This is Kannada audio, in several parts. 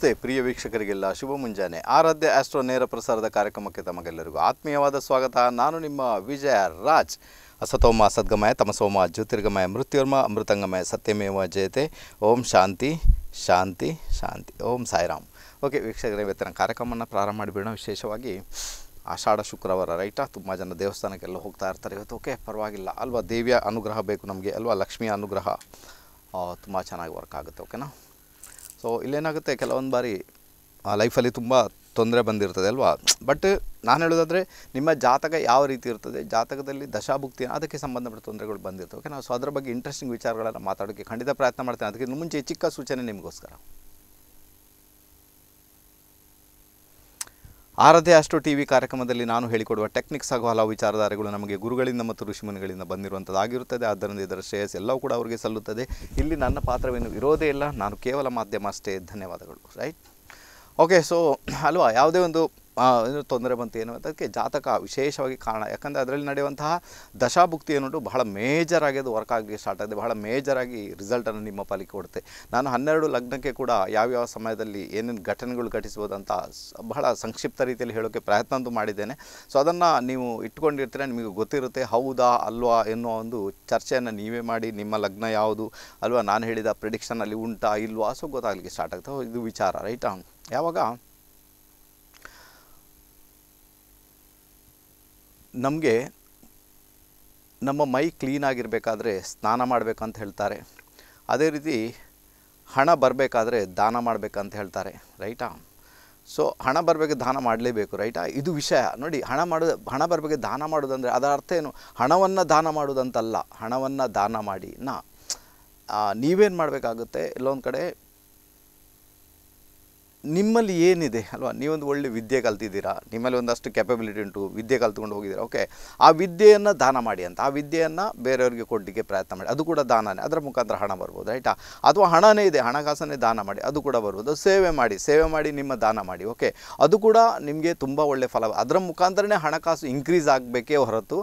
ನಮಸ್ತೆ ಪ್ರಿಯ ವೀಕ್ಷಕರಿಗೆಲ್ಲ ಶುಭ ಮುಂಜಾನೆ ಆರಾಧ್ಯ ಆಸ್ಟ್ರೋ ನೇರ ಪ್ರಸಾರದ ಕಾರ್ಯಕ್ರಮಕ್ಕೆ ತಮಗೆಲ್ಲರಿಗೂ ಆತ್ಮೀಯವಾದ ಸ್ವಾಗತ ನಾನು ನಿಮ್ಮ ವಿಜಯ ರಾಜ್ ಅಸತೋಮ ಸದ್ಗಮಯ ತಮಸೋಮ ಜ್ಯೋತಿರ್ಗಮಯ ಮೃತ್ಯುರ್ಮ ಅಮೃತಂಗಮಯ ಸತ್ಯಮೇವ ಜಯತೆ ಓಂ ಶಾಂತಿ ಶಾಂತಿ ಶಾಂತಿ ಓಂ ಸಾಯಿರಾಮ್ ಓಕೆ ವೀಕ್ಷಕರೇ ವೇತನ ಕಾರ್ಯಕ್ರಮವನ್ನು ಪ್ರಾರಂಭ ಮಾಡಿಬಿಡೋಣ ವಿಶೇಷವಾಗಿ ಆಷಾಢ ಶುಕ್ರವಾರ ರೈಟ ತುಂಬ ಜನ ದೇವಸ್ಥಾನಕ್ಕೆಲ್ಲ ಹೋಗ್ತಾ ಇರ್ತಾರೆ ಇವತ್ತು ಓಕೆ ಪರವಾಗಿಲ್ಲ ಅಲ್ವಾ ದೇವಿಯ ಅನುಗ್ರಹ ಬೇಕು ನಮಗೆ ಅಲ್ವಾ ಲಕ್ಷ್ಮಿಯ ಅನುಗ್ರಹ ತುಂಬ ಚೆನ್ನಾಗಿ ವರ್ಕ್ ಆಗುತ್ತೆ ಓಕೆನಾ ಸೊ ಇಲ್ಲೇನಾಗುತ್ತೆ ಕೆಲವೊಂದು ಬಾರಿ ಆ ಲೈಫಲ್ಲಿ ತುಂಬ ತೊಂದರೆ ಬಂದಿರ್ತದೆ ಅಲ್ವಾ ಬಟ್ ನಾನು ಹೇಳೋದಾದರೆ ನಿಮ್ಮ ಜಾತಕ ಯಾವ ರೀತಿ ಇರ್ತದೆ ಜಾತಕದಲ್ಲಿ ದಶಾಭುಕ್ತಿ ಅದಕ್ಕೆ ಸಂಬಂಧಪಟ್ಟ ತೊಂದರೆಗಳು ಬಂದಿರ್ತವೆ ಓಕೆ ನಾವು ಸೊ ಅದರ ಬಗ್ಗೆ ಇಂಟ್ರೆಸ್ಟಿಂಗ್ ವಿಚಾರಗಳನ್ನು ಮಾತಾಡೋಕ್ಕೆ ಖಂಡಿತ ಪ್ರಯತ್ನ ಮಾಡ್ತೇನೆ ಅದಕ್ಕೆ ಮುಂಚೆ ಚಿಕ್ಕ ಸೂಚನೆ ನಿಮಗೋಸ್ಕರ ಆರದೇ ಅಷ್ಟು ಟಿ ವಿ ಕಾರ್ಯಕ್ರಮದಲ್ಲಿ ನಾನು ಹೇಳಿಕೊಡುವ ಟೆಕ್ನಿಕ್ಸ್ ಹಾಗೂ ಹಲವು ವಿಚಾರಧಾರೆಗಳು ನಮಗೆ ಗುರುಗಳಿಂದ ಮತ್ತು ಋಷಿಮುನಿಗಳಿಂದ ಬಂದಿರುವಂಥದ್ದಾಗಿರುತ್ತದೆ ಆದ್ದರಿಂದ ಇದರ ಶ್ರೇಯಸ್ ಎಲ್ಲವೂ ಕೂಡ ಅವರಿಗೆ ಸಲ್ಲುತ್ತದೆ ಇಲ್ಲಿ ನನ್ನ ಪಾತ್ರವೇನು ಇರೋದೇ ಇಲ್ಲ ನಾನು ಕೇವಲ ಮಾಧ್ಯಮ ಅಷ್ಟೇ ಧನ್ಯವಾದಗಳು ರೈಟ್ ಓಕೆ ಸೊ ಅಲ್ವಾ ಯಾವುದೇ ಒಂದು ಏನು ತೊಂದರೆ ಬಂತು ಏನು ಅದಕ್ಕೆ ಜಾತಕ ವಿಶೇಷವಾಗಿ ಕಾರಣ ಯಾಕಂದರೆ ಅದರಲ್ಲಿ ನಡೆಯುವಂತಹ ದಶಾಭುಕ್ತಿ ಏನುಂಟು ಬಹಳ ಮೇಜರ್ ಆಗಿ ಅದು ವರ್ಕ್ ಆಗಲಿಕ್ಕೆ ಸ್ಟಾರ್ಟ್ ಆಗಿದೆ ಬಹಳ ಮೇಜರಾಗಿ ರಿಸಲ್ಟನ್ನು ನಿಮ್ಮ ಪಾಲಿಗೆ ಕೊಡುತ್ತೆ ನಾನು ಹನ್ನೆರಡು ಲಗ್ನಕ್ಕೆ ಕೂಡ ಯಾವ್ಯಾವ ಸಮಯದಲ್ಲಿ ಏನೇನು ಘಟನೆಗಳು ಅಂತ ಬಹಳ ಸಂಕ್ಷಿಪ್ತ ರೀತಿಯಲ್ಲಿ ಹೇಳೋಕ್ಕೆ ಪ್ರಯತ್ನ ಅಂತೂ ಮಾಡಿದ್ದೇನೆ ಸೊ ಅದನ್ನು ನೀವು ಇಟ್ಕೊಂಡಿರ್ತೀರ ನಿಮಗೆ ಗೊತ್ತಿರುತ್ತೆ ಹೌದಾ ಅಲ್ವಾ ಎನ್ನುವ ಒಂದು ಚರ್ಚೆಯನ್ನು ನೀವೇ ಮಾಡಿ ನಿಮ್ಮ ಲಗ್ನ ಯಾವುದು ಅಲ್ವಾ ನಾನು ಹೇಳಿದ ಪ್ರಿಡಿಕ್ಷನಲ್ಲಿ ಉಂಟಾ ಇಲ್ವಾ ಸೊ ಗೊತ್ತಾಗಲಿಕ್ಕೆ ಸ್ಟಾರ್ಟ್ ಆಗ್ತದೆ ಇದು ವಿಚಾರ ರೈಟಾ ಯಾವಾಗ ನಮಗೆ ನಮ್ಮ ಮೈ ಕ್ಲೀನ್ ಆಗಿರಬೇಕಾದ್ರೆ ಸ್ನಾನ ಮಾಡಬೇಕಂತ ಹೇಳ್ತಾರೆ ಅದೇ ರೀತಿ ಹಣ ಬರಬೇಕಾದ್ರೆ ದಾನ ಮಾಡಬೇಕಂತ ಹೇಳ್ತಾರೆ ರೈಟಾ ಸೊ ಹಣ ಬರಬೇಕು ದಾನ ಮಾಡಲೇಬೇಕು ರೈಟಾ ಇದು ವಿಷಯ ನೋಡಿ ಹಣ ಮಾಡ ಹಣ ಬರಬೇಕು ದಾನ ಮಾಡೋದಂದರೆ ಅದರ ಅರ್ಥ ಏನು ಹಣವನ್ನು ದಾನ ಮಾಡೋದಂತಲ್ಲ ಹಣವನ್ನು ದಾನ ಮಾಡಿ ನಾ ನೀವೇನು ಮಾಡಬೇಕಾಗುತ್ತೆ ಇಲ್ಲೊಂದು ಕಡೆ ನಿಮ್ಮಲ್ಲಿ ಏನಿದೆ ಅಲ್ವಾ ನೀವೊಂದು ಒಳ್ಳೆ ವಿದ್ಯೆ ಕಲ್ತಿದ್ದೀರಾ ನಿಮ್ಮಲ್ಲಿ ಒಂದಷ್ಟು ಕೆಪಬಿಲಿಟಿ ಉಂಟು ವಿದ್ಯೆ ಕಲ್ತ್ಕೊಂಡು ಹೋಗಿದ್ದೀರಾ ಓಕೆ ಆ ವಿದ್ಯೆಯನ್ನು ದಾನ ಮಾಡಿ ಅಂತ ಆ ವಿದ್ಯೆಯನ್ನು ಬೇರೆಯವರಿಗೆ ಕೊಡಲಿಕ್ಕೆ ಪ್ರಯತ್ನ ಮಾಡಿ ಅದು ಕೂಡ ದಾನನೇ ಅದರ ಮುಖಾಂತರ ಹಣ ಬರ್ಬೋದು ರೈಟಾ ಅಥವಾ ಹಣನೇ ಇದೆ ಹಣಕಾಸನ್ನೇ ದಾನ ಮಾಡಿ ಅದು ಕೂಡ ಬರ್ಬೋದು ಸೇವೆ ಮಾಡಿ ಸೇವೆ ಮಾಡಿ ನಿಮ್ಮ ದಾನ ಮಾಡಿ ಓಕೆ ಅದು ಕೂಡ ನಿಮಗೆ ತುಂಬ ಒಳ್ಳೆ ಫಲ ಅದರ ಮುಖಾಂತರನೇ ಹಣಕಾಸು ಇನ್ಕ್ರೀಸ್ ಆಗಬೇಕೇ ಹೊರತು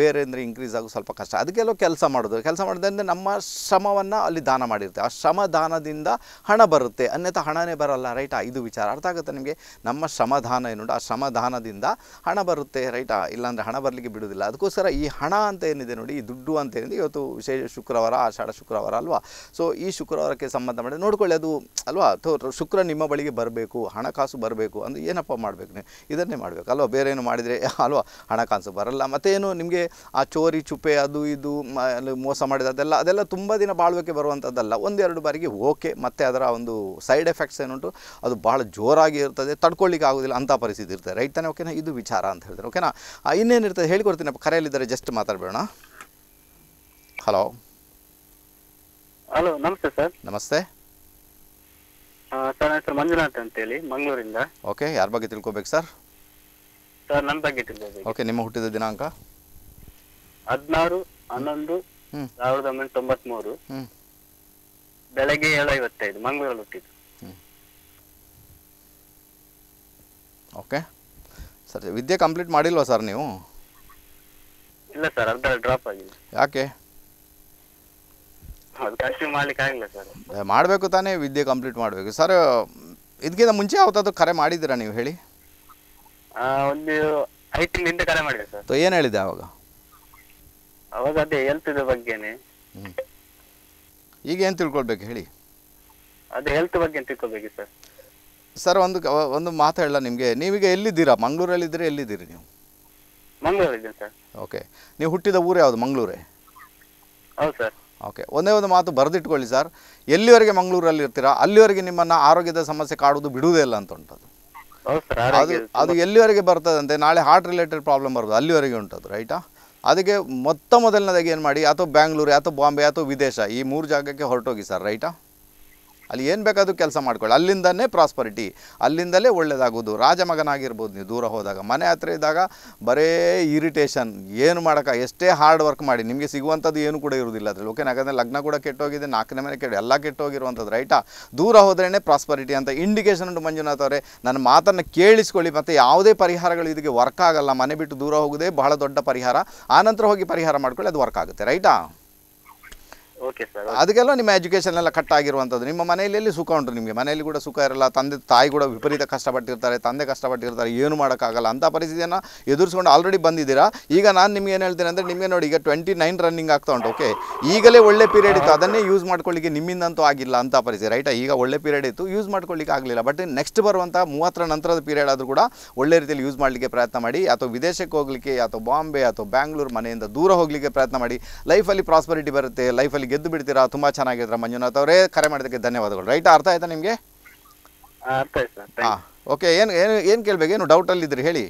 ಬೇರೆ ಅಂದರೆ ಇನ್ಕ್ರೀಸ್ ಆಗೋ ಸ್ವಲ್ಪ ಕಷ್ಟ ಅದಕ್ಕೆಲ್ಲೋ ಕೆಲಸ ಮಾಡೋದು ಕೆಲಸ ಮಾಡೋದ್ರಿಂದ ನಮ್ಮ ಶ್ರಮವನ್ನು ಅಲ್ಲಿ ದಾನ ಮಾಡಿರ್ತೇವೆ ಆ ಶ್ರಮ ದಾನದಿಂದ ಹಣ ಬರುತ್ತೆ ಅನ್ಯಥ ಹಣನೇ ಬರಲ್ಲ ರೈಟಾ ಇದು ವಿಚಾರ ಅರ್ಥ ಆಗುತ್ತೆ ನಿಮಗೆ ನಮ್ಮ ಸಮಾಧಾನ ಏನುಂಟು ಆ ಶ್ರಮದಾನದಿಂದ ಹಣ ಬರುತ್ತೆ ರೈಟಾ ಇಲ್ಲಾಂದರೆ ಹಣ ಬರಲಿಕ್ಕೆ ಬಿಡೋದಿಲ್ಲ ಅದಕ್ಕೋಸ್ಕರ ಈ ಹಣ ಅಂತ ಏನಿದೆ ನೋಡಿ ಈ ದುಡ್ಡು ಅಂತ ಏನಿದೆ ಇವತ್ತು ವಿಶೇಷ ಶುಕ್ರವಾರ ಆಷಾಢ ಶುಕ್ರವಾರ ಅಲ್ವಾ ಸೊ ಈ ಶುಕ್ರವಾರಕ್ಕೆ ಸಂಬಂಧ ಮಾಡಿ ನೋಡ್ಕೊಳ್ಳಿ ಅದು ಅಲ್ವಾ ಶುಕ್ರ ನಿಮ್ಮ ಬಳಿಗೆ ಬರಬೇಕು ಹಣಕಾಸು ಬರಬೇಕು ಅಂದರೆ ಏನಪ್ಪ ಮಾಡಬೇಕು ನೀವು ಇದನ್ನೇ ಮಾಡಬೇಕು ಅಲ್ವಾ ಬೇರೆ ಏನು ಮಾಡಿದರೆ ಅಲ್ವಾ ಹಣಕಾಸು ಬರಲ್ಲ ಮತ್ತೇನು ನಿಮಗೆ ಆ ಚೋರಿ ಚುಪ್ಪೆ ಅದು ಇದು ಮೋಸ ಮಾಡಿದ ಅದೆಲ್ಲ ಅದೆಲ್ಲ ತುಂಬ ದಿನ ಬಾಳ್ವಿಕೆ ಬರುವಂಥದ್ದಲ್ಲ ಒಂದೆರಡು ಬಾರಿಗೆ ಓಕೆ ಮತ್ತೆ ಅದರ ಒಂದು ಸೈಡ್ ಎಫೆಕ್ಟ್ಸ್ ಏನುಂಟು ಅದು ಭಾಳ ಜೋರಾಗಿ ಇರ್ತದೆ ತಡ್ಕೊಳ್ಳಿಕ್ಕೆ ಆಗೋದಿಲ್ಲ ಅಂಥ ಪರಿಸ್ಥಿತಿ ಇರ್ತದೆ ರೈಟ್ ತಾನೇ ಓಕೆನಾ ಇದು ವಿಚಾರ ಅಂತ ಹೇಳಿದ್ರೆ ಓಕೆನಾ ಇರ್ತದೆ ಹೇಳಿಕೊಡ್ತೀನಿ ಕರೆಯಲ್ಲಿದ್ದಾರೆ ಜಸ್ಟ್ ಮಾತಾಡಬೇಡ ಹಲೋ ಹಲೋ ನಮಸ್ತೆ ಸರ್ ನಮಸ್ತೆ ಸರ್ ಹೆಸರು ಮಂಜುನಾಥ್ ಅಂತೇಳಿ ಮಂಗಳೂರಿಂದ ಓಕೆ ಯಾರ ಬಗ್ಗೆ ತಿಳ್ಕೊಬೇಕು ಸರ್ ಸರ್ ನನ್ನ ಬಗ್ಗೆ ತಿಳ್ಕೊಬೇಕು ಓಕೆ ನಿಮ್ಮ ಹುಟ್ಟಿದ ದಿನಾಂಕ ಹದಿನಾರು ಹನ್ನೊಂದು ಸಾವಿರದ ಒಂಬೈನೂರ ತೊಂಬತ್ಮೂರು ಬೆಳಗ್ಗೆ ಏಳು ಐವತ್ತೈದು ಮಂಗಳೂರಲ್ಲಿ ಹುಟ್ಟಿದ್ದು ಓಕೆ ಸರ್ ವಿದ್ಯೆ ಕಂಪ್ಲೀಟ್ ಮಾಡಿಲ್ವಾ ಸರ್ ನೀವು ಇಲ್ಲ ಸರ್ ಅರ್ಧ ಡ್ರಾಪ್ ಆಗಿದೆ ಯಾಕೆ ಸರ್ ಮಾಡಬೇಕು ತಾನೇ ವಿದ್ಯೆ ಕಂಪ್ಲೀಟ್ ಮಾಡಬೇಕು ಸರ್ ಇದಕ್ಕಿಂತ ಮುಂಚೆ ಯಾವತ್ತಾದ್ರೂ ಕರೆ ಮಾಡಿದ್ದೀರಾ ನೀವು ಹೇಳಿ ಒಂದು ಐದು ತಿಂಗಳಿಂದ ಕರೆ ಮಾಡಿದೆ ಸರ್ ಏನು ಹೇಳಿದೆ ಅವಾಗ ಅವಾಗ ಅದೇ ಹೆಲ್ತ್ ಬಗ್ಗೆನೆ ಈಗ ಏನು ತಿಳ್ಕೊಳ್ಬೇಕು ಹೇಳಿ ಅದೇ ಹೆಲ್ತ್ ಬಗ್ಗೆ ತಿಳ್ಕೊಬೇಕು ಸರ್ ಸರ್ ಒಂದು ಒಂದು ಮಾತು ಹೇಳಲ್ಲ ನಿಮಗೆ ನೀವೀಗ ಎಲ್ಲಿದ್ದೀರಾ ಮಂಗಳೂರಲ್ಲಿದ್ದೀರಾ ಎಲ್ಲಿದ್ದೀರಿ ನೀವು ಓಕೆ ನೀವು ಹುಟ್ಟಿದ ಊರು ಯಾವುದು ಮಂಗಳೂರೇ ಹೌದು ಸರ್ ಓಕೆ ಒಂದೇ ಒಂದು ಮಾತು ಬರೆದಿಟ್ಕೊಳ್ಳಿ ಸರ್ ಎಲ್ಲಿವರೆಗೆ ಮಂಗಳೂರಲ್ಲಿ ಇರ್ತೀರಾ ಅಲ್ಲಿವರೆಗೆ ನಿಮ್ಮನ್ನು ಆರೋಗ್ಯದ ಸಮಸ್ಯೆ ಕಾಡುವುದು ಬಿಡುವುದೇ ಇಲ್ಲ ಅಂತ ಉಂಟದು ಅದು ಅದು ಎಲ್ಲಿವರೆಗೆ ಬರ್ತದಂತೆ ನಾಳೆ ಹಾರ್ಟ್ ರಿಲೇಟೆಡ್ ಪ್ರಾಬ್ಲಮ್ ಬರ್ಬೋದು ಅಲ್ಲಿವರೆಗೆ ಉಂಟದು ರೈಟಾ ಅದಕ್ಕೆ ಮೊತ್ತ ಮೊದಲನೇದಾಗಿ ಏನು ಮಾಡಿ ಅಥವಾ ಬ್ಯಾಂಗ್ಳೂರು ಅಥವಾ ಬಾಂಬೆ ಅಥವಾ ವಿದೇಶ ಈ ಮೂರು ಜಾಗಕ್ಕೆ ಹೊರಟೋಗಿ ಸರ್ ರೈಟಾ ಅಲ್ಲಿ ಏನು ಬೇಕಾದರೂ ಕೆಲಸ ಮಾಡ್ಕೊಳ್ಳಿ ಅಲ್ಲಿಂದನೇ ಪ್ರಾಸ್ಪರಿಟಿ ಅಲ್ಲಿಂದಲೇ ಒಳ್ಳೆಯದಾಗೋದು ರಾಜಮಗನಾಗಿರ್ಬೋದು ನೀವು ದೂರ ಹೋದಾಗ ಮನೆ ಹತ್ರ ಇದ್ದಾಗ ಬರೇ ಇರಿಟೇಷನ್ ಏನು ಮಾಡೋಕ್ಕ ಎಷ್ಟೇ ಹಾರ್ಡ್ ವರ್ಕ್ ಮಾಡಿ ನಿಮಗೆ ಸಿಗುವಂಥದ್ದು ಏನು ಕೂಡ ಇರುವುದಿಲ್ಲ ಅದ್ರಲ್ಲಿ ಓಕೆ ಯಾಕಂದರೆ ಲಗ್ನ ಕೂಡ ಕೆಟ್ಟೋಗಿದೆ ನಾಲ್ಕನೇ ಮನೆ ಕೆಟ್ಟು ಎಲ್ಲ ಕೆಟ್ಟೋಗಿರುವಂಥದ್ದು ರೈಟಾ ದೂರ ಹೋದ್ರೇ ಪ್ರಾಸ್ಪರಿಟಿ ಅಂತ ಇಂಡಿಕೇಷನ್ ಉಂಟು ಮಂಜುನಾಥ್ ಅವರೇ ನನ್ನ ಮಾತನ್ನು ಕೇಳಿಸ್ಕೊಳ್ಳಿ ಮತ್ತು ಯಾವುದೇ ಪರಿಹಾರಗಳು ಇದಕ್ಕೆ ವರ್ಕ್ ಆಗಲ್ಲ ಮನೆ ಬಿಟ್ಟು ದೂರ ಹೋಗೋದೇ ಬಹಳ ದೊಡ್ಡ ಪರಿಹಾರ ಆನಂತರ ಹೋಗಿ ಪರಿಹಾರ ಮಾಡ್ಕೊಳ್ಳಿ ಅದು ವರ್ಕ್ ಆಗುತ್ತೆ ರೈಟಾ ಅದಕ್ಕೆಲ್ಲ ನಿಮ್ಮ ಎಜುಕೇಶನ್ ಎಲ್ಲ ಕಟ್ ಆಗಿರುವಂಥದ್ದು ನಿಮ್ಮ ಮನೆಯಲ್ಲಿ ಎಲ್ಲಿ ಸುಖ ಉಂಟು ನಿಮಗೆ ಮನೆಯಲ್ಲಿ ಕೂಡ ಸುಖ ಇರಲ್ಲ ತಂದೆ ತಾಯಿ ಕೂಡ ವಿಪರೀತ ಕಷ್ಟಪಟ್ಟಿರ್ತಾರೆ ತಂದೆ ಕಷ್ಟಪಟ್ಟಿರ್ತಾರೆ ಏನು ಮಾಡೋಕ್ಕಾಗಲ್ಲ ಅಂತ ಪರಿಸ್ಥಿತಿಯನ್ನು ಎದುರಿಸ್ಕೊಂಡು ಆಲ್ರೆಡಿ ಬಂದಿದ್ದೀರಾ ಈಗ ನಾನು ನಿಮ್ಗೆ ಏನು ಹೇಳ್ತೀನಿ ಅಂದರೆ ನಿಮಗೆ ನೋಡಿ ಈಗ ಟ್ವೆಂಟಿ ನೈನ್ ರನ್ನಿಂಗ್ ಆಗ್ತಾ ಉಂಟು ಓಕೆ ಈಗಲೇ ಒಳ್ಳೆ ಪೀರಿಯಡ್ ಇತ್ತು ಅದನ್ನೇ ಯೂಸ್ ಮಾಡ್ಕೊಳ್ಳಿಕ್ಕೆ ನಿಮ್ಮಿಂದಂತೂ ಆಗಿಲ್ಲ ಅಂತ ಪರಿಸ್ಥಿತಿ ರೈಟ್ ಈಗ ಒಳ್ಳೆ ಪೀರಿಯಡ್ ಇತ್ತು ಯೂಸ್ ಮಾಡ್ಕೊಳ್ಳಿಕ್ಕೆ ಆಗಲಿಲ್ಲ ಬಟ್ ನೆಕ್ಸ್ಟ್ ಬರುವಂಥ ಮೂವತ್ತರ ನಂತರದ ಪೀರಿಯಡ್ ಆದರೂ ಕೂಡ ಒಳ್ಳೆ ರೀತಿಯಲ್ಲಿ ಯೂಸ್ ಮಾಡಲಿಕ್ಕೆ ಪ್ರಯತ್ನ ಮಾಡಿ ಅಥವಾ ವಿದೇಶಕ್ಕೆ ಹೋಗಲಿಕ್ಕೆ ಅಥವಾ ಬಾಂಬೆ ಅಥವಾ ಬ್ಯಾಂಗ್ಳೂರ್ ಮನೆಯಿಂದ ದೂರ ಹೋಗಲಿಕ್ಕೆ ಪ್ರಯತ್ನ ಮಾಡಿ ಲೈಫಲ್ಲಿ ಪ್ರಾಸ್ಪರಿಟಿ ಬರುತ್ತೆ ಲೈಫಲ್ಲಿ ಗೆದ್ದು ಬಿಡ್ತೀರಾ ತುಂಬಾ ಚೆನ್ನಾಗಿದ್ರ ಮಂಜುನಾಥ್ ಅವರೇ ಕರೆ ಮಾಡೋದಕ್ಕೆ ಧನ್ಯವಾದಗಳು ರೈಟ್ ಅರ್ಥ ಆಯ್ತಾ ನಿಮಗೆ ಓಕೆ ಏನು ಏನು ಏನ್ ಕೇಳಬೇಕು ಏನು ಅಲ್ಲಿ ಇದ್ರಿ ಹೇಳಿ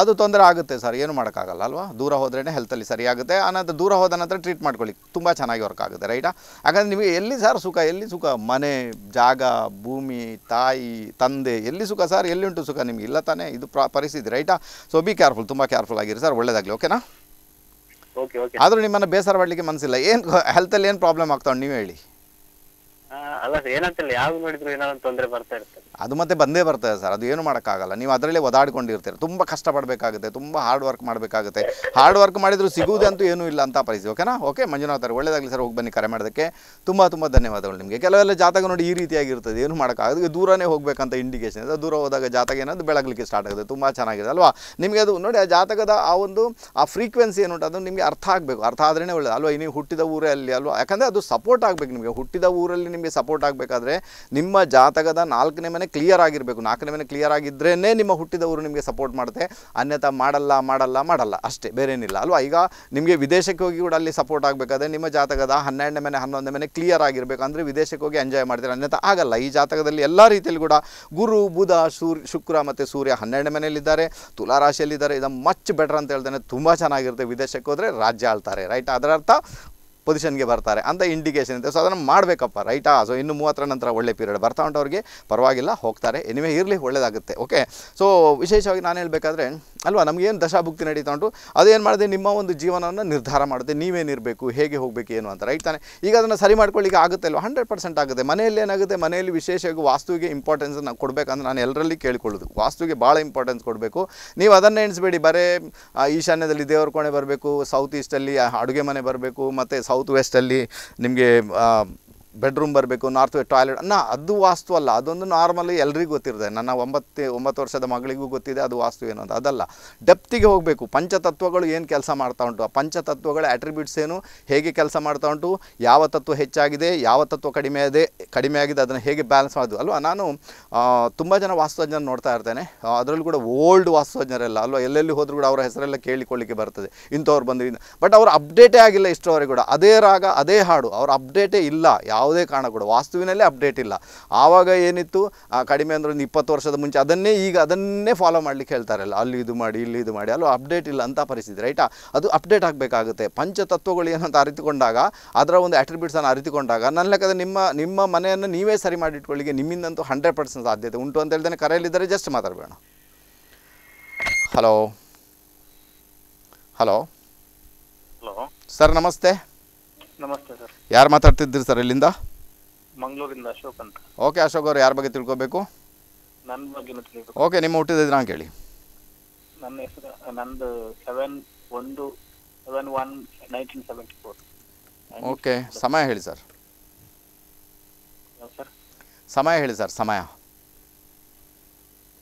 ಅದು ತೊಂದರೆ ಆಗುತ್ತೆ ಸರ್ ಏನು ಮಾಡೋಕ್ಕಾಗಲ್ಲ ಅಲ್ವಾ ದೂರ ಹೋದ್ರೇ ಅಲ್ಲಿ ಸರಿ ಆಗುತ್ತೆ ಆನಂತರ ದೂರ ಹೋದ ನಂತರ ಟ್ರೀಟ್ ಮಾಡ್ಕೊಳ್ಳಿ ತುಂಬಾ ಚೆನ್ನಾಗಿ ವರ್ಕ್ ಆಗುತ್ತೆ ರೈಟಾ ಹಾಗಾದ್ರೆ ನಿಮಗೆ ಎಲ್ಲಿ ಸರ್ ಸುಖ ಎಲ್ಲಿ ಸುಖ ಮನೆ ಜಾಗ ಭೂಮಿ ತಾಯಿ ತಂದೆ ಎಲ್ಲಿ ಸುಖ ಸರ್ ಎಲ್ಲಿ ಉಂಟು ಸುಖ ನಿಮ್ಗೆ ಇಲ್ಲ ತಾನೇ ಇದು ಪರಿಸ್ಥಿತಿ ರೈಟಾ ಸೊ ಬಿ ಕೇರ್ಫುಲ್ ತುಂಬಾ ಕೇರ್ಫುಲ್ ಆಗಿರಿ ಸರ್ ಒಳ್ಳೇದಾಗ್ಲಿ ಓಕೆನಾ ಆದ್ರೂ ನಿಮ್ಮನ್ನ ಬೇಸರ ಮಾಡ್ಲಿಕ್ಕೆ ಮನಸ್ಸಿಲ್ಲ ಏನ್ ಹೆಲ್ತ್ ಅಲ್ಲಿ ಏನ್ ಪ್ರಾಬ್ಲಮ್ ಆಗ್ತಾವ್ ನೀವ್ ಹೇಳಿ ಅಲ್ಲ ಏನಂತಿಲ್ಲ ಯಾವಾಗ ನೋಡಿದ್ರು ಏನಾದ್ರು ತೊಂದರೆ ಬರ್ತಾ ಇರ್ತದೆ ಅದು ಮತ್ತೆ ಬಂದೇ ಬರ್ತದೆ ಸರ್ ಅದು ಏನು ಮಾಡೋಕ್ಕಾಗಲ್ಲ ನೀವು ಅದರಲ್ಲೇ ಒದಾಡಿಕೊಂಡಿರ್ತೀರ ತುಂಬ ಕಷ್ಟಪಡಬೇಕಾಗುತ್ತೆ ತುಂಬ ಹಾರ್ಡ್ ವರ್ಕ್ ಮಾಡಬೇಕಾಗುತ್ತೆ ಹಾರ್ಡ್ ವರ್ಕ್ ಮಾಡಿದರೂ ಸಿಗುವುದಂತೂ ಏನೂ ಇಲ್ಲ ಅಂತ ಪರಿಸ್ಥಿತಿ ಓಕೆನಾ ಓಕೆ ಮಂಜುನಾಥ್ ಅವರು ಒಳ್ಳೆಯದಾಗಲಿ ಸರ್ ಹೋಗಿ ಬನ್ನಿ ಕರೆ ಮಾಡೋದಕ್ಕೆ ತುಂಬ ತುಂಬ ಧನ್ಯವಾದಗಳು ನಿಮಗೆ ಕೆಲವೆಲ್ಲ ಜಾತಕ ನೋಡಿ ಈ ರೀತಿಯಾಗಿರ್ತದೆ ಏನು ಮಾಡೋಕ್ಕಾಗುತ್ತೆ ದೂರನೇ ಹೋಗಬೇಕಂತ ಇಂಡಿಕೇಶನ್ ಇದೆ ದೂರ ಹೋದಾಗ ಜಾತಕ ಏನಾದ್ರು ಬೆಳಗಲಿಕ್ಕೆ ಸ್ಟಾರ್ಟ್ ಆಗುತ್ತೆ ತುಂಬ ಚೆನ್ನಾಗಿದೆ ಅಲ್ವಾ ನಿಮಗೆ ಅದು ನೋಡಿ ಆ ಜಾತಕದ ಆ ಒಂದು ಆ ಫ್ರೀಕ್ವೆನ್ಸಿ ಏನು ಉಂಟು ಅದು ನಿಮಗೆ ಅರ್ಥ ಆಗಬೇಕು ಅರ್ಥ ಆದ್ರೇ ಒಳ್ಳೆಯದು ಅಲ್ವಾ ನೀವು ಹುಟ್ಟಿದ ಊರಲ್ಲಿ ಅಲ್ವಾ ಯಾಕಂದರೆ ಅದು ಸಪೋರ್ಟ್ ಆಗಬೇಕು ನಿಮಗೆ ಹುಟ್ಟಿದ ಊರಲ್ಲಿ ನಿಮಗೆ ಸಪೋರ್ಟ್ ಆಗಬೇಕಾದ್ರೆ ನಿಮ್ಮ ಜಾತಕದ ನಾಲ್ಕನೇ ಮನೆ ಕ್ಲಿಯರ್ ಆಗಿರಬೇಕು ನಾಲ್ಕನೇ ಮನೆ ಕ್ಲಿಯರ್ ಆಗಿದ್ರೇ ನಿಮ್ಮ ಹುಟ್ಟಿದವರು ನಿಮಗೆ ಸಪೋರ್ಟ್ ಮಾಡುತ್ತೆ ಅನ್ಯಥಾ ಮಾಡಲ್ಲ ಮಾಡಲ್ಲ ಮಾಡಲ್ಲ ಅಷ್ಟೇ ಬೇರೇನಿಲ್ಲ ಅಲ್ವಾ ಈಗ ನಿಮಗೆ ವಿದೇಶಕ್ಕೆ ಹೋಗಿ ಕೂಡ ಅಲ್ಲಿ ಸಪೋರ್ಟ್ ಆಗಬೇಕಾದ್ರೆ ನಿಮ್ಮ ಜಾತಕದ ಹನ್ನೆರಡನೇ ಮನೆ ಹನ್ನೊಂದನೇ ಮನೆ ಕ್ಲಿಯರ್ ಆಗಿರಬೇಕು ಅಂದರೆ ವಿದೇಶಕ್ಕೆ ಹೋಗಿ ಎಂಜಾಯ್ ಮಾಡ್ತೀರ ಅನ್ಯಥಾ ಆಗಲ್ಲ ಈ ಜಾತಕದಲ್ಲಿ ಎಲ್ಲ ರೀತಿಯಲ್ಲಿ ಕೂಡ ಗುರು ಬುಧ ಸೂರ್ಯ ಶುಕ್ರ ಮತ್ತು ಸೂರ್ಯ ಹನ್ನೆರಡನೇ ಮನೆಯಲ್ಲಿದ್ದಾರೆ ತುಲಾರಾಶಿಯಲ್ಲಿದ್ದಾರೆ ಇದು ಮಚ್ ಬೆಟರ್ ಅಂತ ಹೇಳ್ತಾನೆ ತುಂಬ ಚೆನ್ನಾಗಿರುತ್ತೆ ವಿದೇಶಕ್ಕೆ ಹೋದರೆ ರಾಜ್ಯ ಆಳ್ತಾರೆ ರೈಟ್ ಅದರ ಅರ್ಥ ಪೊಸಿಷನ್ಗೆ ಬರ್ತಾರೆ ಅಂತ ಇಂಡಿಕೇಷನ್ ಇದೆ ಸೊ ಅದನ್ನು ಮಾಡಬೇಕಪ್ಪ ರೈಟಾ ಸೊ ಇನ್ನು ಮೂವತ್ತರ ನಂತರ ಒಳ್ಳೆ ಪೀರಿಯಡ್ ಬರ್ತಾ ಉಂಟವ್ರಿಗೆ ಪರವಾಗಿಲ್ಲ ಹೋಗ್ತಾರೆ ಎನಿವೆ ಇರಲಿ ಒಳ್ಳೆಯದಾಗುತ್ತೆ ಓಕೆ ಸೊ ವಿಶೇಷವಾಗಿ ನಾನು ಹೇಳಬೇಕಾದ್ರೆ ಅಲ್ವಾ ನಮಗೇನು ದಶಾಭುಕ್ತಿ ನಡೀತಾ ಉಂಟು ಅದೇನು ಮಾಡಿದೆ ನಿಮ್ಮ ಒಂದು ಜೀವನವನ್ನು ನಿರ್ಧಾರ ಮಾಡುತ್ತೆ ನೀವೇನಿರಬೇಕು ಹೇಗೆ ಹೋಗಬೇಕು ಏನು ಅಂತ ರೈಟ್ ತಾನೆ ಈಗ ಅದನ್ನು ಸರಿ ಮಾಡ್ಕೊಳ್ಳಿಕ್ಕೆ ಆಗುತ್ತೆ ಅಲ್ವಾ ಹಂಡ್ರೆಡ್ ಪರ್ಸೆಂಟ್ ಆಗುತ್ತೆ ಮನೆಯಲ್ಲಿ ಏನಾಗುತ್ತೆ ಮನೆಯಲ್ಲಿ ವಿಶೇಷವಾಗಿ ವಾಸ್ತುವಿಗೆ ಇಂಪಾರ್ಟೆನ್ಸ್ ನಾವು ಕೊಡಬೇಕಂದ್ರೆ ನಾನು ಎಲ್ಲರಲ್ಲಿ ಕೇಳಿಕೊಳ್ಳೋದು ವಾಸ್ತುವಿಗೆ ಭಾಳ ಇಂಪಾರ್ಟೆನ್ಸ್ ಕೊಡಬೇಕು ನೀವು ಅದನ್ನು ಎಣಿಸ್ಬೇಡಿ ಬರೇ ಈಶಾನ್ಯದಲ್ಲಿ ದೇವರ ಕೋಣೆ ಬರಬೇಕು ಸೌತ್ ಈಸ್ಟಲ್ಲಿ ಅಡುಗೆ ಮನೆ ಬರಬೇಕು ಮತ್ತು ಸೌತ್ ವೆಸ್ಟಲ್ಲಿ ನಿಮಗೆ ಬೆಡ್ರೂಮ್ ಬರಬೇಕು ನಾರ್ತ್ ಟಾಯ್ಲೆಟ್ ಅನ್ನ ಅದು ವಾಸ್ತು ಅಲ್ಲ ಅದೊಂದು ನಾರ್ಮಲಿ ಎಲ್ಲರಿಗೂ ಗೊತ್ತಿರುತ್ತೆ ನನ್ನ ಒಂಬತ್ತು ಒಂಬತ್ತು ವರ್ಷದ ಮಗಳಿಗೂ ಗೊತ್ತಿದೆ ಅದು ವಾಸ್ತು ಏನು ಅಂತ ಅದಲ್ಲ ಡೆಪ್ತಿಗೆ ಹೋಗಬೇಕು ಪಂಚತತ್ವಗಳು ಏನು ಕೆಲಸ ಮಾಡ್ತಾ ಉಂಟು ಆ ಪಂಚತತ್ವಗಳ ಆಟ್ರಿಬ್ಯೂಟ್ಸ್ ಏನು ಹೇಗೆ ಕೆಲಸ ಮಾಡ್ತಾ ಉಂಟು ಯಾವ ತತ್ವ ಹೆಚ್ಚಾಗಿದೆ ಯಾವ ತತ್ವ ಕಡಿಮೆ ಇದೆ ಕಡಿಮೆ ಆಗಿದೆ ಅದನ್ನು ಹೇಗೆ ಬ್ಯಾಲೆನ್ಸ್ ಮಾಡೋದು ಅಲ್ವಾ ನಾನು ತುಂಬ ಜನ ವಾಸ್ತುವಜ್ಞರು ನೋಡ್ತಾ ಇರ್ತೇನೆ ಅದರಲ್ಲೂ ಕೂಡ ಓಲ್ಡ್ ವಾಸ್ತುವಜ್ಞರೆಲ್ಲ ಅಲ್ವಾ ಎಲ್ಲೆಲ್ಲಿ ಹೋದರೂ ಕೂಡ ಅವರ ಹೆಸರೆಲ್ಲ ಕೇಳಿಕೊಳ್ಳಿಕ್ಕೆ ಬರ್ತದೆ ಇಂಥವ್ರು ಬಂದಿದ್ದ ಬಟ್ ಅವರು ಅಪ್ಡೇಟೇ ಆಗಿಲ್ಲ ಇಷ್ಟೋವರೆಗೂ ಕೂಡ ಅದೇ ರಾಗ ಅದೇ ಹಾಡು ಅವ್ರ ಅಪ್ಡೇಟೇ ಇಲ್ಲ ಯಾವ ಯಾವುದೇ ಕಾರಣ ಕೂಡ ವಾಸ್ತುವಿನಲ್ಲೇ ಅಪ್ಡೇಟ್ ಇಲ್ಲ ಆವಾಗ ಏನಿತ್ತು ಕಡಿಮೆ ಅಂದರೆ ಒಂದು ಇಪ್ಪತ್ತು ವರ್ಷದ ಮುಂಚೆ ಅದನ್ನೇ ಈಗ ಅದನ್ನೇ ಫಾಲೋ ಮಾಡಲಿಕ್ಕೆ ಹೇಳ್ತಾರಲ್ಲ ಅಲ್ಲಿ ಇದು ಮಾಡಿ ಇಲ್ಲಿ ಇದು ಮಾಡಿ ಅಲ್ಲೂ ಅಪ್ಡೇಟ್ ಇಲ್ಲ ಅಂತ ಪರಿಸ್ಥಿತಿ ರೈಟಾ ಅದು ಅಪ್ಡೇಟ್ ಆಗಬೇಕಾಗುತ್ತೆ ಪಂಚತತ್ವಗಳು ಏನಂತ ಅರಿತುಕೊಂಡಾಗ ಅದರ ಒಂದು ಅಟ್ರಿಬ್ಯೂಟ್ಸನ್ನು ಅರಿತುಕೊಂಡಾಗ ನನ್ನ ಲೆಕ್ಕದ ನಿಮ್ಮ ನಿಮ್ಮ ಮನೆಯನ್ನು ನೀವೇ ಸರಿ ಮಾಡಿಟ್ಕೊಳ್ಳಿ ನಿಮ್ಮಿಂದಂತೂ ಹಂಡ್ರೆಡ್ ಪರ್ಸೆಂಟ್ ಸಾಧ್ಯತೆ ಉಂಟು ಅಂತ ಹೇಳ್ತೇನೆ ಕರೆಯಲ್ಲಿದ್ದರೆ ಜಸ್ಟ್ ಮಾತಾಡಬೇಡ ಹಲೋ ಹಲೋ ಹಲೋ ಸರ್ ನಮಸ್ತೆ ನಮಸ್ತೆ ಸರ್ ಯಾರು ಮಾತಾಡ್ತಿದ್ದೀರಿ ಸರ್ ಇಲ್ಲಿಂದ ಮಂಗಳೂರಿಂದ ಅಶೋಕ್ ಅಂತ ಓಕೆ ಅಶೋಕ್ ಅವರು ಯಾರ ಬಗ್ಗೆ ತಿಳ್ಕೋಬೇಕು ನನ್ನ ಬಗ್ಗೆ ತಿಳ್ಬೇಕು ಓಕೆ ನಿಮ್ಮ ಹುಟ್ಟಿದ ಅಂತ ಹೇಳಿ ನನ್ನ ಹೆಸರು ನಂದು ಸೆವೆನ್ ಒಂದು seven one nineteen seventy four okay ಸಮಯ ಹೇಳಿ ಸರ್ ಸರ್ ಸಮಯ ಹೇಳಿ ಸರ್ ಸಮಯ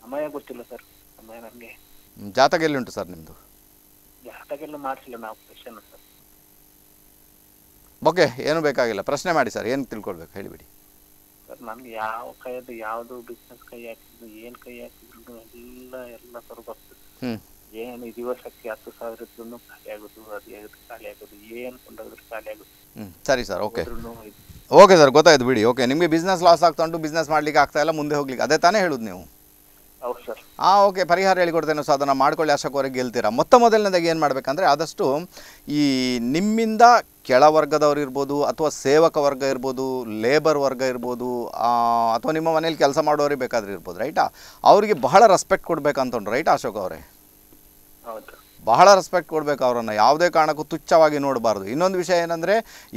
ಸಮಯ ಗೊತ್ತಿಲ್ಲ ಸರ್ ಸಮಯ ನನಗೆ ಜಾತಕ ಎಲ್ಲಿ ಉಂಟು ಸರ್ ನಿಮ್ಮದು ಜಾತಕ ಎಲ್ಲ ಮಾಡಿಸಿಲ್ಲ ನಾವು ಕ್ವೆಶನ್ ಸರ್ ಓಕೆ ಏನು ಬೇಕಾಗಿಲ್ಲ ಪ್ರಶ್ನೆ ಮಾಡಿ ಸರ್ ಏನು ತಿಳ್ಕೊಳ್ಬೇಕು ಹೇಳಿಬಿಡಿ ಸರ್ ನಮ್ಗೆ ಯಾವ ಕೈಯದು ಯಾವುದು ಬಿಸ್ನೆಸ್ ಕೈ ಹಾಕಿದ್ರು ಏನು ಕೈ ಹಾಕಿದ್ರು ಎಲ್ಲ ಎಲ್ಲ ಸರ್ ಬರ್ತದೆ ಹ್ಞೂ ಏನು ಈ ವರ್ಷಕ್ಕೆ ಹತ್ತು ಸಾವಿರ ಇದ್ರೂ ಖಾಲಿ ಆಗೋದು ಅದು ಹೇಳಿದ್ರು ಖಾಲಿ ಆಗೋದು ಏನು ಕೊಂಡೋದ್ರು ಖಾಲಿ ಆಗೋದು ಹ್ಞೂ ಸರಿ ಸರ್ ಓಕೆ ಓಕೆ ಸರ್ ಗೊತ್ತಾಯ್ತು ಬಿಡಿ ಓಕೆ ನಿಮಗೆ ಬಿಸ್ನೆಸ್ ಲಾಸ್ ಆಗ್ತಾ ಉಂಟು ಬಿಸ್ನೆಸ್ ಮಾಡ್ಲಿಕ್ಕೆ ಆಗ್ತಾ ಇಲ್ಲ ಮುಂದೆ ಹೋಗ್ಲಿಕ್ಕೆ ಅದೇ ತಾನೇ ಹೇಳುದು ನೀವು ಹೌದು ಸರ್ ಹಾಂ ಓಕೆ ಪರಿಹಾರ ಹೇಳಿಕೊಡ್ತೇನೆ ಸೊ ಅದನ್ನು ಮಾಡ್ಕೊಳ್ಳಿ ಅಷ್ಟಕ್ಕೋರೆಗೆ ಗೆಲ್ತೀರಾ ಮೊತ್ತ ಮೊದಲನೇದಾಗಿ ಏನು ಮಾಡಬೇಕಂದ್ರೆ ಆದಷ್ಟು ಈ ನಿಮ್ಮಿಂದ ಕೆಳವರ್ಗದವ್ರು ಇರ್ಬೋದು ಅಥವಾ ಸೇವಕ ವರ್ಗ ಇರ್ಬೋದು ಲೇಬರ್ ವರ್ಗ ಇರ್ಬೋದು ಅಥವಾ ನಿಮ್ಮ ಮನೇಲಿ ಕೆಲಸ ಮಾಡೋರಿಗೆ ಬೇಕಾದ್ರೆ ಇರ್ಬೋದು ರೈಟಾ ಅವರಿಗೆ ಬಹಳ ರೆಸ್ಪೆಕ್ಟ್ ಕೊಡಬೇಕಂತಂಡು ರೈಟ್ ಅಶೋಕ್ ಅವರೇ ಬಹಳ ರೆಸ್ಪೆಕ್ಟ್ ಕೊಡಬೇಕು ಅವರನ್ನು ಯಾವುದೇ ಕಾರಣಕ್ಕೂ ತುಚ್ಛವಾಗಿ ನೋಡಬಾರ್ದು ಇನ್ನೊಂದು ವಿಷಯ ಏನಂದರೆ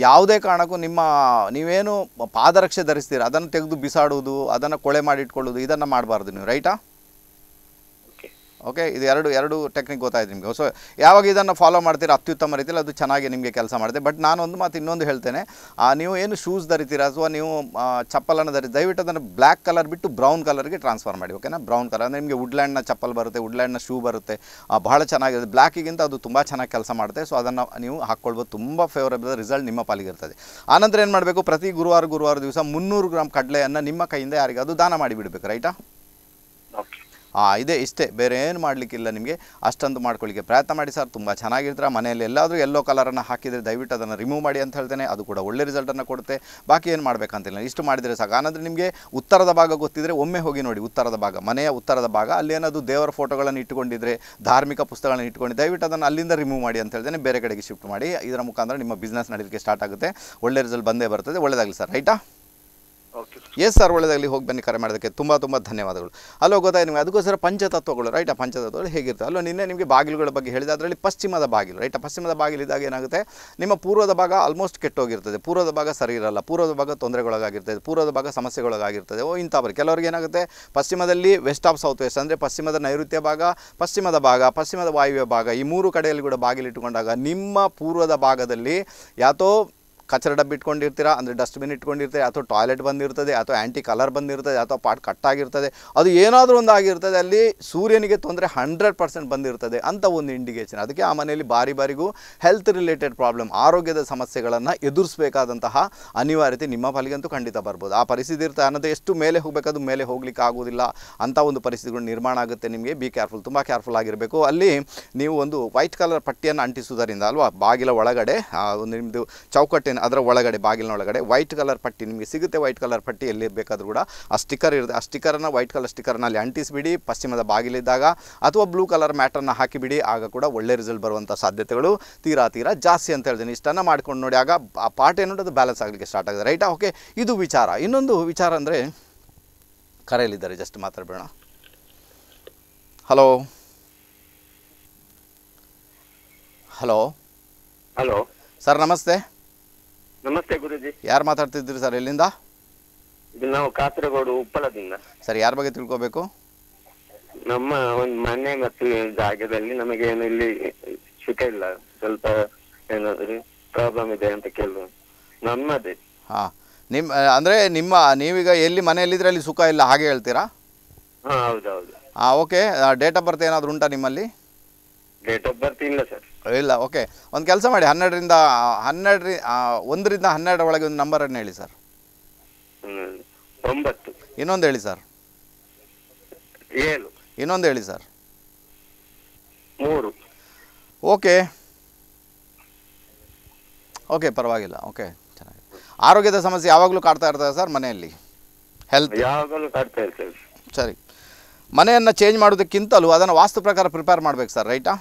ಯಾವುದೇ ಕಾರಣಕ್ಕೂ ನಿಮ್ಮ ನೀವೇನು ಪಾದರಕ್ಷೆ ಧರಿಸ್ತೀರ ಅದನ್ನು ತೆಗೆದು ಬಿಸಾಡುವುದು ಅದನ್ನು ಕೊಳೆ ಮಾಡಿಟ್ಕೊಳ್ಳೋದು ಇದನ್ನು ಮಾಡಬಾರ್ದು ನೀವು ರೈಟಾ ಓಕೆ ಇದು ಎರಡು ಎರಡು ಟೆಕ್ನಿಕ್ ಗೊತ್ತಾಯ್ತು ನಿಮಗೆ ಸೊ ಯಾವಾಗ ಇದನ್ನು ಫಾಲೋ ಮಾಡ್ತೀರಾ ಅತ್ಯುತ್ತಮ ರೀತಿಯಲ್ಲಿ ಅದು ಚೆನ್ನಾಗಿ ನಿಮಗೆ ಕೆಲಸ ಮಾಡಿದೆ ಬಟ್ ನಾನು ಒಂದು ಮಾತು ಇನ್ನೊಂದು ಹೇಳ್ತೇನೆ ನೀವು ಏನು ಶೂಸ್ ಧರಿತೀರಾ ಅಥವಾ ನೀವು ಚಪ್ಪಲನ್ನು ಧರಿ ದಯವಿಟ್ಟು ಅದನ್ನು ಬ್ಲ್ಯಾಕ್ ಕಲರ್ ಬಿಟ್ಟು ಬ್ರೌನ್ ಕಲರ್ಗೆ ಟ್ರಾನ್ಸ್ಫರ್ ಮಾಡಿ ಓಕೆನಾ ಬ್ರೌನ್ ಕಲರ್ ಅಂದರೆ ನಿಮಗೆ ವುಡ್ಲ್ಯಾಂಡ್ನ ಚಪ್ಪಲ್ ಬರುತ್ತೆ ವುಡ್ಲ್ಯಾಂಡ್ನ ಶೂ ಬರುತ್ತೆ ಬಹಳ ಚೆನ್ನಾಗಿರುತ್ತೆ ಬ್ಲ್ಯಾಕಿಗಿಂತ ಅದು ತುಂಬ ಚೆನ್ನಾಗಿ ಕೆಲಸ ಮಾಡುತ್ತೆ ಸೊ ಅದನ್ನು ನೀವು ಹಾಕ್ಕೊಳ್ಬೋದು ತುಂಬ ಫೇವರೇಬಲ್ ರಿಸಲ್ಟ್ ನಿಮ್ಮ ಪಾಲಿಗಿರ್ತದೆ ಆನಂತರ ಏನು ಮಾಡಬೇಕು ಪ್ರತಿ ಗುರುವಾರ ಗುರುವಾರ ದಿವಸ ಮುನ್ನೂರು ಗ್ರಾಮ್ ಕಡಲೆಯನ್ನು ನಿಮ್ಮ ಕೈಯಿಂದ ಯಾರಿಗೆ ಅದು ದಾನ ಮಾಡಿಬಿಡಬೇಕು ರೈಟಾ ಓಕೆ ಇದೇ ಇಷ್ಟೇ ಬೇರೆ ಏನು ಮಾಡಲಿಕ್ಕಿಲ್ಲ ನಿಮಗೆ ಅಷ್ಟೊಂದು ಮಾಡ್ಕೊಳ್ಳಿಕ್ಕೆ ಪ್ರಯತ್ನ ಮಾಡಿ ಸರ್ ತುಂಬ ಚೆನ್ನಾಗಿರ್ತಾರೆ ಮನೆಯಲ್ಲಿ ಎಲ್ಲಾದರೂ ಎಲ್ಲೋ ಕಲರನ್ನು ಹಾಕಿದರೆ ದಯವಿಟ್ಟು ಅದನ್ನು ರಿಮೂವ್ ಮಾಡಿ ಅಂತ ಹೇಳ್ತೇನೆ ಅದು ಕೂಡ ಒಳ್ಳೆ ರಿಸಲ್ಟನ್ನು ಕೊಡುತ್ತೆ ಬಾಕಿ ಏನು ಮಾಡಬೇಕಂತಿಲ್ಲ ಇಷ್ಟು ಮಾಡಿದರೆ ಸಾಕು ಆನಂದರೆ ನಿಮಗೆ ಉತ್ತರದ ಭಾಗ ಗೊತ್ತಿದ್ದರೆ ಒಮ್ಮೆ ಹೋಗಿ ನೋಡಿ ಉತ್ತರದ ಭಾಗ ಮನೆಯ ಉತ್ತರದ ಭಾಗ ಅಲ್ಲಿ ಏನಾದರೂ ದೇವರ ಫೋಟೋಗಳನ್ನು ಇಟ್ಟುಕೊಂಡಿದ್ರೆ ಧಾರ್ಮಿಕ ಪುಸ್ತಕಗಳನ್ನು ಇಟ್ಕೊಂಡು ದಯವಿಟ್ಟು ಅದನ್ನು ಅಲ್ಲಿಂದ ರಿಮೂವ್ ಮಾಡಿ ಅಂತ ಹೇಳ್ತೇನೆ ಬೇರೆ ಕಡೆಗೆ ಶಿಫ್ಟ್ ಮಾಡಿ ಇದರ ಮುಖಾಂತರ ನಿಮ್ಮ ಬಿಸ್ನೆಸ್ ನಡೀಲಿಕ್ಕೆ ಸ್ಟಾರ್ಟ್ ಆಗುತ್ತೆ ಒಳ್ಳೆ ರಿಸಲ್ಟ್ ಬಂದೇ ಬರ್ತದೆ ಒಳ್ಳೆಯದಾಗಲಿ ಸರ್ ರೈಟಾ ಎಸ್ ಸರ್ ಒಳ್ಳೆದಾಗಲಿ ಹೋಗಿ ಬನ್ನಿ ಕರೆ ಮಾಡೋದಕ್ಕೆ ತುಂಬ ತುಂಬ ಧನ್ಯವಾದಗಳು ಅಲ್ಲೋ ಗೊತ್ತಾಯ್ತು ನಿಮಗೆ ಅದಕ್ಕೋಸ್ಕರ ಪಂಚತತ್ವಗಳು ರೈಟ್ ಆ ಪಂಚತತ್ವಗಳು ಹೇಗಿರ್ತವೆ ಅಲ್ಲೋ ನಿನ್ನೆ ನಿಮಗೆ ಬಾಗಿಲುಗಳ ಬಗ್ಗೆ ಹೇಳಿದೆ ಅದರಲ್ಲಿ ಪಶ್ಚಿಮದ ಬಾಗಿಲು ರೈಟ್ ಆ ಪಶ್ಚಿಮದ ಬಾಗಿಲಿದ್ದಾಗ ಏನಾಗುತ್ತೆ ನಿಮ್ಮ ಪೂರ್ವದ ಭಾಗ ಆಲ್ಮೋಸ್ಟ್ ಕೆಟ್ಟೋಗಿರ್ತದೆ ಪೂರ್ವದ ಭಾಗ ಸರಿ ಇರಲ್ಲ ಪೂರ್ವದ ಭಾಗ ತೊಂದರೆಗೊಳಗಾಗಿರ್ತದೆ ಪೂರ್ವದ ಭಾಗ ಸಮಸ್ಯೆಗೊಳಗಾಗಿರ್ತದೆ ಓ ಇಂಥವ್ರು ಕೆಲವರಿಗೆ ಏನಾಗುತ್ತೆ ಪಶ್ಚಿಮದಲ್ಲಿ ವೆಸ್ಟ್ ಆಫ್ ಸೌತ್ ವೆಸ್ಟ್ ಅಂದರೆ ಪಶ್ಚಿಮದ ನೈಋತ್ಯ ಭಾಗ ಪಶ್ಚಿಮದ ಭಾಗ ಪಶ್ಚಿಮದ ವಾಯುವ್ಯ ಭಾಗ ಈ ಮೂರು ಕಡೆಯಲ್ಲಿ ಕೂಡ ಬಾಗಿಲಿಟ್ಟುಕೊಂಡಾಗ ನಿಮ್ಮ ಪೂರ್ವದ ಭಾಗದಲ್ಲಿ ಯಾತೋ ಕಚರ ಡಬ್ಬಿ ಇಟ್ಕೊಂಡಿರ್ತೀರಾ ಅಂದರೆ ಡಸ್ಟ್ಬಿನ್ ಇಟ್ಕೊಂಡಿರ್ತೀರಿ ಅಥವಾ ಟಾಯ್ಲೆಟ್ ಬಂದಿರ್ತದೆ ಅಥವಾ ಆ್ಯಂಟಿ ಕಲರ್ ಬಂದಿರ್ತದೆ ಅಥವಾ ಪಾಟ್ ಕಟ್ಟಾಗಿರ್ತದೆ ಅದು ಏನಾದರೂ ಒಂದು ಆಗಿರ್ತದೆ ಅಲ್ಲಿ ಸೂರ್ಯನಿಗೆ ತೊಂದರೆ ಹಂಡ್ರೆಡ್ ಪರ್ಸೆಂಟ್ ಬಂದಿರ್ತದೆ ಅಂತ ಒಂದು ಇಂಡಿಕೇಷನ್ ಅದಕ್ಕೆ ಆ ಮನೆಯಲ್ಲಿ ಬಾರಿ ಬಾರಿಗೂ ಹೆಲ್ತ್ ರಿಲೇಟೆಡ್ ಪ್ರಾಬ್ಲಮ್ ಆರೋಗ್ಯದ ಸಮಸ್ಯೆಗಳನ್ನು ಎದುರಿಸಬೇಕಾದಂತಹ ಅನಿವಾರ್ಯತೆ ನಿಮ್ಮ ಪಾಲಿಗಂತೂ ಖಂಡಿತ ಬರ್ಬೋದು ಆ ಪರಿಸ್ಥಿತಿ ಇರ್ತದೆ ಅನ್ನೋದು ಎಷ್ಟು ಮೇಲೆ ಹೋಗಬೇಕಾದ್ರೂ ಮೇಲೆ ಹೋಗ್ಲಿಕ್ಕೆ ಆಗೋದಿಲ್ಲ ಅಂತ ಒಂದು ಪರಿಸ್ಥಿತಿಗಳು ನಿರ್ಮಾಣ ಆಗುತ್ತೆ ನಿಮಗೆ ಬಿ ಕೇರ್ಫುಲ್ ತುಂಬ ಕೇರ್ಫುಲ್ ಆಗಿರಬೇಕು ಅಲ್ಲಿ ನೀವು ಒಂದು ವೈಟ್ ಕಲರ್ ಪಟ್ಟಿಯನ್ನು ಅಂಟಿಸುವುದರಿಂದ ಅಲ್ವಾ ಬಾಗಿಲ ಒಳಗಡೆ ಒಂದು ನಿಮ್ಮದು ಚೌಕಟ್ಟಿನ ಅದರ ಒಳಗಡೆ ಬಾಗಿಲಿನ ಒಳಗಡೆ ವೈಟ್ ಕಲರ್ ಪಟ್ಟಿ ನಿಮಗೆ ಸಿಗುತ್ತೆ ವೈಟ್ ಕಲರ್ ಪಟ್ಟಿ ಎಲ್ಲಿ ಬೇಕಾದರೂ ಕೂಡ ಆ ಸ್ಟಿಕ್ಕರ್ ಇರುತ್ತೆ ಆ ಸ್ಟಿಕ್ಕರನ್ನು ವೈಟ್ ಕಲರ್ ಸ್ಟಿಕ್ಕರ್ನ ಅಲ್ಲಿ ಅಂಟಿಸಿಬಿಡಿ ಪಶ್ಚಿಮದ ಬಾಗಿಲಿದ್ದಾಗ ಅಥವಾ ಬ್ಲೂ ಕಲರ್ ಮ್ಯಾಟನ್ನು ಹಾಕಿಬಿಡಿ ಆಗ ಕೂಡ ಒಳ್ಳೆ ರಿಸಲ್ಟ್ ಬರುವಂಥ ಸಾಧ್ಯತೆಗಳು ತೀರಾ ತೀರಾ ಜಾಸ್ತಿ ಅಂತ ಹೇಳ್ತೀನಿ ಇಷ್ಟನ್ನು ಮಾಡ್ಕೊಂಡು ನೋಡಿ ಆಗ ಆ ಪಾರ್ಟ್ ಏನು ಅದು ಬ್ಯಾಲೆನ್ಸ್ ಆಗಲಿಕ್ಕೆ ಸ್ಟಾರ್ಟ್ ಆಗಿದೆ ರೈಟಾ ಓಕೆ ಇದು ವಿಚಾರ ಇನ್ನೊಂದು ವಿಚಾರ ಅಂದರೆ ಕರೆಯಲಿದ್ದಾರೆ ಜಸ್ಟ್ ಮಾತಾಡಬೇಡ ಹಲೋ ಹಲೋ ಹಲೋ ಸರ್ ನಮಸ್ತೆ ನಮಸ್ತೆ ಗುರುಜಿ ಯಾರು ಮಾತಾಡ್ತಿದ್ರಿ ಸರ್ ಎಲ್ಲಿಂದ ಇದು ನಾವು ಕಾಸರಗೋಡು ಉಪ್ಪಳದಿಂದ ಸರ್ ಯಾರ ಬಗ್ಗೆ ತಿಳ್ಕೋಬೇಕು ನಮ್ಮ ಒಂದು ಮನೆ ಮತ್ತು ಜಾಗದಲ್ಲಿ ನಮಗೇನು ಇಲ್ಲಿ ಸುಖ ಇಲ್ಲ ಸ್ವಲ್ಪ ಏನಾದ್ರು ಪ್ರಾಬ್ಲಮ್ ಇದೆ ಅಂತ ಕೇಳುವ ನಮ್ಮದೇ ಹಾ ನಿಮ್ಮ ಅಂದ್ರೆ ನಿಮ್ಮ ನೀವೀಗ ಎಲ್ಲಿ ಮನೆಯಲ್ಲಿದ್ರೆ ಅಲ್ಲಿ ಸುಖ ಇಲ್ಲ ಹಾಗೆ ಹೇಳ್ತೀರಾ ಹಾ ಹೌದೌದು ಹಾ ಓಕೆ ಡೇಟ್ ಆಫ್ ಬರ್ತ್ ಏನಾದ್ರು ಉಂಟಾ ನಿಮ್ಮಲ್ಲಿ ಡೇಟ್ ಆಫ್ ಬರ್ತ್ ಇಲ್ಲ ಸರ್ ಇಲ್ಲ ಓಕೆ ಒಂದು ಕೆಲಸ ಮಾಡಿ ಹನ್ನೆರಡರಿಂದ ಹನ್ನೆರಡರಿ ಒಂದರಿಂದ ಹನ್ನೆರಡರ ಒಳಗೆ ಒಂದು ನಂಬರನ್ನು ಹೇಳಿ ಸರ್ ಒಂಬತ್ತು ಇನ್ನೊಂದು ಹೇಳಿ ಸರ್ ಏಳು ಇನ್ನೊಂದು ಹೇಳಿ ಸರ್ ಮೂರು ಓಕೆ ಓಕೆ ಪರವಾಗಿಲ್ಲ ಓಕೆ ಚೆನ್ನಾಗಿ ಆರೋಗ್ಯದ ಸಮಸ್ಯೆ ಯಾವಾಗಲೂ ಕಾಡ್ತಾ ಇರ್ತದೆ ಸರ್ ಮನೆಯಲ್ಲಿ ಹೆಲ್ತ್ ಯಾವಾಗಲೂ ಕಾಡ್ತಾ ಇರ್ತದೆ ಸರಿ ಮನೆಯನ್ನು ಚೇಂಜ್ ಮಾಡೋದಕ್ಕಿಂತಲೂ ಅದನ್ನು ವಾಸ್ತು ಪ್ರಕಾರ ಪ್ರಿಪೇರ್ ಮಾಡ್ಬೇಕು ಸರ್ ರೈಟಾ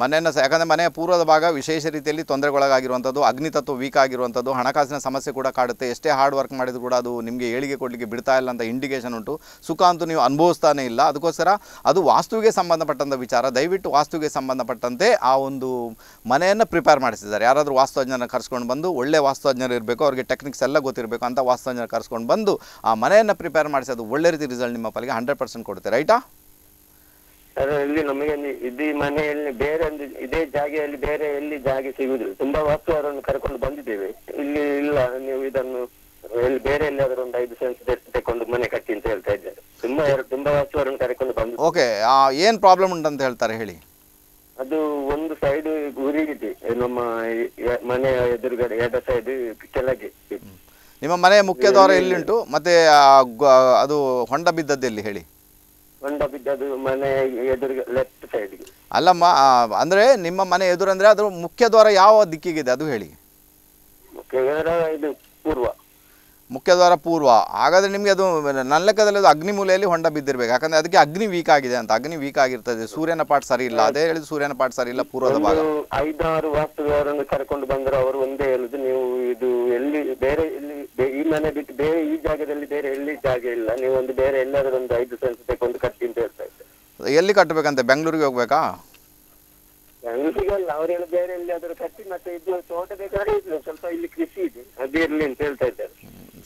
ಮನೆಯನ್ನು ಯಾಕಂದರೆ ಮನೆಯ ಪೂರ್ವದ ಭಾಗ ವಿಶೇಷ ರೀತಿಯಲ್ಲಿ ತೊಂದರೆಗೊಳಗಾಗಿರುವಂಥದ್ದು ಅಗ್ನಿತತ್ವ ವೀಕ್ ಆಗಿರುವಂಥದ್ದು ಹಣಕಾಸಿನ ಸಮಸ್ಯೆ ಕೂಡ ಕಾಡುತ್ತೆ ಎಷ್ಟೇ ಹಾರ್ಡ್ ವರ್ಕ್ ಮಾಡಿದ್ರು ಕೂಡ ಅದು ನಿಮಗೆ ಏಳಿಗೆ ಕೊಡಲಿಕ್ಕೆ ಬಿಡ್ತಾ ಇಲ್ಲ ಅಂತ ಇಂಡಿಕೇಷನ್ ಉಂಟು ಸುಖ ಅಂತೂ ನೀವು ಅನುಭವಿಸ್ತಾನೆ ಇಲ್ಲ ಅದಕ್ಕೋಸ್ಕರ ಅದು ವಾಸ್ತುವಿಗೆ ಸಂಬಂಧಪಟ್ಟಂಥ ವಿಚಾರ ದಯವಿಟ್ಟು ವಾಸ್ತುವಿಗೆ ಸಂಬಂಧಪಟ್ಟಂತೆ ಆ ಒಂದು ಮನೆಯನ್ನು ಪ್ರಿಪೇರ್ ಮಾಡಿಸಿದ್ದಾರೆ ಯಾರಾದರೂ ವಾಸ್ತುವಜ್ಞನ ಕರ್ಸ್ಕೊಂಡು ಬಂದು ಒಳ್ಳೆ ವಾಸ್ತುವಜ್ಞರು ಇರಬೇಕು ಅವರಿಗೆ ಟೆಕ್ನಿಕ್ಸ್ ಎಲ್ಲ ಗೊತ್ತಿರಬೇಕು ಅಂತ ವಾಸ್ತುವಜ್ಞರು ಕರ್ಸ್ಕೊಂಡು ಬಂದು ಆ ಮನೆಯನ್ನು ಪ್ರಿಪೇರ್ ಮಾಡಿಸಿ ಅದು ಒಳ್ಳೆ ರೀತಿ ರಿಸಲ್ಟ್ ನಿಮ್ಮ ಪಾಲಿಗೆ ಹಂಡ್ರೆಡ್ ಪರ್ಸೆಂಟ್ ಕೊಡುತ್ತೆ ರೈಟಾ ಇಲ್ಲಿ ನಮಗೆ ಇಡೀ ಮನೆಯಲ್ಲಿ ಬೇರೆ ಒಂದು ಇದೇ ಜಾಗೆಯಲ್ಲಿ ಬೇರೆ ಎಲ್ಲಿ ಜಾಗ ಸಿಗುದಿಲ್ಲ ತುಂಬಾ ವಸ್ತು ಅವರನ್ನು ಕರ್ಕೊಂಡು ಬಂದಿದ್ದೇವೆ ಇಲ್ಲಿ ಇಲ್ಲ ನೀವು ಇದನ್ನು ಎಲ್ಲಿ ಬೇರೆ ಎಲ್ಲಾದ್ರೂ ಒಂದು ಐದು ಸೆಂಟ್ ತಕೊಂಡು ಮನೆ ಕಟ್ಟಿ ಅಂತ ಹೇಳ್ತಾ ಇದ್ದಾರೆ ತುಂಬಾ ತುಂಬಾ ವಸ್ತು ಅವರನ್ನು ಕರ್ಕೊಂಡು ಬಂದು ಓಕೆ ಏನ್ ಪ್ರಾಬ್ಲಮ್ ಉಂಟಂತ ಹೇಳ್ತಾರೆ ಹೇಳಿ ಅದು ಒಂದು ಸೈಡ್ ಗುರಿ ಉರಿಗಿದೆ ನಮ್ಮ ಮನೆ ಎದುರುಗಡೆ ಎರಡು ಸೈಡ್ ಕೆಳಗೆ ನಿಮ್ಮ ಮನೆಯ ಮುಖ್ಯ ದ್ವಾರ ಎಲ್ಲಿ ಉಂಟು ಮತ್ತೆ ಅದು ಹೊಂಡ ಬಿದ್ದದ್ದು ಎಲ್ಲಿ ಹೇಳಿ ಅಲ್ಲಮ್ಮ ಅಂದ್ರೆ ನಿಮ್ಮ ಮನೆ ಎದುರು ಅಂದ್ರೆ ಅದ್ರ ಮುಖ್ಯ ದ್ವಾರ ಯಾವ ದಿಕ್ಕಿಗಿದೆ ಅದು ಹೇಳಿ ಪೂರ್ವ ಮುಖ್ಯ ದ್ವಾರ ಪೂರ್ವ ಹಾಗಾದ್ರೆ ನಿಮ್ಗೆ ಅದು ನನ್ನ ಲೆಕ್ಕದಲ್ಲಿ ಅದು ಅಗ್ನಿ ಮೂಲೆಯಲ್ಲಿ ಹೊಂಡ ಬಿದ್ದಿರ್ಬೇಕು ಯಾಕಂದ್ರೆ ಅದಕ್ಕೆ ಅಗ್ನಿ ವೀಕ್ ಆಗಿದೆ ಅಂತ ಅಗ್ನಿ ವೀಕ್ ಆಗಿರ್ತದೆ ಸೂರ್ಯನ ಪಾಠ ಸರಿ ಇಲ್ಲ ಅದೇ ಹೇಳಿದ ಸೂರ್ಯನ ಪಾಠ ಸರಿ ಇಲ್ಲ ಪೂರ್ವದ ಭಾಗ ಐದಾರು ವಾಸ್ತುಗಾರನ್ನು ಕರ್ಕೊಂಡು ಬಂದ್ರೆ ಅವರು ಒಂದೇ ಹೇಳುದು ನೀವು ಇದು ಎಲ್ಲಿ ಬೇರೆ ಎಲ್ಲಿ ಈ ಮನೆ ಬಿಟ್ಟು ಬೇರೆ ಈ ಜಾಗದಲ್ಲಿ ಬೇರೆ ಎಲ್ಲಿ ಜಾಗ ಇಲ್ಲ ನೀವು ಒಂದು ಬೇರೆ ಎಲ್ಲಾದ್ರೂ ಒಂದು ಐದು ಸೆನ್ಸ್ ತಗೊಂಡು ಕಟ್ಟಿ ಅಂತ ಹೇಳ್ತಾ ಇದ್ದೆ ಎಲ್ಲಿ ಕಟ್ಟಬೇಕಂತ ಬೆಂಗಳೂರಿಗೆ ಹೋಗ್ಬೇಕಾ ಬೆಂಗಳೂರಿಗಲ್ಲ ಅವರೆಲ್ಲ ಬೇರೆ ಎಲ್ಲಿಯಾದರೂ ಕಟ್ಟಿ ಮತ್ತೆ ಇದು ತೋಟ ಬೇಕಾದ್ರೆ ಸ್ವಲ್ಪ ಇಲ್ಲಿ ಕೃಷಿ ಇದೆ ಇರಲಿ ಅಂತ ಹೇಳ್ತಾ ಇದ್ದಾರೆ